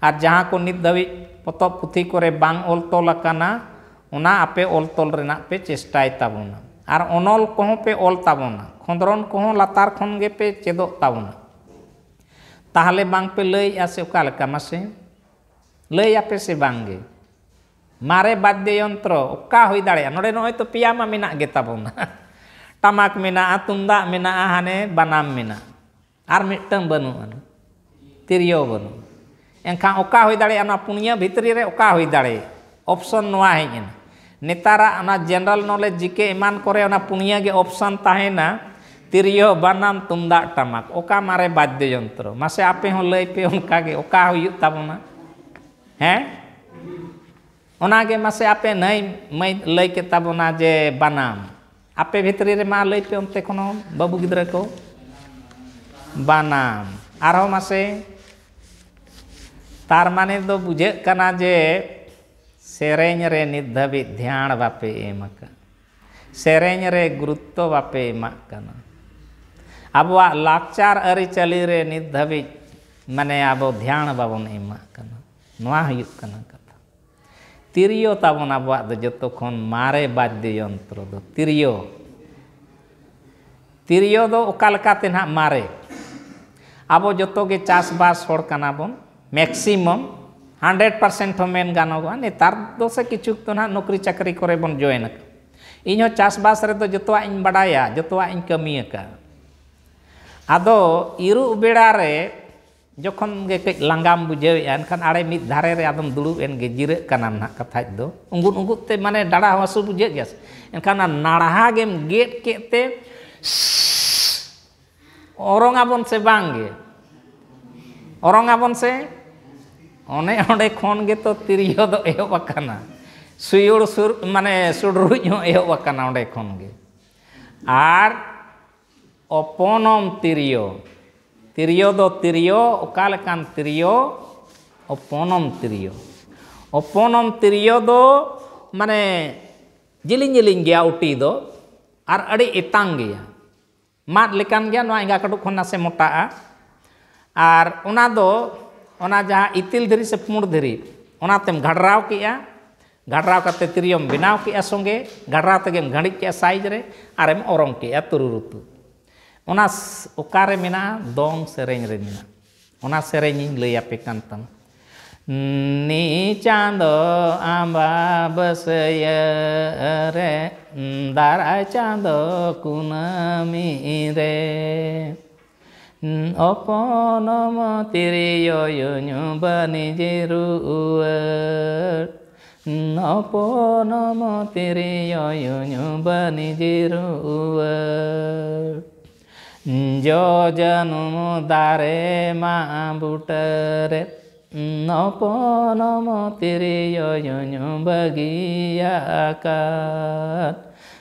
और जहाँ को नित दवी पतब पुथी को रे बांग ओल तोल अकाना उना आपे ओल तोल रेना पे चेष्टाय ताबुना और अनल कोहों पे ओल ताबुना खंदरन कोहों लातार खन गे पे चेदो ताबुना ताहले बांग पे लई आसे उका लका मासे लई आपे से बांगे मारे वाद्य यंत्र उका होई दाड़े नोड़े नोय तो पियामा मिना गे tamak mina atunda mena ahane banam mina ar mitteng banu anu tirio banu engkang oka hoi dale ana punya bitri re oka dale option nua hegen netara ana general knowledge jike eman kore ana punya ge option tahena tirio banam tunda tamak oka mare badde jontro masih ape ho lei pe hon kage oka tabuna he onage masih ape nai mai lei ke tabuna je banam आपे भितरी रे मा लई पेम ते कोनो बाबू गिदरा को बानाम आरो मासे तार माने तो बुझे कना जे सेरेंग रे निद्धवि ध्यान बापे एमक सेरेंग रे गुरुत्व बापे एमक कना अब वा लाक्चार अरी चली रे निद्धवि माने अब ध्यान बाबो नेमक कना नवा हुयुक कना ᱛᱤᱨᱭᱳ ᱛᱟᱵᱚᱱ ᱟᱵᱚᱣᱟᱜ ᱫᱚ ᱡᱚᱛᱚ ᱠᱷᱚᱱ ᱢᱟᱨᱮ ᱵᱟᱫᱽᱫᱚ ᱡᱚᱱᱛᱨᱚ ᱫᱚ ᱛᱤᱨᱭᱳ ᱛᱤᱨᱭᱳ ᱫᱚ ᱚᱠᱟ ᱞᱮᱠᱟᱛᱮ ᱱᱟᱦᱟᱜ ᱢᱟᱨᱮ ᱟᱵᱚ ᱡᱚᱛᱚ ᱜᱮ ᱪᱟᱥᱵᱟᱥ ᱦᱚᱲ ᱠᱟᱱᱟ ᱵᱚᱱ ᱢᱮᱠᱥᱤᱢᱟᱢ ᱦᱟᱱᱰᱨᱮᱰ ᱯᱟᱨᱥᱮᱱᱴ ᱦᱚᱸ ᱢᱮᱱ ᱜᱟᱱᱚᱜᱼᱟ ᱱᱮᱛᱟᱨ ᱫᱚ ᱥᱮ ᱠᱤᱪᱷᱩ ᱫᱚ ᱱᱟᱦᱟᱜ ᱱᱚᱠᱨᱤ ᱪᱟᱹᱠᱨᱤ ᱠᱚᱨᱮ ᱵᱚᱱ ᱡᱚᱭᱮᱱ ᱟᱠᱟᱱᱟ ᱤᱧᱦᱚᱸ ᱪᱟᱥᱵᱟᱥ ᱨᱮᱫᱚ ᱡᱚᱛᱚᱣᱟᱜ ᱤᱧ ᱵᱟᱰᱟᱭᱟ ᱡᱚᱛᱚᱣᱟᱜ ᱤᱧ ᱠᱟᱹᱢᱤ ᱟᱠᱟᱫᱟ ᱟᱫᱚ ᱤᱨᱩᱜ ᱵᱮᱲᱟ ᱨᱮ jokon ge kek langgam bujau yan kan are mit dare re adam dulu en ge jire kanan nak kathai do unggut unggut te mane dala wasu bujau gas en kana nara hagem get ke te orang abon se bangge orang abon se one one kon ge to tiriyo do eho bakana suyur sur mane sudru nyo eho bakana one kon ge ar oponom tiriyo tiriyo do tiriyo kalakan tiriyo oponom tiriyo oponom tiriyo do mane jiling jiling dia auti do ar ari etang ya, mad lekan ge no inga kadu khonna se a ar ona do ona ja itil dhiri se pmur dhiri ona tem gharrao ki a gharrao kate tiriyom binao ki asonge gharra tegem ghanik ki asai jare arem orong ki a tururutu Onas nas ukare dong sereng remina, o nas sereng ngile ya pikantan. Ni cando amba besere, darai cando kunami mire. Opono tiri yo yonyo bani jiru uer, opono tiri yo yonyo bani jiru uer. जनु दारे मा बुटरे नपो नमो तिरियो बगिया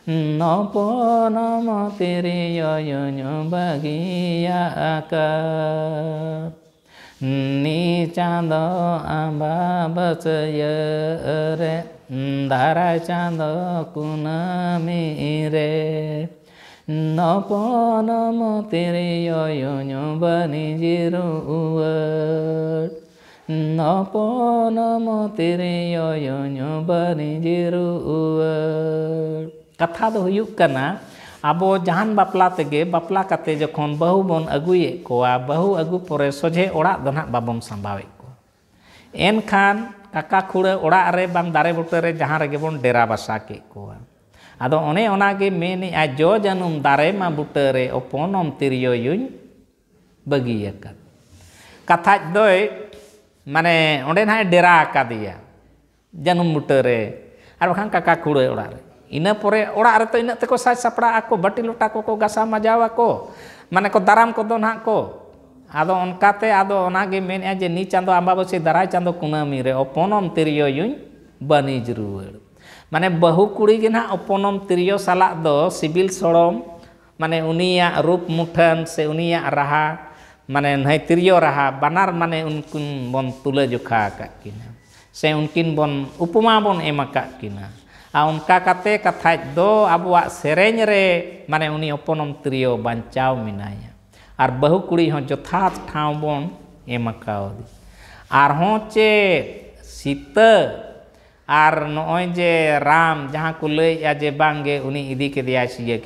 नपो नमो तिरियो बगिया नि चाँद आम्बा बचय रे धारा चाँद कुनमी रे নপনম তেরে অয়ন বাণিজ্যের উয়ার নপনম তেরে অয়ন বাণিজ্যের উয়ার কথা তো আবো জাহান বাপলা থেকে বাপলা কাতে যখন বহু বন আগুয়ে কোয়া বহু আগু পরে সোজে ওড়া দনা বাবন সাম্ভাবে কো এনখান কাকা খুঁড়ে ওড়া রে বাং দারে বুটে যাহা রেগে বন ডেরা বাসা কে কোয়া Ado one ona ke meni ajo janum tare ma butere oponom tiriyo yun bagi yakat. Kata doi mane onde nai dera kadia janum butere aro kang kaka kure ya ora re. Ina pore ora are to ina teko sai sapra ako bati lo tako ko gasa majawa ko mane ko taram ko dona ko. Ado on kate ado ona ke meni ajo ni chando amba bosi dara chando kunami re oponom tiriyo yun bani jiru weru. ᱢᱟᱱᱮ ᱵᱟᱹᱦᱩ ᱠᱩᱲᱤ ᱜᱮ ᱱᱟᱦᱟᱜ ᱚᱯᱚᱱᱚᱢ ᱛᱤᱨᱭᱳ ᱥᱟᱞᱟᱜ ᱫᱚ ᱥᱤᱵᱤᱞ ᱥᱚᱲᱚᱢ ᱢᱟᱱᱮ ᱩᱱᱤᱭᱟᱜ ᱨᱩᱯ ᱢᱩᱴᱷᱟᱹᱱ ᱥᱮ ᱩᱱᱤᱭᱟᱜ ᱨᱟᱦᱟ ᱢᱟᱱᱮ ᱱᱟᱹᱭ ᱛᱤᱨᱭᱳ ᱨᱟᱦᱟ ᱵᱟᱱᱟᱨ ᱢᱟᱱᱮ ᱩᱱᱠᱤᱱ ᱵᱚᱱ ᱛᱩᱞᱟᱹ ᱡᱚᱠᱷᱟ ᱟᱠᱟᱫ ᱠᱤᱱᱟ ᱥᱮ ᱩᱱᱠᱤᱱ ᱵᱚᱱ ᱩᱯᱢᱟ ᱵᱚᱱ ᱮᱢ ᱟᱠᱟᱫ ᱠᱤᱱᱟ ᱟᱨ ᱚᱱᱠᱟ ᱠᱟᱛᱮ ᱠᱟᱛᱷᱟᱡ ᱫᱚ ᱟᱵᱚᱣᱟᱜ ᱥᱮᱨᱮᱧ ᱨᱮ ᱢᱟᱱᱮ ᱩᱱᱤ ᱚᱯᱚᱱᱚᱢ ᱛᱤᱨᱭᱳ ᱵᱟᱧᱪᱟᱣ ᱢᱮᱱᱟᱭᱟ ᱟᱨ ᱵᱟᱹᱦᱩ ᱠᱩᱲᱤ ᱦᱚᱸ ᱡᱚᱛᱷᱟᱛ ᱴᱷᱟᱶ ᱵᱚᱱ ᱮᱢ ᱟᱠᱟᱣᱫᱮ ᱟᱨᱦᱚᱸ ᱪᱮ ᱥᱤᱛᱟᱹ और नोजे राम जहाँ को लैया जे बांगे उनी इदी के दिया सीए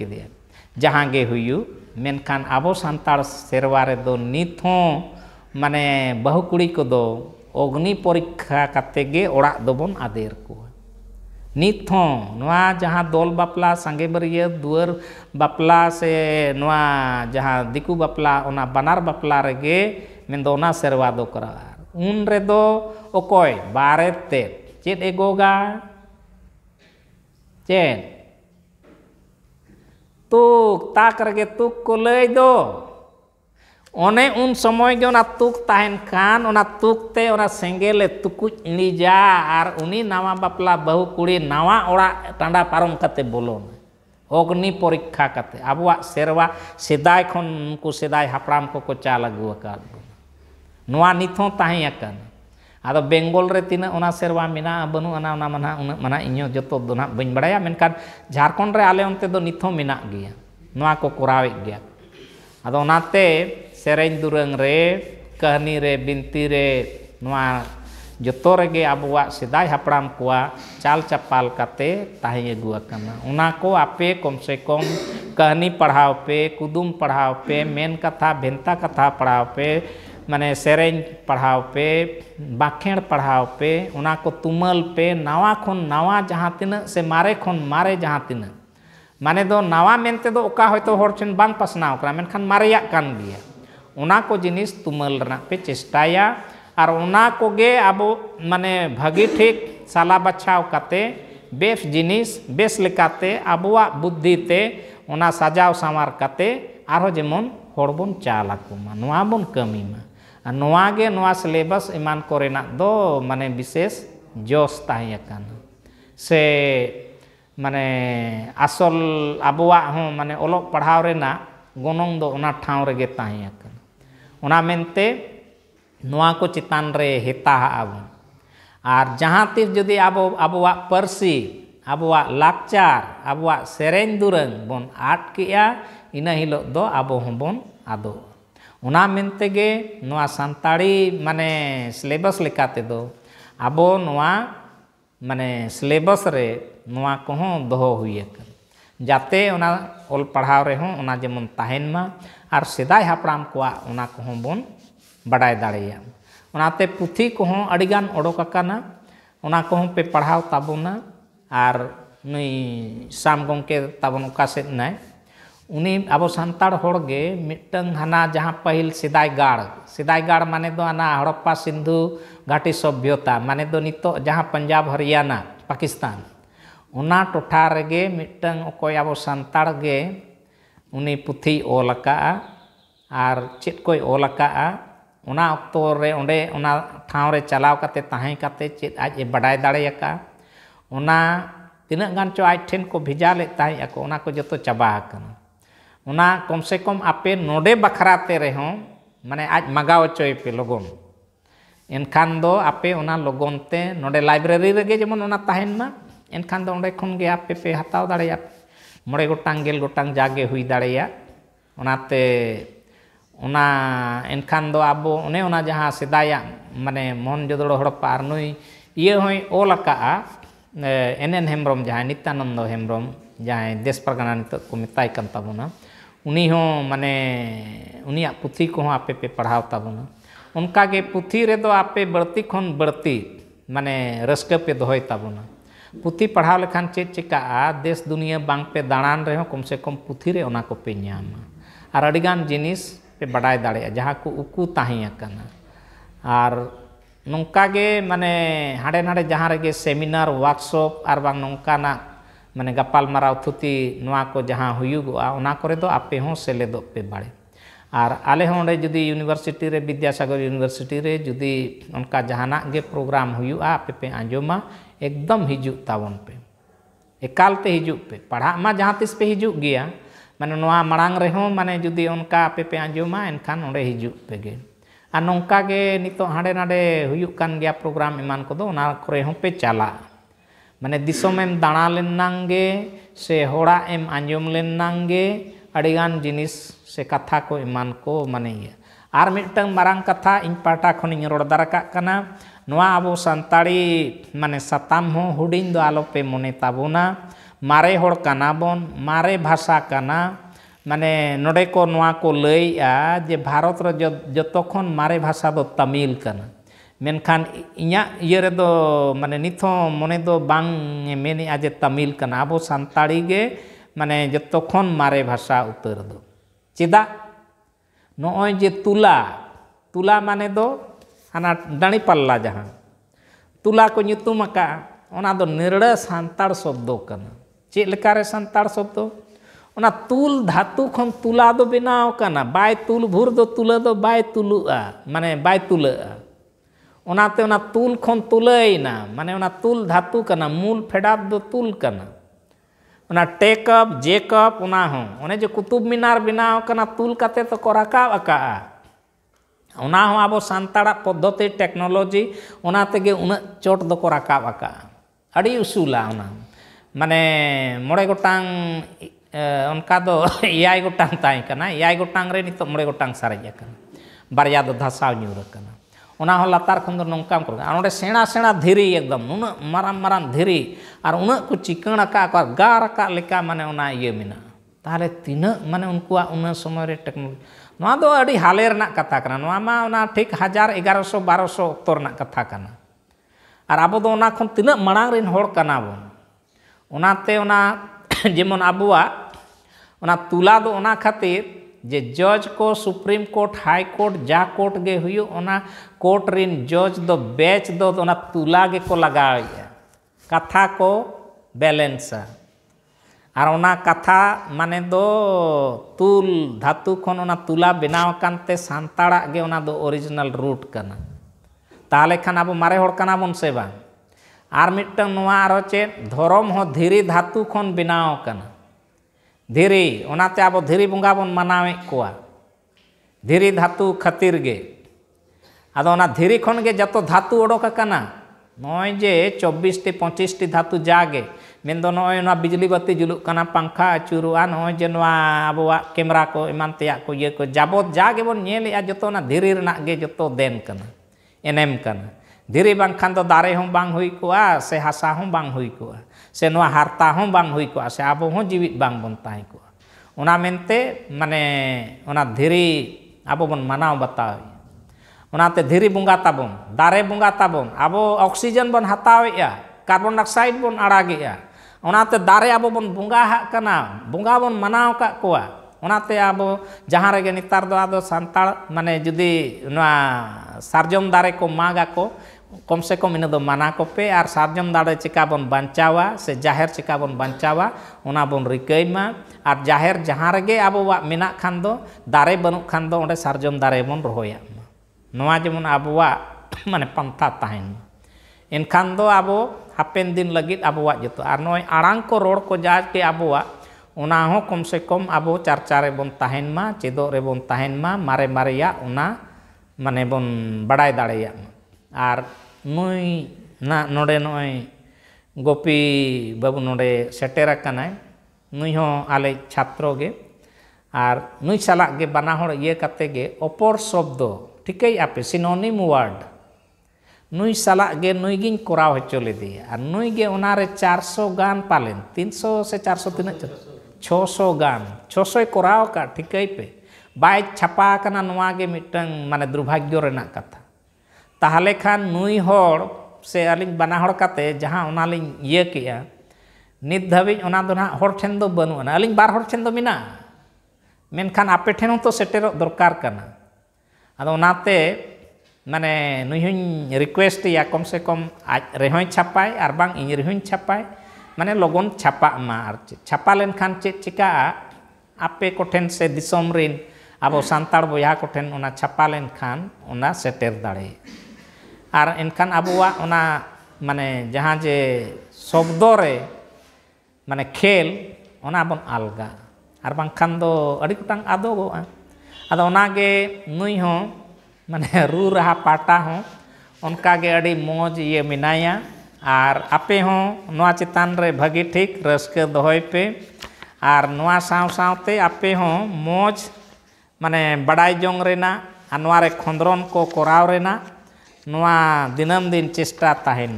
अब सानताल सेरवा रे दो माने बहु कुड़ी को अग्नि परीक्षा करते गे ओड़ा को नीथो नवा जहाँ दोल बापला सागे बरिया दुअर बापला से नवा जहाँ दिकु बापला बनार बापला रे दो ना सेरवा उन बारे तेत chết egoga चेन तुक ताक रगे तुक को लय दो ओने उन समय गे ओना तुक तहन कान ओना तुक ते ओना सेंगेले तुकुच निजा आर उनी नवा बापला बहु कुड़ी नवा ओड़ा टांडा पारम कते बोलोन अग्नि परीक्षा कते आबुआ सेरवा सेदाय खन उनको सेदाय हापड़ाम को को चाल अगुआ का नुआ निथों ताही अकन ada Bengal re tina ona serwa mina abnu ona ona mana ona mana inyo joto dona bin beraya menkan Jharkhand re ale onte do nitho minak gya nua kok kurawi gya ada ona te re kani re binti re noa joto re ge abuwa sedai hapram kuwa cal capal kate tahye gua kana ona ko ape komse kom kani pe kudum padhau pe men katha bhenta katha padhau pe माने सेरेंग पढ़ाओ पे बाखेड़ पढ़ाओ पे उना को तुमल पे नवा खन नवा जहाँ तीन से मारे खन मारे जहाँ तीन माने दो नवा मेंते तो होर छन बांग पसनाव मारे कान गिया उना को जिनिस तुमल पे चेष्टाया और उना को गे अब माने भगी ठीक साला बचाओ कते बेस जिनिस बेस लेकाते अबुआ बुद्धि ते उना सजाव सामार कते आरो जेमन होर बन चालाकुमा नवा बन Anuage nuas lebas iman korena nak do mane bises jostah iakan se mane asol abua ahu mane olok perhaure nak gunung do onak tauri ge tah iakan ona mente nuako citan re hitaha abu ar jahatif jodi abu abua persi abua lakcar abua serenduren bon at ke ia ya, ina hilo do abu hun bun ᱚᱱᱟ ᱢᱮᱱᱛᱮᱜᱮ ᱱᱚᱣᱟ ᱥᱟᱱᱛᱟᱲᱤ ᱢᱟᱱᱮ syllabus ᱞᱮᱠᱟᱛᱮᱫᱚ ᱟᱵᱚ ᱱᱚᱣᱟ ᱢᱟᱱᱮ syllabus ᱨᱮ ᱱᱚᱣᱟ ᱠᱚᱦᱚᱸ ᱫᱚᱦᱚ ᱦᱩᱭ ᱟᱠᱟᱱᱟ ᱡᱟᱛᱮ ᱚᱱᱟ ᱚᱞ ᱯᱟᱲᱦᱟᱣ ᱨᱮᱦᱚᱸ ᱚᱱᱟ ᱡᱮᱢᱚᱱ ᱛᱟᱦᱮᱱ ᱢᱟ ᱟᱨ ᱥᱮᱫᱟᱭ ᱦᱟᱯᱲᱟᱢ ᱠᱚᱣᱟᱜ ᱚᱱᱟ ᱠᱚᱦᱚᱸ ᱵᱚᱱ ᱵᱟᱰᱟᱭ ᱫᱟᱲᱮᱭᱟᱜ ᱢᱟ ᱚᱱᱟᱛᱮ ᱯᱩᱛᱷᱤ ᱠᱚᱦᱚᱸ ᱟᱹᱰᱤᱜᱟᱱ ᱚᱰᱚᱠ ᱟᱠᱟᱱᱟ ᱚᱱᱟ ᱠᱚᱦᱚᱸ ᱯᱮ ᱯᱟᱲᱦᱟᱣ ᱛᱟᱵᱚᱱᱟ ᱟᱨ ᱱᱩᱭ ᱥᱟᱢ ᱜᱚᱢᱠᱮ ᱛᱟᱵᱚᱱ ᱚᱠᱟ ᱥᱮᱫ ᱱᱟᱭ उन्हीं अब सानगे मिट्टन हाना जहाँ पहल सेदाय गाड़ सेदाय गाड़ माने दो आना हड़प्पा सिंधु घाटी सभ्यता माने दो नितो जहाँ पंजाब हरियाणा पाकिस्तान उना टोटा रेगे मिट्टन अकय अब सानगे उन्हीं पुथी ओल और चेक को ओल उना अक्तरे ठावरे चलाव करते चेक आज बाढ़ दाका तीन गान चो ठेन को भेजा लेना को जो चाबाकना ना कम से कम आपे नोडे बखरा ते रहे हों माने आज मगा उच्चो ये पे लोगों इनकान दो आपे उना लोगों ते नोडे लाइब्रेरी रगे जब मन उना ताहिन मा इनकान दो उन्हें खून गे आपे पे हताव दारे या मरे गुटांग गेल गुटांग जागे हुई दारे या उना ते उना इनकान दो आबो उने उना जहाँ सिदाया माने मन जोधोड़ो पार � जहाँ देश प्रगणा को मताई कर उन्हीं हो माने उनिया पुथी को आपे पे पढ़ाव ताबना उनका के पुथी रे दो आपे बढ़ती खन बढ़ती माने रस्क पे दोहय ताबना पुथी पढ़ाव लेखान चेद चिका आ देश दुनिया बांग पे दानान रे हो कम से कम पुथी रे ओना को पे न्याम आर अड़िगान जिनिस पे बड़ाई दाड़े जहाँ को उकु ताही अकना आर नुंका के माने हाड़े नाड़े जहाँ रे सेमिनार वर्कशॉप और बांग नौकाना माने गपालमाराव थुति को आपे सेलेद पे बड़े और आले हे जी यूनिवर्सिटी रे विद्यासागर यूनिवर्सिटी रे जी उनका जहाँ गे प्रोग्राम आपे पे आजमा एकदम हजू तावन पे एकालते हजू पे पढ़ा जहाँ तीस पे हजू गए माने मांग रहे माने जी उनका आपे पे आजमा एनखान अड़े हजू पे गे नौका हाँ ना प्रोग्राम इमान को तो पे चला ᱢᱟᱱᱮ ᱫᱤᱥᱚᱢᱮᱢ ᱫᱟᱬᱟ ᱞᱮᱱᱟᱝ ᱜᱮ ᱥᱮ ᱦᱚᱲᱟᱜ ᱮᱢ ᱟᱸᱡᱚᱢ ᱞᱮᱱᱟᱝ ᱜᱮ ᱟᱹᱰᱤᱜᱟᱱ ᱡᱤᱱᱤᱥ ᱥᱮ ᱠᱟᱛᱷᱟ ᱠᱚ ᱮᱢᱟᱱ ᱠᱚ ᱢᱟᱱᱮ ᱤᱭᱟᱹ ᱟᱨ ᱢᱤᱫᱴᱟᱝ ᱢᱟᱨᱟᱝ ᱠᱟᱛᱷᱟ ᱤᱧ ᱯᱟᱦᱴᱟ ᱠᱷᱚᱱᱤᱧ ᱨᱚᱲ ᱫᱟᱨᱠᱟᱜ ᱠᱟᱱᱟ ᱱᱚᱣᱟ ᱟᱵᱚ ᱥᱟᱱᱛᱟᱲᱤ ᱢᱟᱱᱮ ᱥᱟᱛᱟᱢ ᱦᱚᱸ ᱦᱩᱰᱤᱧ ᱫᱚ ᱟᱞᱚᱯᱮ ᱢᱚᱱᱮ ᱛᱟᱵᱚᱱᱟ ᱢᱟᱨᱮ ᱦᱚᱲ ᱠᱟᱱᱟ ᱵᱚᱱ ᱢᱟᱨᱮ ᱵᱷᱟᱥᱟ ᱠᱟᱱᱟ ᱢᱟᱱᱮ ᱱᱚᱰᱮ ᱠᱚ ᱱᱚᱣᱟ ᱠᱚ ᱞᱟᱹᱭᱮᱜᱼᱟ ᱡᱮ ᱵᱷᱟᱨᱚᱛ ᱨᱮ ᱡᱚᱛᱚ ᱠᱷᱚᱱ ᱢᱟᱨᱮ ᱵᱷᱟᱥᱟ ᱫᱚ ᱛᱟᱹᱢᱤᱞ ᱠᱟᱱᱟ मेनखान इं माने नित मने दो जे तमिल अब सानी माने जो खन मारे भाषा उतर दो चेदा नॉय तुला तुला माने दो हना डी पाल्ला जहाँ तुला को नितुम का शब्द कना चेद लेका शब्द ᱚᱱᱟ तुल धातु खन तुला ᱫᱚ ᱵᱮᱱᱟᱣ ᱠᱟᱱᱟ ᱵᱟᱭ ᱛᱩᱞ ᱵᱷᱩᱨ ᱫᱚ ᱛᱩᱞᱟᱹ ᱫᱚ उनाते उना तुल खन तुलना माने उना तुल धातु करना मूल फेडा दो तुल करना उना टेकअप जेकअप उना हो उन्हें जो कुतुब मीनार बनाव करना तुल करते तो कोराकाव का उना हो आबो सांताड़ा पद्धति टेक्नोलॉजी उनाते के उन चोट दो कोराकाव का अड़ी उसूला उना माने मोड़े गोटांग उनका दो याई गोटांग ताई करना याई गोटांग रे नितो मोड़े गोटांग सारे जकन बारियादो धसाव न्यू रखना ᱚᱱᱟ ᱦᱚᱸ ᱞᱟᱛᱟᱨ ᱠᱷᱚᱱ ᱫᱚ ᱱᱚᱝᱠᱟᱢ ᱠᱚᱨᱟ ᱟᱨ ᱚᱸᱰᱮ ᱥᱮᱬᱟ ᱥᱮᱬᱟ ᱫᱷᱤᱨᱤ ᱮᱠᱫᱚᱢ ᱱᱩᱱᱟᱹᱜ ᱢᱟᱨᱟᱝ ᱢᱟᱨᱟᱝ ᱫᱷᱤᱨᱤ ᱟᱨ ᱩᱱᱟᱹᱜ ᱠᱚ ᱪᱤᱠᱟᱹᱬ ᱟᱠᱟᱫ ᱠᱚᱣᱟ ᱜᱟ ᱨᱟᱠᱟᱵ ᱞᱮᱠᱟ ᱢᱟᱱᱮ ᱚᱱᱟ ᱤᱭᱟᱹ ᱢᱮᱱᱟᱜᱼᱟ ᱛᱟᱦᱞᱮ ᱛᱤᱱᱟᱹᱜ ᱢᱟᱱᱮ ᱩᱱᱠᱩᱣᱟᱜ ᱩᱱᱟᱹᱜ ᱥᱚᱢᱚᱭ ᱨᱮ ᱴᱮᱠᱱᱳᱞᱚᱡᱤ ᱱᱚᱣᱟ ᱫᱚ ᱟᱹᱰᱤ ᱦᱟᱞᱮ ᱨᱮᱱᱟᱜ ᱠᱟᱛᱷᱟ ᱠᱟᱱᱟ ᱱᱚᱣᱟ ᱢᱟ ᱚᱱᱟ ᱴᱷᱤᱠ ᱦᱟᱡᱟᱨ ᱮᱜᱟᱨᱚᱥᱚ ᱵᱟᱨᱚᱥᱚ ᱚᱠᱛᱚ ᱨᱮᱱᱟᱜ ᱠᱟᱛᱷᱟ ᱠᱟᱱᱟ ᱟᱨ ᱟᱵᱚ ᱫᱚ ᱚᱱᱟ ᱠᱷᱚᱱ ᱛᱤᱱᱟᱹᱜ ᱢᱟᱲᱟᱝ ᱨᱮᱱ ᱦᱚᱲ ᱠᱟᱱᱟ ᱵᱚᱱ ᱚᱱᱟᱛᱮ ᱚᱱᱟ ᱡᱮᱢᱚᱱ ᱟᱵᱚᱣᱟᱜ ᱚᱱᱟ ᱛᱩᱞᱟ ᱫᱚ ᱚᱱᱟ ᱠᱷᱟᱹᱛᱤᱨ जे जज को सुप्रीम कोर्ट हाई कोर्ट जा कोर्ट गे ओना कोर्ट रिन जज दो बेच दो ओना तुला गे को लगाए कथा को बैलेंसा और ओना कथा माने दो तुल धातु खन ओना तुला बनाव कानते सानताड़ा गे ओना दो ओरिजिनल रूट करना ताले खान अब मारे होड़ करना बन से बा आर मिटन नुआ आरो चे धर्म हो धीरे धातु खन बनाव करना धीरी उनाते अब धीरी बंगा बन मनावे को धीरी धातु खातिर अदा धीरी खन के जो धातु उड़ोकना नजे चौबीस टी पचिस टी धातु जागे मन ना बिजली बती जुलूकना पांखा अचुरुआ नजे अब कैमरा को इमान तैयार को ये को जबत जागे बनल जो धीरी जो दें एनेम धीरी बाखान दारे हम बांग हुई को से हासा हम बांग हुई को senua harta hong bang hui kua se apa hong jiwit bang pun ku. kua una mente mane una diri apa pun mana o batawi una te diri bung kata bung dare bung kata bung oksigen pun hatawi ya karbon dioxide pun aragi ya una te dare apa pun bung kaha kana bung pun mana o kak kua una te apa jahare geni tar doa do santar mane judi una sarjom dare ko maga ko कम से कम इन माना को पे और सार्जम दाड़े चिका बन बचावा से जाहिर चिका बन बचावा उना बन रिकाय मा और जाहिर जहां रगे अब मेना खान दो दारे बनू खान दो उन्हें सार्जम दारे बन रोया नवा जेमन अब माने पंथा तहन इनखान दो अब हापेन दिन लगी अब जो और नय आड़ांग को रोड को जाज के अब उना हो कम से कम अब चर्चा रे बन तहन मा चेदो रे बन तहन मा मारे मारे या उना माने बन बड़ाई दाड़े या और ᱱᱩᱭ ᱱᱟᱜ ᱱᱚᱰᱮ ᱱᱚᱜᱼᱚᱭ ᱜᱳᱯᱤ ᱵᱟᱹᱵᱩ ᱱᱚᱰᱮ ᱥᱮᱴᱮᱨ ᱟᱠᱟᱱᱟᱭ ᱱᱩᱭ ᱦᱚᱸ ᱟᱞᱮ ᱪᱷᱟᱛᱨᱚ ᱜᱮ ᱟᱨ ᱱᱩᱭ ᱥᱟᱞᱟᱜ ᱜᱮ ᱵᱟᱱᱟ ᱦᱚᱲ ᱤᱭᱟᱹ ᱠᱟᱛᱮ ᱜᱮ ᱚᱯᱚᱨ ᱥᱚᱵᱫᱚ ᱴᱷᱤᱠᱟᱹᱭ ᱟᱯᱮ ᱥᱤᱱᱚᱱᱤᱢ ᱳᱣᱟᱨᱰ ᱱᱩᱭ ᱥᱟᱞᱟᱜ ᱜᱮ ᱱᱩᱭ ᱜᱤᱧ ᱠᱚᱨᱟᱣ ᱦᱚᱪᱚ ᱞᱮᱫᱮᱭᱟ ᱟᱨ ᱱᱩᱭ ᱜᱮ ᱚᱱᱟᱨᱮ 400 ᱜᱟᱱ ᱯᱟᱞᱮᱱ 300 ᱥᱮ 400 ᱛᱤᱱᱟᱹᱜ 600 ᱜᱟᱱ 600ᱭ ᱠᱚᱨᱟᱣ ᱟᱠᱟᱫ ᱴᱷᱤᱠᱟᱹᱭ ᱯᱮ ᱵᱟᱭ ᱪᱷᱟᱯᱟ ᱟᱠᱟᱱᱟ ᱱᱚᱣᱟ ᱜᱮ ᱢᱤᱫᱴᱟᱝ ᱢᱟᱱᱮ ᱫᱩᱨᱵᱷᱟᱜᱽᱜᱚ ᱨᱮᱱᱟᱜ ᱠᱟᱛᱷᱟ ᱛᱟᱦᱞᱮ ᱠᱷᱟᱱ ᱱᱩᱭ ᱦᱚᱲ ᱥᱮ ᱟᱹᱞᱤᱧ ᱵᱟᱱᱟ ᱦᱚᱲ ᱠᱟᱛᱮ ᱡᱟᱦᱟᱸ ᱚᱱᱟᱞᱤᱧ ᱤᱭᱟᱹ ᱠᱮᱜᱼᱟ ᱱᱤᱛ ᱫᱷᱟᱹᱵᱤᱡ ᱚᱱᱟ ᱫᱚ ᱱᱟᱦᱟᱜ ᱦᱚᱲ ᱴᱷᱮᱱ ᱫᱚ ᱵᱟᱹᱱᱩᱜ ᱟᱱᱟ ᱟᱹᱞᱤᱧ ᱵᱟᱨ ᱦᱚᱲ ᱴᱷᱮᱱ ᱫᱚ ᱢᱮᱱᱟᱜᱼᱟ ᱢᱮᱱᱠᱷᱟᱱ ᱟᱯᱮ ᱴᱷᱮᱱ ᱦᱚᱸᱛᱚ ᱥᱮᱴᱮᱨᱚᱜ ᱫᱚᱨᱠᱟᱨ ᱠᱟᱱᱟ ᱟᱫᱚ ᱚᱱᱟᱛᱮ ᱢᱟᱱᱮ ᱱᱩᱭ ᱦᱚᱧ ᱨᱤᱠᱩᱭᱮᱥᱴᱮᱭᱟ ᱠᱚᱢ ᱥᱮ ᱠᱚᱢ ᱟᱡ ᱨᱮᱦᱚᱸᱭ ᱪᱷᱟᱯᱟᱭ ᱟᱨ ᱵᱟᱝ ᱤᱧ ᱨᱮᱦᱚᱸᱧ ᱪᱷᱟᱯᱟᱭ ᱢᱟᱱᱮ ᱞᱚᱜᱚᱱ ᱪᱷᱟᱯᱟᱜ ᱢᱟ ᱟᱨ ᱪᱮᱫ ᱪᱷᱟᱯᱟ ᱞᱮᱱᱠᱷᱟᱱ ᱪᱮᱫ ᱪᱤᱠᱟᱹᱜᱼᱟ ᱟᱯᱮ ᱠᱚᱴᱷᱮᱱ ᱥᱮ ᱫᱤᱥᱚᱢ ᱨᱮᱱ ᱟᱵᱚ ᱥᱟᱱᱛᱟᱲ ᱵᱚᱭᱦᱟ ᱠᱚᱴᱷᱮᱱ ᱚᱱᱟ ᱪᱷᱟᱯᱟ ᱞᱮᱱᱠᱷᱟᱱ ᱚᱱᱟ ᱥᱮᱴᱮᱨ ᱫᱟᱲᱮᱭᱟᱜᱼᱟ और एनखान अब माने जहाँ जे शब्द रे माने खेल ओना बन अलगा और बांखान दो अड़ी कुटांग आदोगो अद ओना गे नुई हो माने रू रहा पाटा हो उनका गे अड़ी मौज ये मिनाया आर आपे हो नुआ चितान रे भगी ठीक रसके दोय पे आर नुआ साव सावते आपे हो मौज माने बड़ाई जोंग रेना अनुआ रे खोंद्रोन को कोराव रेना दिनम दिन चेष्टा तहन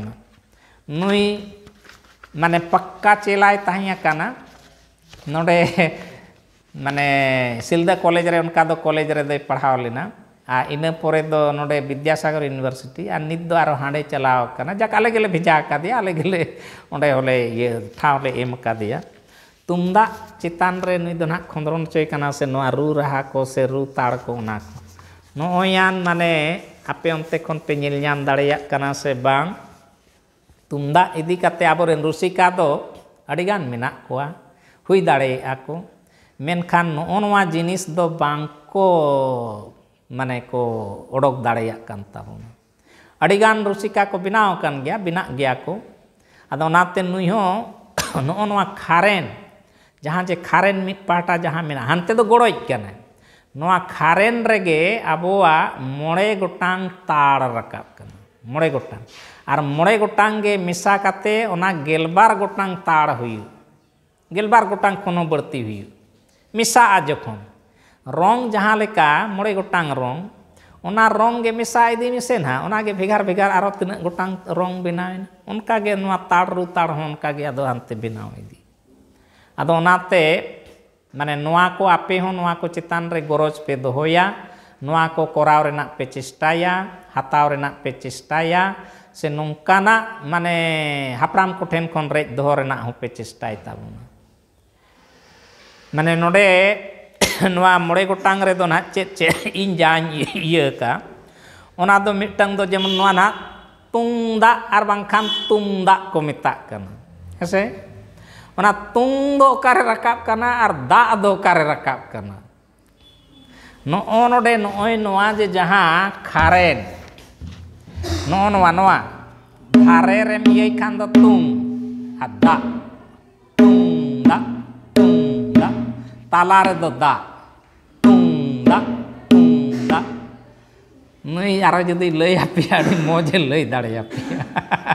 नई माने पक्का चेलाय चलना नोड़े माने सिलदा कॉलेज रे कॉलेज रे दे लेना आ इनपर दो नोड़े विद्यासागर यूनिवर्सिटी आ नित दो आरो हांडे चलाओ करना भेजा कर दिया अलग अलग उन्हें होले एम कर दिया चितान रे दो ना खंडरों चोई से नो रू रहा को से रू ताड़ को ना को apian tekon penyel nyam dariak ya, karena sebang tunda ini kata apa orang Rusia kado ada kan minat kuah, hui dari aku men kan jenis do banko mana ko orang dariak ya kan tahu, ada kan Rusia kau binau kan dia binak dia aku, atau nanti nuyo nuonwa karen, jahan cek karen mit parta jahan mina, hante do goroik kanai. खारेन रेगे अबुआ मे गोटांग मे रकाब कना मोड़े गोटांग और गे मिसा काते ओना गेलबार गोटांग ताड़ हुयू रंग जहाँ मे गटा रंग ओना रंग गे मिसा इदी मिसे ना ओना गे और भेगार आरो तीना गोटांग रंग बनावेन उनका ताड़ रु ताड़ हों उनका गे बनाव इदी अदो mane nua ko ape ho nua ko citan re goros pe dohoya nua ko korau re nak pe cistaya hatau re nak pe cistaya se nungkana mane hapram ko ten kon re doho re nak ho pe cistai ta bung nua mure ko tang re dona ce ce injan iye ka ona do mi tang do jemun nua na tung da arbang tung da ko kan mana tunggu kare rakap kana ar da do kare rakap kana de no oi no aja jaha no ono noa noa kare rem yei khan tung ada tung da tung da talare do da tung da tung da nui arah jadi lei api ari moje lei dari api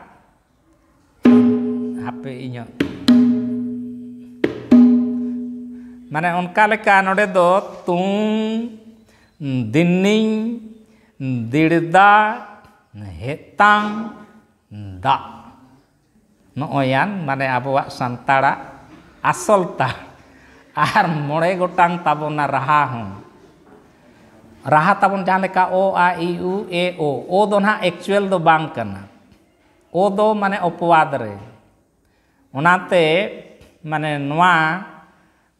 हाप इन माने उनका नोड़े दो तू दिनी दिड़दा हेतां दा नोयान माने अब सानाड़ा आसल are मोड़े गोटांग ताबोना रहा हूँ रहा ताबन जहाँ का ओ आ इ ए ओ ओ दो ना एक्चुअल दो बांग करना ओ दो माने अपवाद रे माने नवा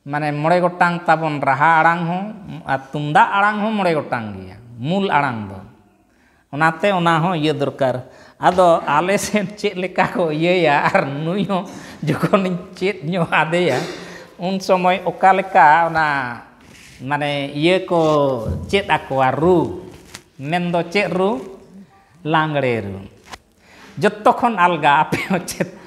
माने मड़े गोटांग ताबन रहा आड़ हूँ तुमदा आड़ हूँ मड़े गोटांग मूल आड़ते ये दरकार अद आले सेन चेका को इेया नुय जो चेदे उन समय अका माने ये को चेद रू रु मन चे रु लांगड़े रु जो खन अलगा आप चेत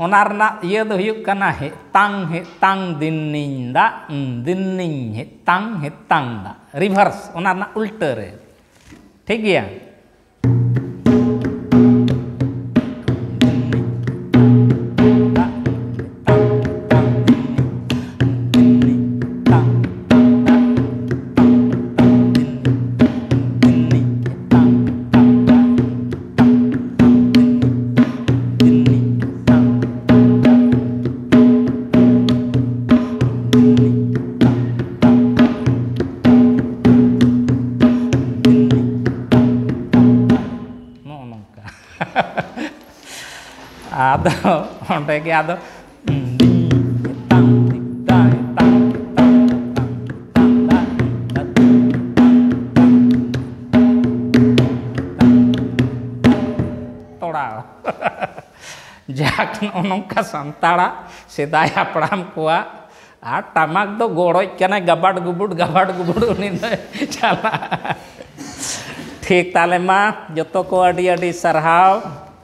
onarna iya do yuk kana hitang hitang dinning da mm, dinning hitang hitang da reverse onarna ulter ठीक है है कि यादव संताड़ा सदा हपड़ाम को टमक दो गोड़ के गबाड़ गुबुड़ गबाड़ गुबुड़ चला ठीक तालेमा जो को अड़ी